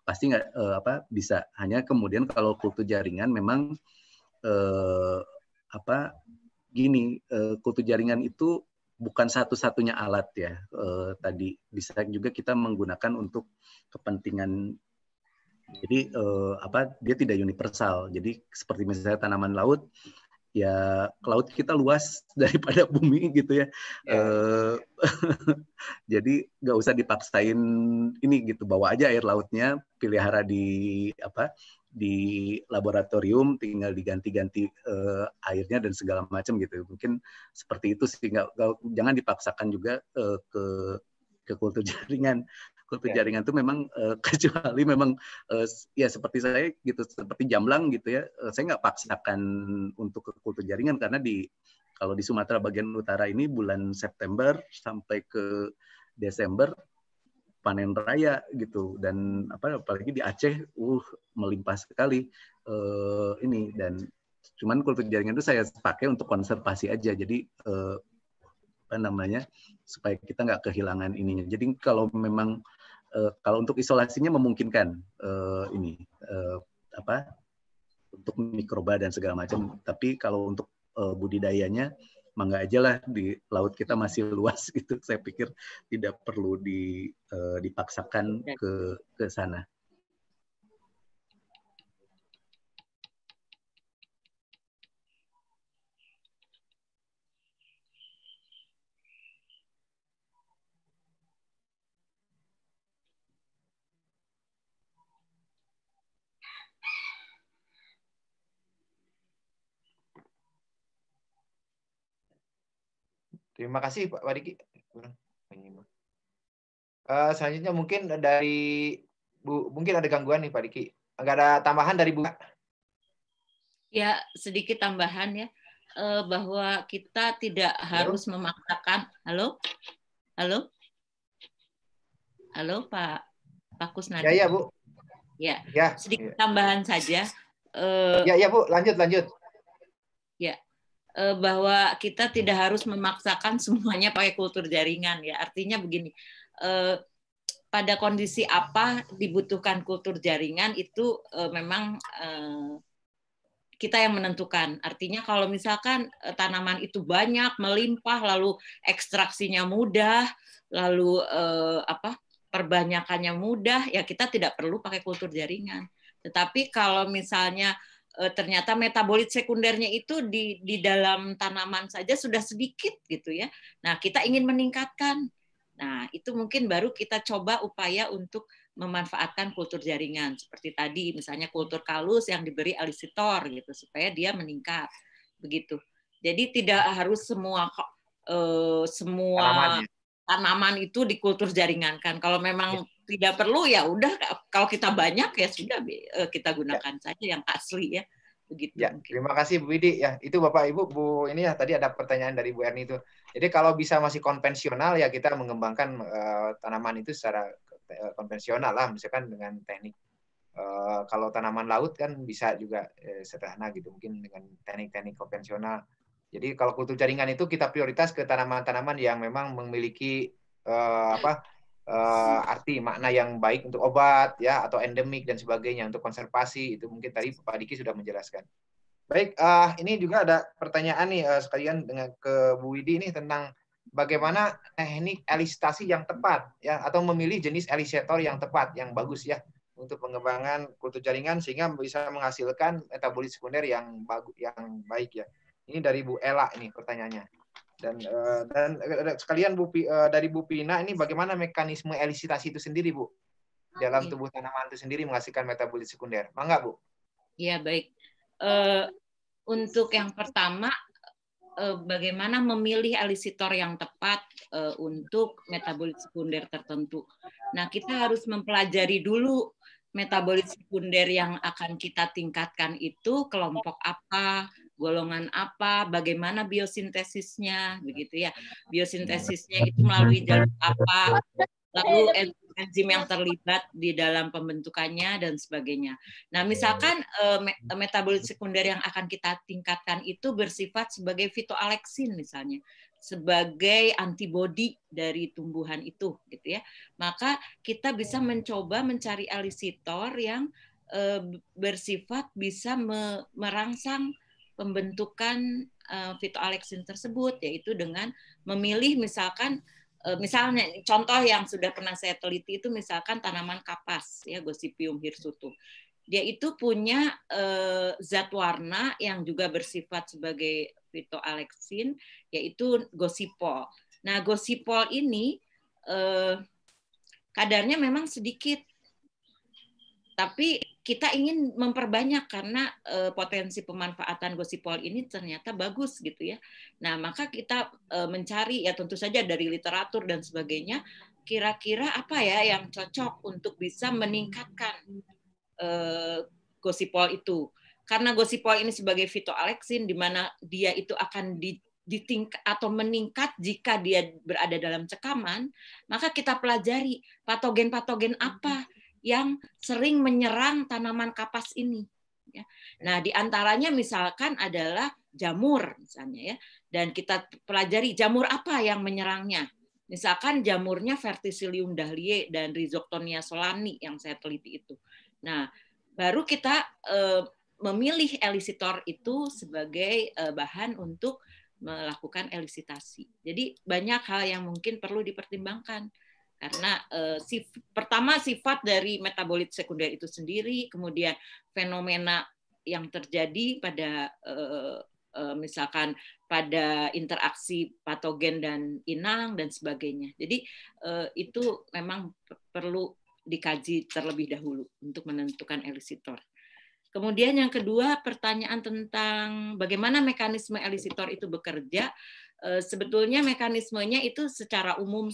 pasti nggak uh, apa bisa hanya kemudian kalau kultu jaringan memang uh, apa gini uh, eh, kultu jaringan itu bukan satu-satunya alat ya uh, tadi bisa juga kita menggunakan untuk kepentingan jadi uh, apa dia tidak universal. Jadi seperti misalnya tanaman laut ya laut kita luas [LAUGHS] daripada bumi gitu ya. Yeah. Ya. [LAUGHS] jadi nggak usah dipaksain ini gitu bawa aja air lautnya pelihara di apa di laboratorium tinggal diganti-ganti uh, airnya dan segala macam gitu. Mungkin seperti itu sih jangan dipaksakan juga uh, ke ke kultur [LAUGHS] jaringan kultur yeah. jaringan itu memang uh, [LAUGHS] kecuali memang uh, ya seperti saya gitu seperti jamblang gitu ya uh, saya nggak paksakan untuk ke kultur jaringan karena di kalau di Sumatera bagian utara ini bulan September sampai ke Desember panen raya gitu dan apa apalagi di Aceh uh melimpah sekali uh, ini dan cuman kultur jaringan itu saya pakai untuk konservasi aja jadi uh, apa namanya supaya kita nggak kehilangan ininya. Jadi kalau memang uh, kalau untuk isolasinya memungkinkan uh, ini uh, apa untuk mikroba dan segala macam. Tapi kalau untuk uh, budidayanya mangga aja lah di laut kita masih [LAUGHS] luas itu saya pikir tidak perlu di, uh, dipaksakan ke ke sana Terima kasih Pak Wadiki. Uh, eh, selanjutnya mungkin dari Bu, mungkin ada gangguan nih Pak Diki. Enggak ada tambahan dari Bu? Ya, sedikit tambahan ya uh, bahwa kita tidak harus memaksakan. Halo, halo, halo Pak Pak Kusnadi. Ya, ya Bu. Ya, ya. sedikit ya. tambahan saja. Uh, ya, ya Bu, lanjut, lanjut. Ya, Eh, bahwa kita tidak harus memaksakan semuanya pakai kultur jaringan ya. Artinya begini, eh, pada kondisi apa dibutuhkan kultur jaringan itu eh, memang kita yang menentukan. Artinya kalau misalkan tanaman itu banyak melimpah lalu ekstraksinya mudah, lalu apa perbanyakannya mudah, ya kita tidak perlu pakai kultur jaringan. Tetapi kalau misalnya Eh, ternyata metabolit sekundernya itu di di dalam tanaman saja sudah sedikit gitu ya. Nah, kita ingin meningkatkan. Nah, itu mungkin baru kita coba upaya untuk memanfaatkan kultur jaringan seperti tadi misalnya kultur kalus yang diberi alisitor gitu supaya dia meningkat begitu. Jadi tidak harus semua eh, semua ya. tanaman, itu dikultur jaringankan. Kalau memang ya tidak perlu ya udah kalau kita banyak ya sudah eh, kita gunakan ya. saja yang asli ya begitu. Ya, terima kasih Bu Widi ya. Itu Bapak Ibu Bu ini ya tadi ada pertanyaan dari Bu Erni itu. Jadi kalau bisa masih konvensional ya kita mengembangkan uh, tanaman itu secara eh, konvensional lah misalkan dengan teknik Uh, kalau tanaman laut kan bisa juga eh, sederhana gitu mungkin dengan teknik-teknik konvensional. Jadi kalau kultur jaringan itu kita prioritas ke tanaman-tanaman yang memang memiliki uh, apa uh, arti makna yang baik untuk obat ya atau endemik dan sebagainya untuk konservasi itu mungkin tadi Pak Diki sudah menjelaskan. Baik, uh, ini juga ada pertanyaan nih uh, sekalian dengan ke Bu Widi ini tentang bagaimana teknik elisitasi yang tepat ya atau memilih jenis elisator yang tepat yang bagus ya untuk pengembangan kultur jaringan sehingga bisa menghasilkan metabolit sekunder yang bagus yang baik ya. Ini dari Bu Ela ini pertanyaannya. Dan eh, dan eh, sekalian Bu eh, dari Bu Pina ini bagaimana mekanisme elisitasi itu sendiri Bu? Dalam tubuh tanaman itu sendiri menghasilkan metabolit sekunder. Mangga Bu. Iya baik. untuk yang pertama bagaimana memilih elisitor yang tepat untuk metabolit sekunder tertentu. Nah, kita harus mempelajari dulu metabolit sekunder yang akan kita tingkatkan itu kelompok apa, golongan apa, bagaimana biosintesisnya, begitu ya. Biosintesisnya itu melalui jalur apa, lalu enzim yang terlibat di dalam pembentukannya dan sebagainya. Nah, misalkan eh, eh, metabolit sekunder yang akan kita tingkatkan itu bersifat sebagai fitoalexin, misalnya, sebagai antibodi dari tumbuhan itu gitu ya. Maka kita bisa mencoba mencari alisitor yang eh, bersifat bisa merangsang pembentukan uh, tersebut yaitu dengan memilih misalkan uh, misalnya contoh yang sudah pernah saya teliti itu misalkan tanaman kapas ya Gossypium hirsutum dia itu punya uh, zat warna yang juga bersifat sebagai fitoalexin yaitu gossypol. Nah, gossypol ini uh, kadarnya memang sedikit tapi kita ingin memperbanyak karena e, potensi pemanfaatan gosipol ini ternyata bagus gitu ya. Nah, maka kita e, mencari ya tentu saja dari literatur dan sebagainya kira-kira apa ya yang cocok untuk bisa meningkatkan e, gosipol itu. Karena gosipol ini sebagai fitoalexin di mana dia itu akan di ditingkat atau meningkat jika dia berada dalam cekaman, maka kita pelajari patogen-patogen apa yang sering menyerang tanaman kapas ini. Ya. Nah, di antaranya misalkan adalah jamur misalnya ya, dan kita pelajari jamur apa yang menyerangnya. Misalkan jamurnya Verticillium dahliae dan Rhizoctonia solani yang saya teliti itu. Nah, baru kita eh, memilih elisitor itu sebagai eh, bahan untuk melakukan elisitasi. Jadi banyak hal yang mungkin perlu dipertimbangkan karena uh, eh, si pertama sifat dari metabolit sekunder itu sendiri, kemudian fenomena yang terjadi pada uh, uh, misalkan pada interaksi patogen dan inang dan sebagainya. Jadi uh, itu memang perlu dikaji terlebih dahulu untuk menentukan elisitor. Kemudian yang kedua pertanyaan tentang bagaimana mekanisme elisitor itu bekerja. Sebetulnya mekanismenya itu secara umum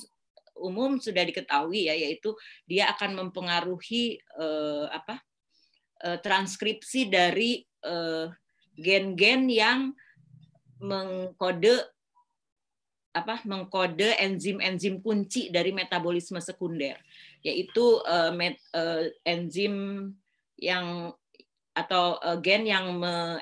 umum sudah diketahui ya yaitu dia akan mempengaruhi eh, apa eh, transkripsi dari eh, gen-gen eh, yang mengkode apa mengkode enzim-enzim kunci dari metabolisme sekunder yaitu uh, met, uh, enzim yang atau uh, gen yang me,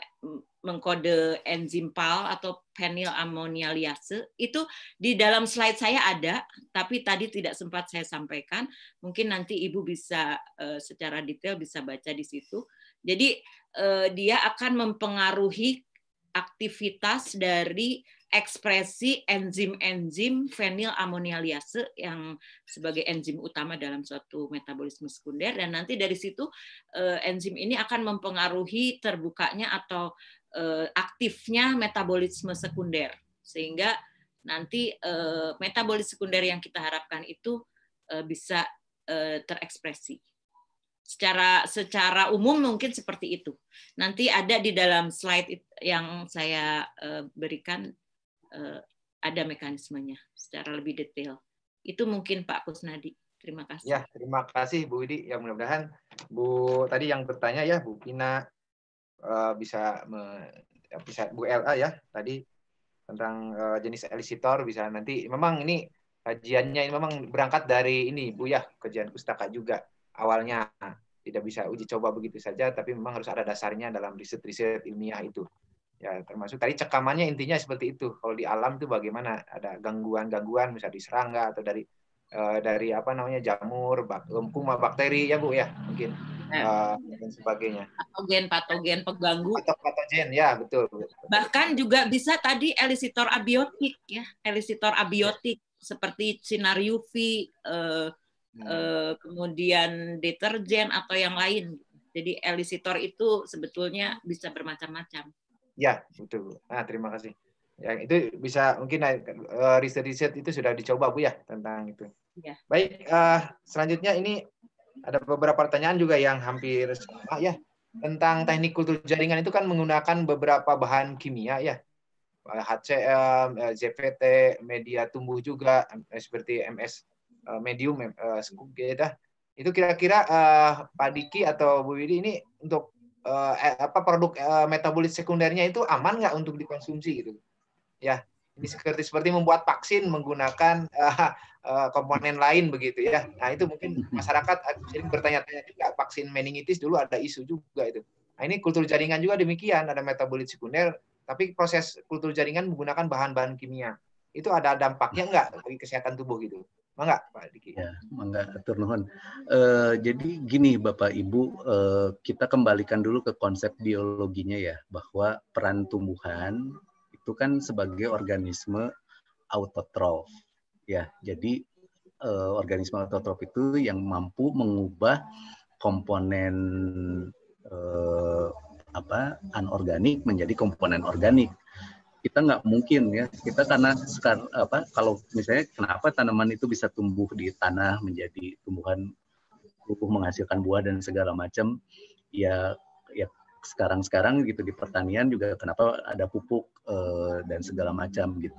mengkode enzim PAL atau penil amonialiase itu di dalam slide saya ada tapi tadi tidak sempat saya sampaikan mungkin nanti ibu bisa eh, secara detail bisa baca di situ jadi eh, dia akan mempengaruhi aktivitas dari ekspresi enzim-enzim fenil amonialiase yang sebagai enzim utama dalam suatu metabolisme sekunder dan nanti dari situ eh, enzim ini akan mempengaruhi terbukanya atau Eh, aktifnya metabolisme sekunder sehingga nanti eh, metabolisme sekunder yang kita harapkan itu eh, bisa terekspresi secara secara umum mungkin seperti itu nanti ada di dalam slide yang saya berikan ada mekanismenya secara lebih detail itu mungkin Pak Kusnadi terima kasih ya terima kasih Bu Widi ya mudah-mudahan Bu tadi yang bertanya ya Bu Pina Eh, bisa me, eh, bisa Bu LA ya tadi tentang uh, jenis elisitor bisa nanti memang ini kajiannya ini memang berangkat dari ini Bu ya kajian pustaka juga awalnya tidak bisa uji coba begitu saja tapi memang harus ada dasarnya dalam riset-riset ilmiah itu ya termasuk tadi cekamannya intinya seperti itu kalau di alam tuh bagaimana ada gangguan-gangguan misalnya di serangga atau dari uh, dari apa namanya jamur bak, bakteri ya Bu ya mungkin uh, dan sebagainya. Patogen, patogen, pengganggu. Patogen, ya betul, Bahkan juga bisa tadi elisitor abiotik ya, elisitor abiotik ya. seperti sinar UV, uh, eh, hmm. uh, kemudian deterjen atau yang lain. Jadi elisitor itu sebetulnya bisa bermacam-macam. Ya betul. Nah terima kasih. Ya, itu bisa mungkin eh, riset-riset uh, itu sudah dicoba Bu ya tentang itu. Ya. Baik, uh, selanjutnya ini ada beberapa pertanyaan juga yang hampir sama ya tentang teknik kultur jaringan itu kan menggunakan beberapa bahan kimia ya HCM, eh, ZPT, eh, media tumbuh juga eh, seperti MS medium scoop gitu. Ya. Itu kira-kira uh, Pak Diki atau Bu Widi ini untuk uh, apa produk uh, metabolit sekundernya itu aman nggak untuk dikonsumsi gitu? Ya, seperti seperti membuat vaksin menggunakan uh, uh, komponen lain begitu ya. Nah itu mungkin [LAUGHS] masyarakat sering bertanya-tanya juga vaksin meningitis dulu ada isu juga itu. Nah ini kultur jaringan juga demikian ada metabolit sekunder, tapi proses kultur jaringan menggunakan bahan-bahan kimia itu ada dampaknya enggak bagi kesehatan tubuh gitu? enggak Pak Diki. Ya, mangga Uh, eh, jadi gini Bapak Ibu, uh, kita kembalikan dulu ke konsep biologinya ya bahwa peran tumbuhan itu kan sebagai organisme autotrof. Ya, jadi eh, organisme autotrof itu yang mampu mengubah komponen eh, apa anorganik menjadi komponen organik kita nggak mungkin ya kita karena sekarang apa kalau misalnya kenapa tanaman itu bisa tumbuh di tanah menjadi tumbuhan tumbuh menghasilkan buah dan segala macam ya ya sekarang-sekarang gitu di pertanian juga kenapa ada pupuk uh, dan segala macam gitu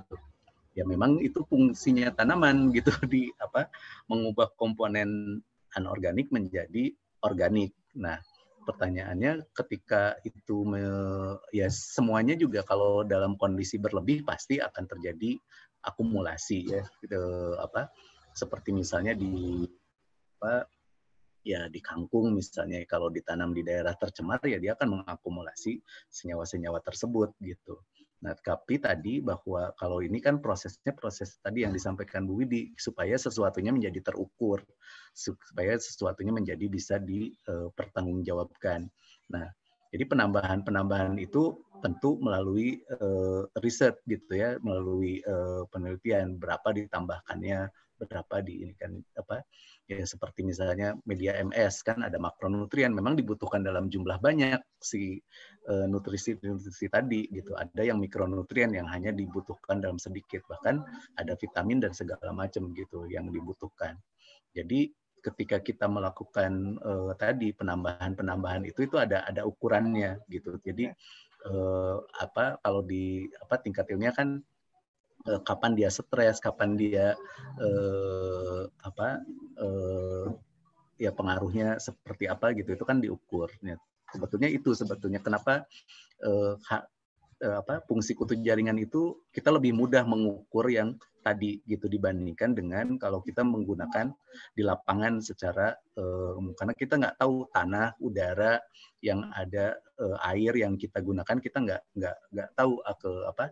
ya memang itu fungsinya tanaman gitu [LAUGHS] di apa mengubah komponen anorganik menjadi organik nah pertanyaannya ketika itu me, ya semuanya juga kalau dalam kondisi berlebih pasti akan terjadi akumulasi ya gitu, apa seperti misalnya di apa ya di kangkung misalnya kalau ditanam di daerah tercemar ya dia akan mengakumulasi senyawa-senyawa tersebut gitu. Nah, tapi tadi bahwa kalau ini kan prosesnya proses tadi yang disampaikan Bu Widi supaya sesuatunya menjadi terukur, supaya sesuatunya menjadi bisa dipertanggungjawabkan. Eh, nah, jadi penambahan-penambahan itu tentu melalui uh, riset gitu ya, melalui uh, penelitian berapa ditambahkannya, berapa di ini kan apa ya seperti misalnya media MS kan ada makronutrien memang dibutuhkan dalam jumlah banyak si uh, nutrisi nutrisi tadi gitu ada yang mikronutrien yang hanya dibutuhkan dalam sedikit bahkan ada vitamin dan segala macam gitu yang dibutuhkan jadi ketika kita melakukan uh, tadi penambahan-penambahan itu itu ada ada ukurannya gitu. Jadi uh, apa kalau di apa tingkat ilmiah kan Eh, kapan dia stres, kapan dia uh, apa uh, ya pengaruhnya seperti apa gitu itu kan diukur. Sebetulnya itu sebetulnya kenapa uh, ha, apa fungsi kutu jaringan itu kita lebih mudah mengukur yang tadi gitu dibandingkan dengan kalau kita menggunakan di lapangan secara eh, karena kita nggak tahu tanah, udara, yang ada eh, air yang kita gunakan kita nggak nggak nggak tahu ke apa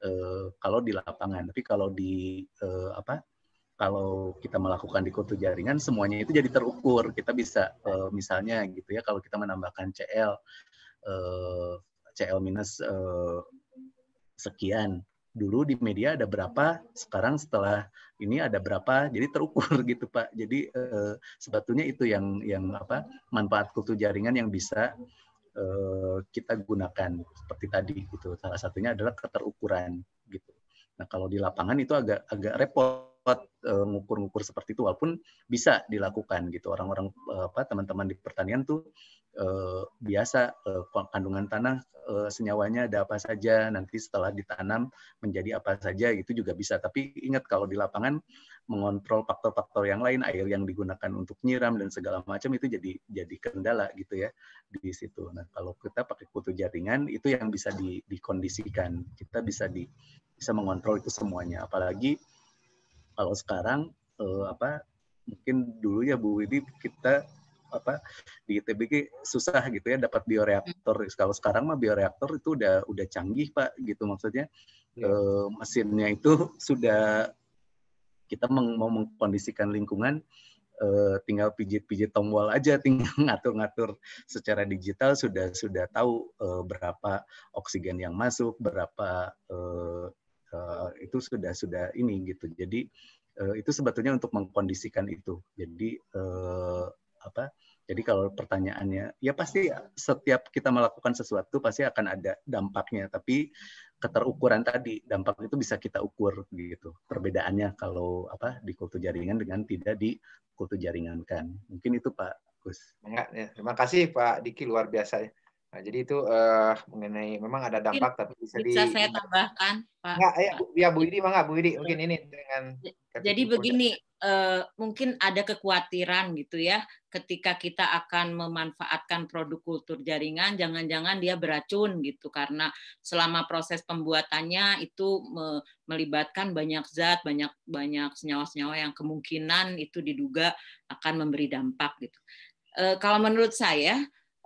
Eh, kalau di lapangan. Tapi kalau di eh, apa? Kalau kita melakukan di kutu jaringan, semuanya itu jadi terukur. Kita bisa eh, misalnya gitu ya, kalau kita menambahkan CL eh, CL minus eh, sekian. Dulu di media ada berapa, sekarang setelah ini ada berapa, jadi terukur [LAUGHS] gitu Pak. Jadi eh, sebetulnya itu yang yang apa manfaat kultur jaringan yang bisa Eh, kita gunakan seperti tadi gitu. Salah satunya adalah keterukuran gitu. Nah, kalau di lapangan itu agak agak repot eh, ngukur-ngukur uh, seperti itu walaupun bisa dilakukan gitu. Orang-orang eh, apa teman-teman di pertanian tuh uh, biasa uh, kandungan tanah uh, senyawanya ada apa saja nanti setelah ditanam menjadi apa saja itu juga bisa tapi ingat kalau di lapangan mengontrol faktor-faktor yang lain air yang digunakan untuk nyiram dan segala macam itu jadi jadi kendala gitu ya di situ nah kalau kita pakai kutu jaringan itu yang bisa di, dikondisikan kita bisa di bisa mengontrol itu semuanya apalagi kalau sekarang uh, apa mungkin dulu ya Bu Widi kita apa di ITBG susah gitu ya dapat bioreaktor. Hmm. Kalau sekarang mah bioreaktor itu udah udah canggih Pak gitu maksudnya e, mesinnya itu [LAUGHS] sudah kita meng, mau mengkondisikan lingkungan e, tinggal pijit-pijit tombol aja [LAUGHS] tinggal ngatur-ngatur secara digital sudah sudah tahu e, berapa oksigen yang masuk, berapa e, e, itu sudah sudah ini gitu. Jadi itu sebetulnya untuk mengkondisikan itu. Jadi e, apa jadi kalau pertanyaannya ya pasti setiap kita melakukan sesuatu pasti akan ada dampaknya tapi keterukuran tadi dampak itu bisa kita ukur gitu perbedaannya kalau apa di kultu jaringan dengan tidak di kultu jaringan kan mungkin itu Pak Gus. Enggak, ya. Terima kasih Pak Diki luar biasa. ya Nah, jadi itu uh, mengenai memang ada dampak tapi bisa, bisa di, saya tambahkan Pak. Enggak, ya, Bu, ya Bu Idi mangga Bu Idi mungkin ini dengan Jadi begini, uh, mungkin ada kekhawatiran gitu ya ketika kita akan memanfaatkan produk kultur jaringan jangan-jangan dia beracun gitu karena selama proses pembuatannya itu me melibatkan banyak zat, banyak banyak senyawa-senyawa yang kemungkinan itu diduga akan memberi dampak gitu. Uh, kalau menurut saya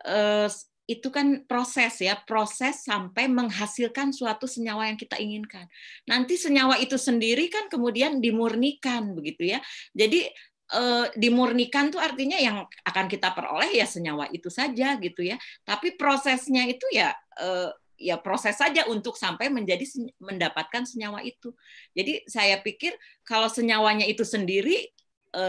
uh, itu kan proses ya, proses sampai menghasilkan suatu senyawa yang kita inginkan. Nanti senyawa itu sendiri kan kemudian dimurnikan begitu ya. Jadi e, dimurnikan tuh artinya yang akan kita peroleh ya senyawa itu saja gitu ya. Tapi prosesnya itu ya e, ya proses saja untuk sampai menjadi mendapatkan senyawa itu. Jadi saya pikir kalau senyawanya itu sendiri e,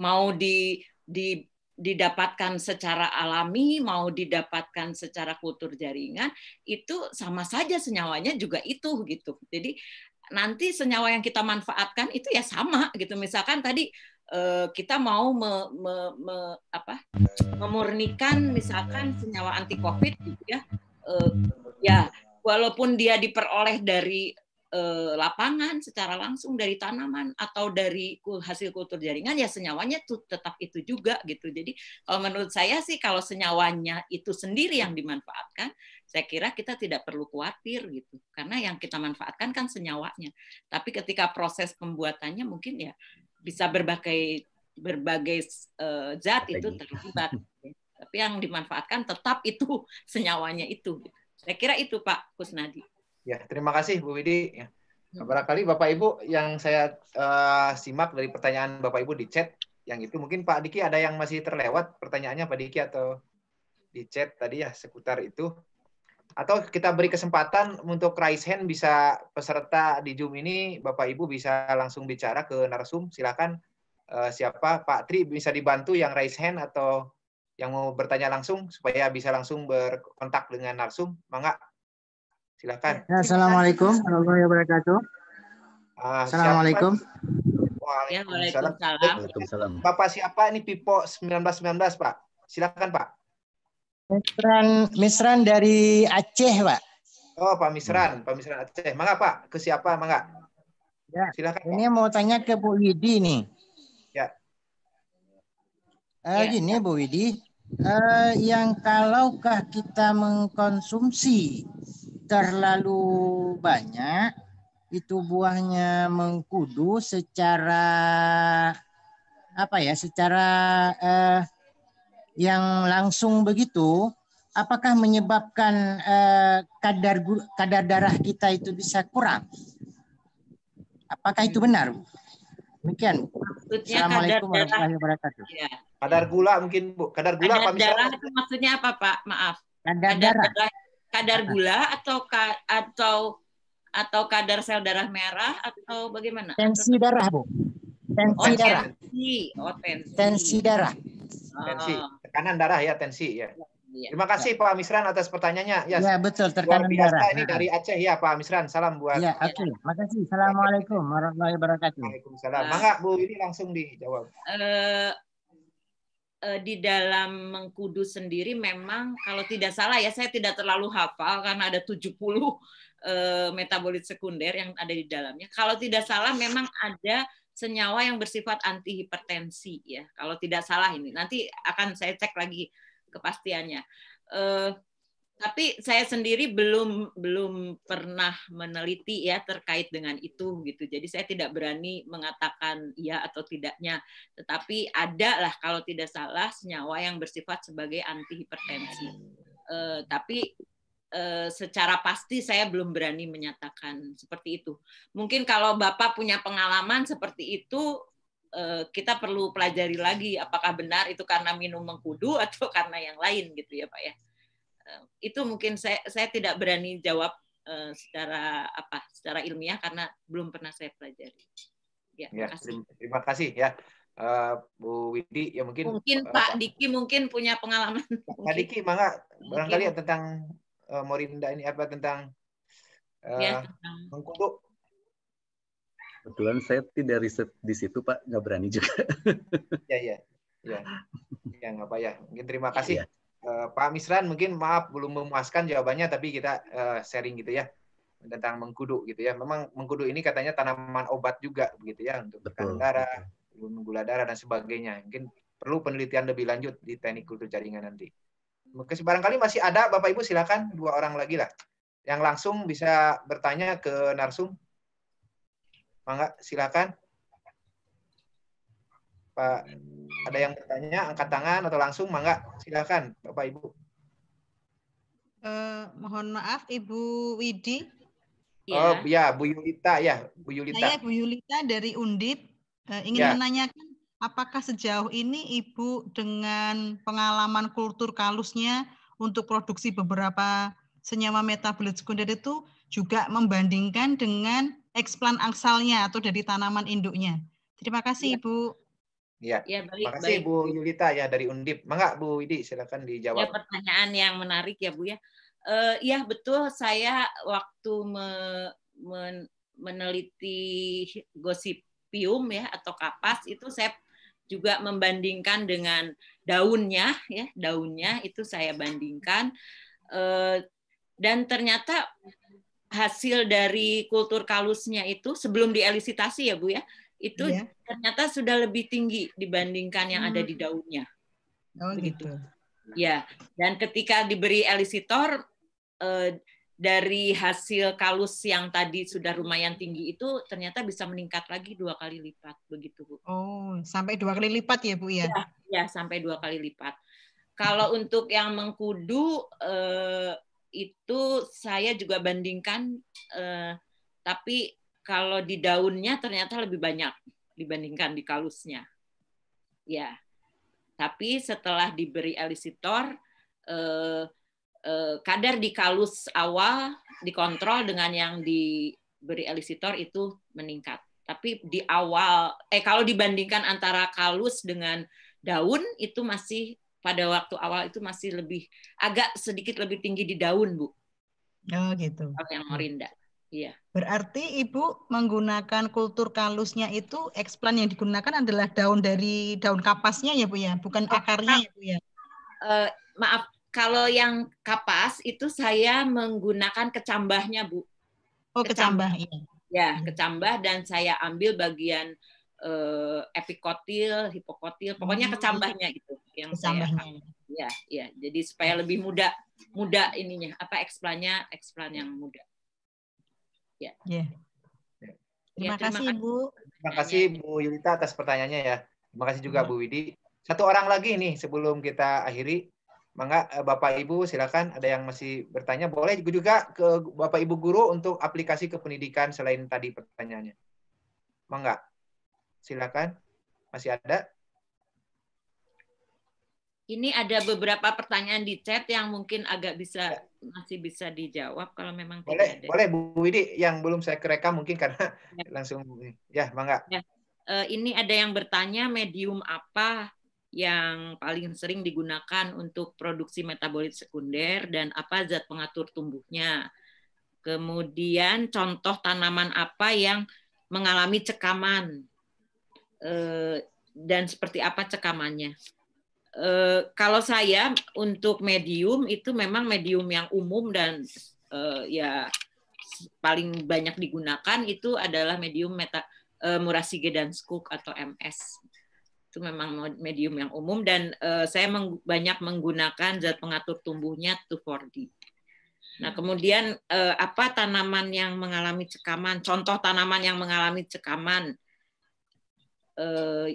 mau di di didapatkan secara alami mau didapatkan secara kultur jaringan itu sama saja senyawanya juga itu gitu jadi nanti senyawa yang kita manfaatkan itu ya sama gitu misalkan tadi eh, kita mau me, me, me, apa, memurnikan misalkan senyawa anti covid gitu ya eh, ya walaupun dia diperoleh dari eh, lapangan secara langsung dari tanaman atau dari hasil kultur jaringan ya senyawanya tuh tetap itu juga gitu. Jadi kalau menurut saya sih kalau senyawanya itu sendiri yang dimanfaatkan, saya kira kita tidak perlu khawatir gitu. Karena yang kita manfaatkan kan senyawanya. Tapi ketika proses pembuatannya mungkin ya bisa berbagai berbagai eh, zat itu terlibat. [LAUGHS] Tapi yang dimanfaatkan tetap itu [LAUGHS] senyawanya itu. Gitu. Saya kira itu Pak Kusnadi. Ya, terima kasih Bu Widi. Ya. Hmm. Barangkali Bapak Ibu yang saya uh, simak dari pertanyaan Bapak Ibu di chat, yang itu mungkin Pak Diki ada yang masih terlewat pertanyaannya Pak Diki atau di chat tadi ya seputar itu. Atau kita beri kesempatan untuk raise hand bisa peserta di Zoom ini Bapak Ibu bisa langsung bicara ke narsum. Silakan uh, siapa Pak Tri bisa dibantu yang raise hand atau yang mau bertanya langsung supaya bisa langsung berkontak dengan narsum. Mangga Silakan. Ya, Assalamualaikum warahmatullahi wabarakatuh. Ah, Assalamualaikum. Waalaikumsalam. Bapak siapa ini Pipo 1919 Pak? Silakan Pak. Misran, Misran dari Aceh Pak. Oh Pak Misran, Pak Misran Aceh. Mangga Pak, ke siapa mangga? Ya. Silakan. Ini mau tanya ke Bu Widi nih. Ya. Uh, ya. Bu Widi, uh, yang kalaukah kita mengkonsumsi terlalu banyak itu buahnya mengkudu secara apa ya secara eh, yang langsung begitu apakah menyebabkan eh, kadar kadar darah kita itu bisa kurang apakah itu benar demikian Assalamualaikum warahmatullahi wabarakatuh ya. kadar gula mungkin bu kadar gula kadar apa darah itu maksudnya apa pak maaf kadar, kadar darah, darah kadar gula atau ka, atau atau kadar sel darah merah atau bagaimana? Tensi darah, Bu. Tensi oh, darah. Tensi. Oh, tensi. Tensi darah. Oh. Tensi. Tekanan darah ya, tensi ya. ya Terima kasih ya. Pak Misran atas pertanyaannya. Ya, ya betul, terkait biasa, nah. Ini dari nah. Aceh ya, Pak Misran. Salam buat. Ya, oke. Okay. Iya. Makasih. Assalamualaikum warahmatullahi wabarakatuh. Waalaikumsalam. Nah. Mangga, Bu, ini langsung dijawab. Eh, Eh, di dalam mengkudu sendiri memang kalau tidak salah ya saya tidak terlalu hafal karena ada 70 eh, metabolit sekunder yang ada di dalamnya. Kalau tidak salah memang ada senyawa yang bersifat antihipertensi ya. Kalau tidak salah ini nanti akan saya cek lagi kepastiannya. Eh, tapi saya sendiri belum belum pernah meneliti ya terkait dengan itu gitu. Jadi saya tidak berani mengatakan iya atau tidaknya. Tetapi ada lah kalau tidak salah senyawa yang bersifat sebagai antihipertensi. Uh, tapi eh, secara pasti saya belum berani menyatakan seperti itu. Mungkin kalau Bapak punya pengalaman seperti itu eh, kita perlu pelajari lagi apakah benar itu karena minum mengkudu atau karena yang lain gitu ya Pak ya itu mungkin saya saya tidak berani jawab eh, secara apa secara ilmiah karena belum pernah saya pelajari. Ya, ya terima, terima kasih ya. Uh, Bu Widi ya mungkin mungkin uh, Pak Diki mungkin punya pengalaman [LAUGHS] Pak Diki mangga barangkali ya tentang uh, Morinda ini apa tentang uh, ya, kebetulan saya tidak riset di situ Pak nggak berani juga ya ya ya ya nggak apa ya mungkin terima ya, kasih ya. Eh, Pak Misran mungkin maaf belum memuaskan jawabannya tapi kita eh, sharing gitu ya tentang mengkudu gitu ya. Memang mengkudu ini katanya tanaman obat juga begitu ya untuk tekanan darah, gula darah dan sebagainya. Mungkin perlu penelitian lebih lanjut di teknik kultur jaringan nanti. Mungkin barangkali masih ada Bapak Ibu silakan dua orang lagi lah yang langsung bisa bertanya ke Narsum. Mangga silakan. Pak ada yang bertanya angkat tangan atau langsung mangga silakan Bapak Ibu. Eh, mohon maaf Ibu Widi. Iya. Oh ya, ya Bu Yulita ya, Bu Yulita. Saya Bu Yulita dari Undip eh, ingin ya. menanyakan apakah sejauh ini Ibu dengan pengalaman kultur kalusnya untuk produksi beberapa senyawa metabolit sekunder itu juga membandingkan dengan eksplan angsalnya atau dari tanaman induknya. Terima kasih ya. Ibu. Iya, ya baik, makasih baik. Bu Yulita ya dari Undip. Mangga Bu Widi silakan dijawab. Ya, pertanyaan yang menarik ya Bu ya. Uh, betul saya waktu me, men, meneliti gosipium ya atau kapas itu saya juga membandingkan dengan daunnya ya daunnya itu saya bandingkan uh, dan ternyata hasil dari kultur kalusnya itu sebelum dielisitasi ya Bu ya itu yeah. ternyata sudah lebih tinggi dibandingkan yang hmm. ada di daunnya. Oh Begitu. gitu. Ya, dan ketika diberi elisitor eh, dari hasil kalus yang tadi sudah lumayan tinggi itu ternyata bisa meningkat lagi dua kali lipat begitu bu. Oh, sampai dua kali lipat ya bu ya? Ya, ya sampai dua kali lipat. Kalau hmm. untuk yang mengkudu eh, itu saya juga bandingkan, eh, tapi kalau di daunnya ternyata lebih banyak dibandingkan di kalusnya. Ya. Tapi setelah diberi elisitor eh, eh, kadar di kalus awal dikontrol dengan yang diberi elisitor itu meningkat. Tapi di awal eh kalau dibandingkan antara kalus dengan daun itu masih pada waktu awal itu masih lebih agak sedikit lebih tinggi di daun, Bu. Oh, gitu. Kalau yang merindah. Iya. Berarti Ibu menggunakan kultur kalusnya itu eksplan yang digunakan adalah daun dari daun kapasnya ya Bu ya, bukan akarnya ya Bu ya. Uh, maaf, kalau yang kapas itu saya menggunakan kecambahnya Bu. Oh, kecambah, kecambah iya. Ya, iya. kecambah dan saya ambil bagian uh, epikotil, hipokotil, pokoknya hmm. kecambahnya itu yang kecambahnya. saya. Ya, ya. Jadi supaya lebih mudah mudah ininya apa eksplannya, eksplan yang mudah. Ya. Yeah. Ya, terima, kasih bu Terima kasih Bu Yulita atas pertanyaannya ya. Terima kasih juga hmm. Bu Widi. Satu orang lagi nih sebelum kita akhiri. Mangga eh, Bapak Ibu silakan ada yang masih bertanya boleh juga ke Bapak Ibu guru untuk aplikasi kependidikan selain tadi pertanyaannya. Mangga. Silakan. Masih ada? Ini ada beberapa pertanyaan di chat yang mungkin agak bisa ya. masih bisa dijawab kalau memang boleh, tidak ada. Boleh Bu Widi yang belum saya kerekam mungkin karena [LAUGHS] ya. langsung ya bangga. Ya. E, ini ada yang bertanya medium apa yang paling sering digunakan untuk produksi metabolit sekunder dan apa zat pengatur tumbuhnya. Kemudian contoh tanaman apa yang mengalami cekaman e, dan seperti apa cekamannya. Eh, kalau saya untuk medium itu memang medium yang umum dan uh, ya paling banyak digunakan itu adalah medium meta uh, eh, Murasige Cook atau MS. Itu memang medium yang umum dan uh, saya meng banyak menggunakan zat pengatur tumbuhnya 2,4-D. Nah, kemudian uh, apa tanaman yang mengalami cekaman? Contoh tanaman yang mengalami cekaman uh,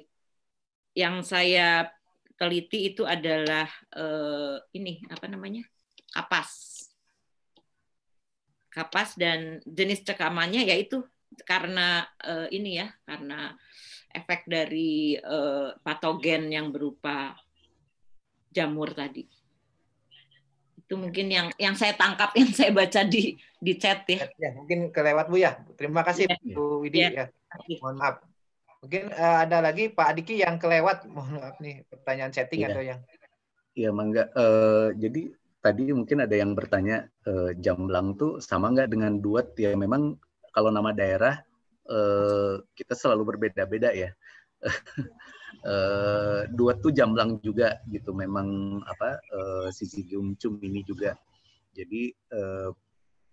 yang saya teliti itu adalah uh, ini apa namanya kapas kapas dan jenis cekamannya yaitu karena uh, ini ya karena efek dari uh, patogen yang berupa jamur tadi itu mungkin yang yang saya tangkap [LAUGHS] yang saya baca di di chat ya, ya mungkin kelewat bu ya terima kasih ya. bu Widi iya. ya, ya. mohon maaf Mungkin uh, ada lagi Pak Adiki yang kelewat, mohon maaf nih pertanyaan setting ya. atau yang Iya, Mangga. Uh, eh, jadi tadi mungkin ada yang bertanya uh, eh, Jamblang tuh sama nggak dengan Duet? Ya memang kalau nama daerah uh, kita selalu berbeda-beda ya. uh, [LAUGHS] Duet tuh Jamblang juga gitu. Memang apa uh, sisi Jumcum ini juga. Jadi uh,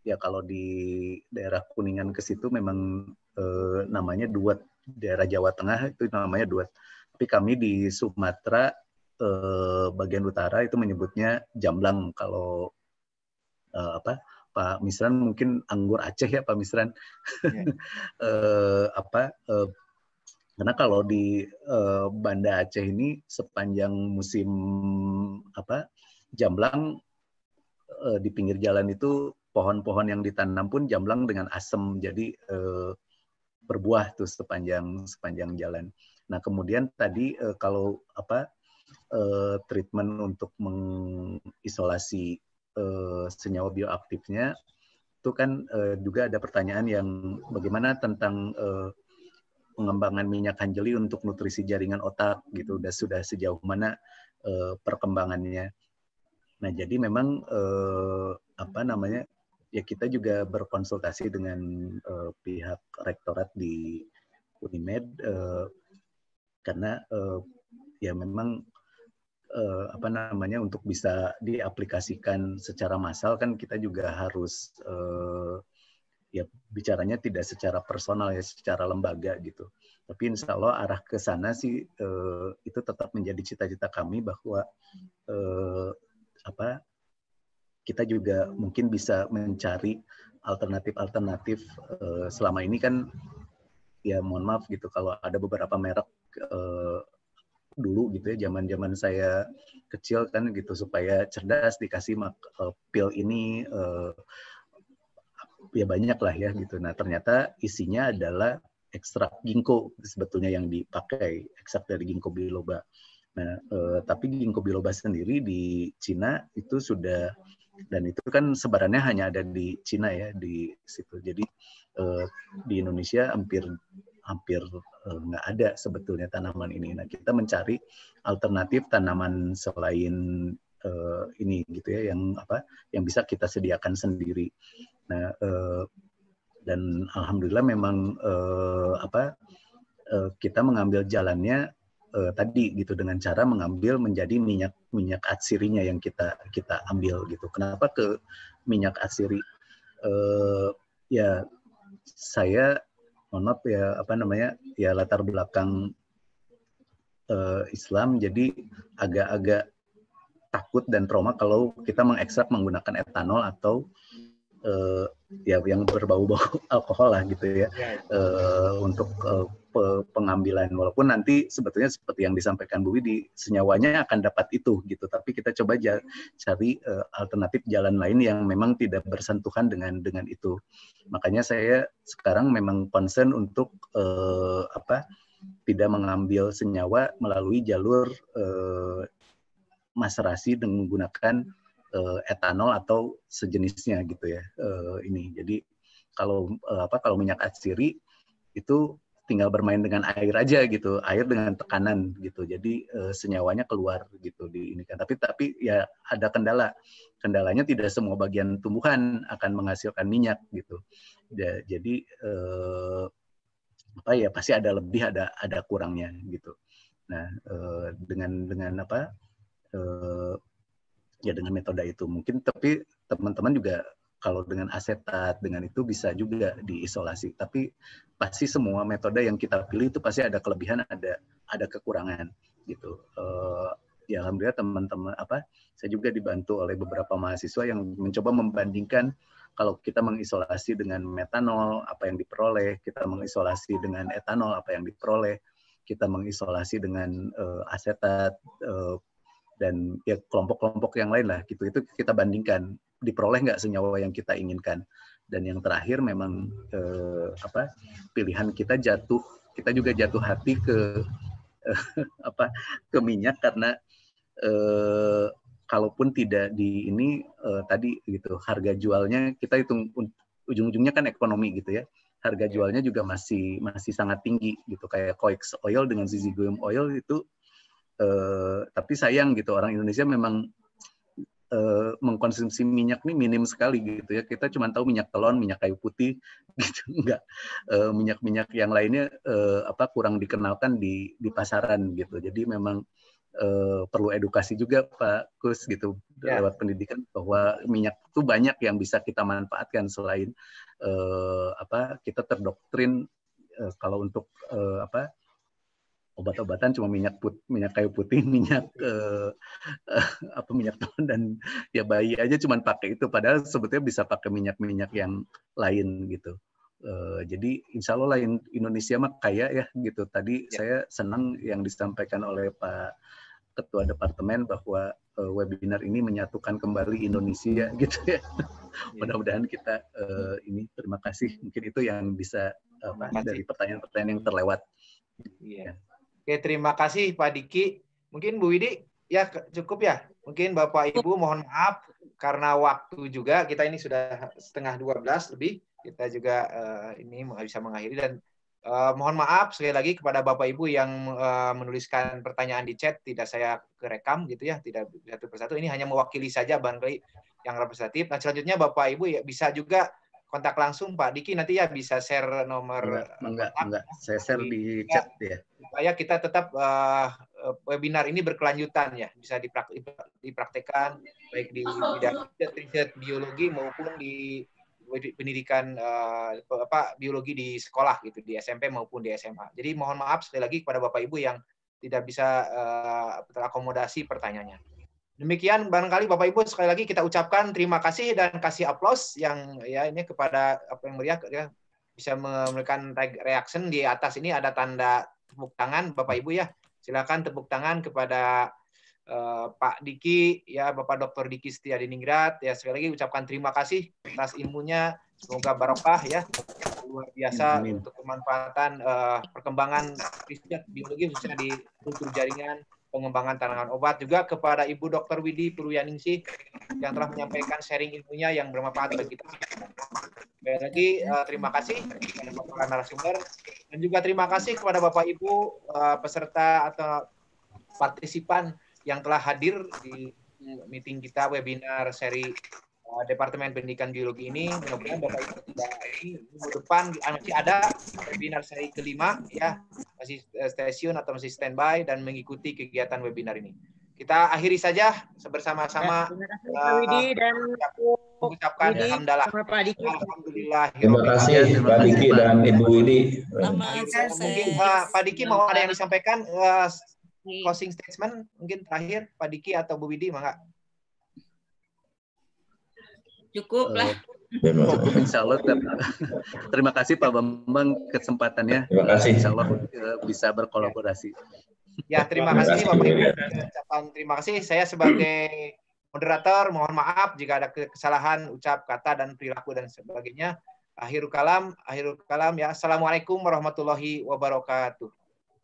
ya kalau di daerah Kuningan ke situ memang uh, namanya duet daerah Jawa Tengah itu namanya duet, Tapi kami di Sumatera eh, bagian utara itu menyebutnya jamblang kalau eh, apa Pak Misran mungkin anggur Aceh ya Pak Misran. Yeah. [LAUGHS] eh, apa eh, karena kalau di eh, Banda Aceh ini sepanjang musim apa jamblang eh, di pinggir jalan itu pohon-pohon yang ditanam pun jamblang dengan asem jadi eh, berbuah tuh sepanjang sepanjang jalan. Nah kemudian tadi uh, kalau apa uh, treatment untuk mengisolasi uh, senyawa bioaktifnya itu kan uh, juga ada pertanyaan yang bagaimana tentang uh, pengembangan minyak hanjeli untuk nutrisi jaringan otak gitu udah sudah sejauh mana uh, perkembangannya. Nah jadi memang uh, apa namanya ya kita juga berkonsultasi dengan uh, pihak rektorat di Unimed uh, karena uh, ya memang uh, apa namanya untuk bisa diaplikasikan secara massal kan kita juga harus uh, ya bicaranya tidak secara personal ya secara lembaga gitu tapi insya Allah arah ke sana sih uh, itu tetap menjadi cita-cita kami bahwa uh, apa kita juga mungkin bisa mencari alternatif-alternatif eh, selama ini kan ya mohon maaf gitu kalau ada beberapa merek eh, dulu gitu ya zaman-zaman saya kecil kan gitu supaya cerdas dikasih mak, eh, pil ini ya banyak lah ya gitu. Nah ternyata isinya adalah ekstrak ginkgo sebetulnya yang dipakai ekstrak dari ginkgo biloba. Nah tapi ginkgo biloba sendiri di Cina itu sudah dan itu kan sebarannya hanya ada di Cina ya di situ jadi uh, di Indonesia hampir hampir eh, nggak uh, ada sebetulnya tanaman ini nah kita mencari alternatif tanaman selain uh, ini gitu ya yang apa yang bisa kita sediakan sendiri nah uh, dan alhamdulillah memang uh, apa uh, kita mengambil jalannya uh, tadi gitu dengan cara mengambil menjadi minyak minyak atsirinya yang kita kita ambil gitu. Kenapa ke minyak atsiri? Uh, ya saya mohon maaf ya apa namanya ya latar belakang uh, Islam jadi agak-agak takut dan trauma kalau kita mengekstrak menggunakan etanol atau uh, ya yang berbau-bau [LAUGHS] alkohol lah gitu ya E, untuk e, pengambilan walaupun nanti sebetulnya seperti yang disampaikan Bu Widi senyawanya akan dapat itu gitu tapi kita coba ja cari e, alternatif jalan lain yang memang tidak bersentuhan dengan dengan itu makanya saya sekarang memang concern untuk e, apa tidak mengambil senyawa melalui jalur e, maserasi dengan menggunakan uh, etanol atau sejenisnya gitu ya uh, ini jadi kalau uh, apa kalau minyak atsiri itu tinggal bermain dengan air aja gitu air dengan tekanan gitu jadi uh, senyawanya keluar gitu di ini kan tapi tapi ya ada kendala kendalanya tidak semua bagian tumbuhan akan menghasilkan minyak gitu ya, jadi uh, apa ya pasti ada lebih ada ada kurangnya gitu nah uh, dengan dengan apa ya dengan metode itu mungkin tapi teman-teman juga kalau dengan asetat dengan itu bisa juga diisolasi tapi pasti semua metode yang kita pilih itu pasti ada kelebihan ada ada kekurangan gitu uh, ya alhamdulillah teman-teman apa saya juga dibantu oleh beberapa mahasiswa yang mencoba membandingkan kalau kita mengisolasi dengan metanol apa yang diperoleh kita mengisolasi dengan etanol apa yang diperoleh kita mengisolasi dengan uh, asetat uh, dan ya kelompok-kelompok yang lain lah gitu itu kita bandingkan diperoleh nggak senyawa yang kita inginkan dan yang terakhir memang eh, apa pilihan kita jatuh kita juga jatuh hati ke eh, [LAUGHS] apa ke minyak karena eh, kalaupun tidak di ini eh, tadi gitu harga jualnya kita hitung ujung-ujungnya kan ekonomi gitu ya harga jualnya juga masih masih sangat tinggi gitu kayak coex oil dengan zizigium oil itu eh, tapi sayang gitu orang Indonesia memang eh, mengkonsumsi minyak ini minim sekali gitu ya kita cuma tahu minyak telon minyak kayu putih [LAUGHS] gitu enggak eh, minyak-minyak yang lainnya eh, apa kurang dikenalkan di di pasaran gitu jadi memang eh, perlu edukasi juga Pak Kus gitu yeah. lewat pendidikan bahwa minyak itu banyak yang bisa kita manfaatkan selain eh, apa kita terdoktrin kalau untuk apa obat-obatan cuma minyak put minyak kayu putih [LAUGHS] minyak iya. eh, eh, apa minyak telon dan ya bayi aja cuma pakai itu padahal sebetulnya bisa pakai minyak minyak yang lain gitu eh, jadi insya Allah lain Indonesia mah kaya ya gitu tadi ya. saya senang yang disampaikan oleh Pak Ketua Departemen bahwa eh, webinar ini menyatukan kembali Indonesia [LAUGHS] gitu ya, ya. mudah-mudahan kita eh, ini terima kasih mungkin itu yang bisa eh, dari pertanyaan-pertanyaan yang terlewat. Iya. Ya. Oke, terima kasih Pak Diki. Mungkin Bu Widi, ya cukup ya. Mungkin Bapak Ibu mohon maaf karena waktu juga kita ini sudah setengah 12 lebih. Kita juga uh, ini bisa mengakhiri dan uh, mohon maaf sekali lagi kepada Bapak Ibu yang uh, menuliskan pertanyaan di chat tidak saya rekam gitu ya, tidak satu persatu. Ini hanya mewakili saja bang barangkali yang representatif. Nah, selanjutnya Bapak Ibu ya bisa juga kontak langsung Pak Diki nanti ya bisa share nomor enggak enggak, kontak. enggak. saya share di iya. chat ya supaya kita tetap uh, webinar ini berkelanjutan ya bisa diprak dipraktekkan baik di bidang riset biologi maupun di pendidikan uh, apa biologi di sekolah gitu di SMP maupun di SMA. Jadi mohon maaf sekali lagi kepada Bapak Ibu yang tidak bisa uh, terakomodasi pertanyaannya. Demikian barangkali Bapak Ibu sekali lagi kita ucapkan terima kasih dan kasih aplaus yang ya ini kepada apa yang meriah ya, bisa memberikan reaction di atas ini ada tanda tepuk tangan Bapak Ibu ya. Silakan tepuk tangan kepada uh, Pak Diki ya Bapak Dr. Diki Ningrat ya sekali lagi ucapkan terima kasih atas ilmunya semoga barokah ya luar biasa untuk kemanfaatan uh, perkembangan riset biologi khususnya di kultur jaringan pengembangan tanaman obat juga kepada Ibu Dr. Widi Purwianingsih yang telah menyampaikan sharing ilmunya yang bermanfaat bagi kita. Baik lagi eh, terima kasih kepada para narasumber dan juga terima kasih kepada Bapak Ibu eh, peserta atau partisipan yang telah hadir di meeting kita webinar seri eh, Departemen Pendidikan Biologi ini. Mudah-mudahan Bapak Ibu tidak ini minggu depan masih ada webinar seri kelima ya masih eh, stasiun atau masih standby dan mengikuti kegiatan webinar ini. Kita akhiri saja bersama-sama. Ya, terima kasih Pak eh, Widi dan mengucapkan alhamdulillah. Alhamdulillah. Terima kasih Pak Diki dan Ibu Widi. Mungkin uh, Pak Diki mau ada yang disampaikan uh, closing statement mungkin terakhir Pak Diki atau Bu Widi, mangga. Cukup lah. Memang. Insya Allah. Terima kasih Pak Bambang kesempatannya. Terima kasih. Insya Allah eh, bisa berkolaborasi. Ya terima, kasih pak bambang terima kasih. Saya sebagai moderator mohon maaf jika ada kesalahan ucap kata dan perilaku dan sebagainya. Akhirul kalam, akhirul kalam ya. Assalamualaikum warahmatullahi wabarakatuh.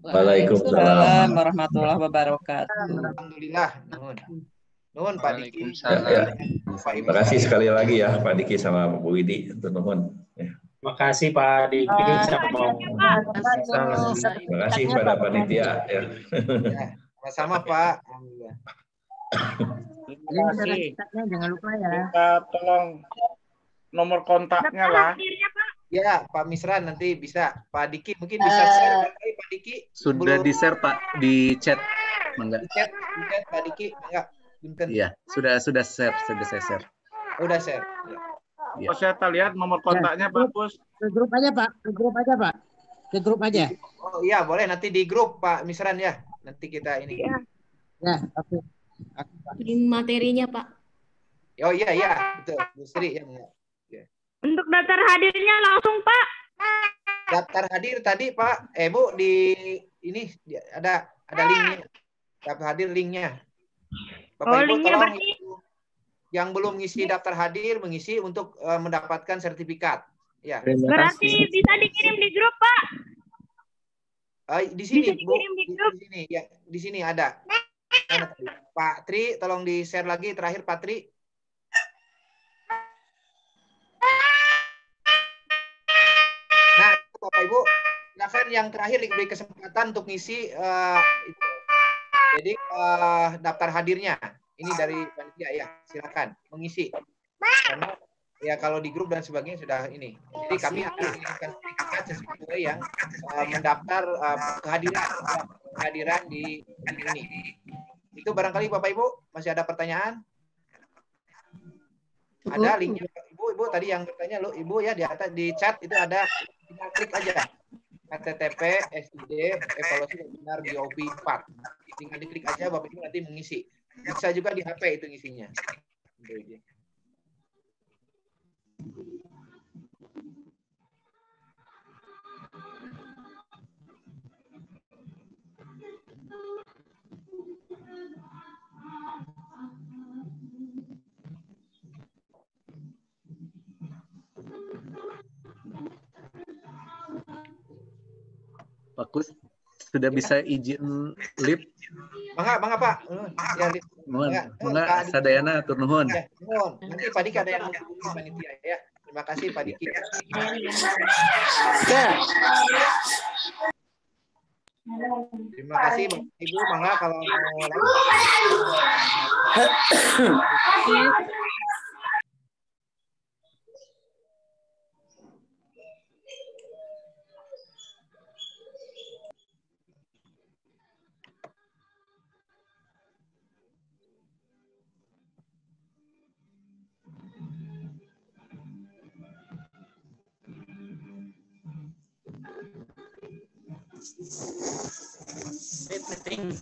Waalaikumsalam warahmatullahi wabarakatuh. Alhamdulillah. Nuhun. Nuhun Pak Diki. Terima kasih sekali lagi ya Pak Diki sama Bu Widi. Nuhun. Ya. Terima kasih Pak Diki uh, sama Terima kasih pada panitia. Ya. ya. ya sama Pak. Terima kasih. Jangan lupa ya. Kita tolong nomor kontaknya lah. Ya, Pak Misra nanti bisa. Pak Diki mungkin bisa eh. share Pak Diki. Sudah di share Pak di chat. Enggak. Di chat, di chat Pak Diki. Enggak. Binten. Iya, sudah sudah share, sudah saya share. Sudah share. Ya. Oh, saya lihat nomor kontaknya ya. Pak Bus. Ke grup aja Pak, ke grup aja Pak. Ke grup aja. Oh iya, boleh nanti di grup Pak Misran ya. Nanti kita ini. Iya. Ya, oke. Okay. Link materinya Pak. Oh iya iya, betul. Bu Sri ya. ya. Untuk daftar hadirnya langsung Pak. Daftar hadir tadi Pak, eh Bu di ini ada ada linknya. Daftar hadir linknya. Bapak Ibu tolong berarti... yang belum mengisi daftar hadir mengisi untuk uh, mendapatkan sertifikat. Ya. Berarti bisa dikirim di grup, Pak. Uh, di sini, Bu, di, grup. di sini ya, di sini ada. Pak Tri, tolong di-share lagi terakhir Pak Tri. Nah, Bapak Ibu, silakan yang terakhir diberi kesempatan untuk ngisi uh, itu jadi uh, daftar hadirnya ini dari panitia ya, silakan mengisi. Karena ya kalau di grup dan sebagainya sudah ini. Jadi kami akan mengirimkan sertifikat sesuai yang uh, mendaftar uh, kehadiran kehadiran di, hari ini. Itu barangkali Bapak Ibu masih ada pertanyaan? Ada linknya Ibu, Ibu tadi yang bertanya lo Ibu ya di atas di chat itu ada tinggal klik aja. KTTP, SID, evaluasi webinar di OP 4. Tinggal diklik aja Bapak Ibu nanti mengisi. Bisa juga di HP itu ngisinya. Oke. Bagus sudah ya. bisa izin lip. Mangga, mangga Pak. Ya, lip. Nuhun, eh, mangga sadayana tur nuhun. Nuhun. Nanti Pak Diki ada yang panitia ya. Terima kasih Pak Diki. Ya. ya. Terima kasih Ibu Mangga kalau mau [COUGHS] Everything.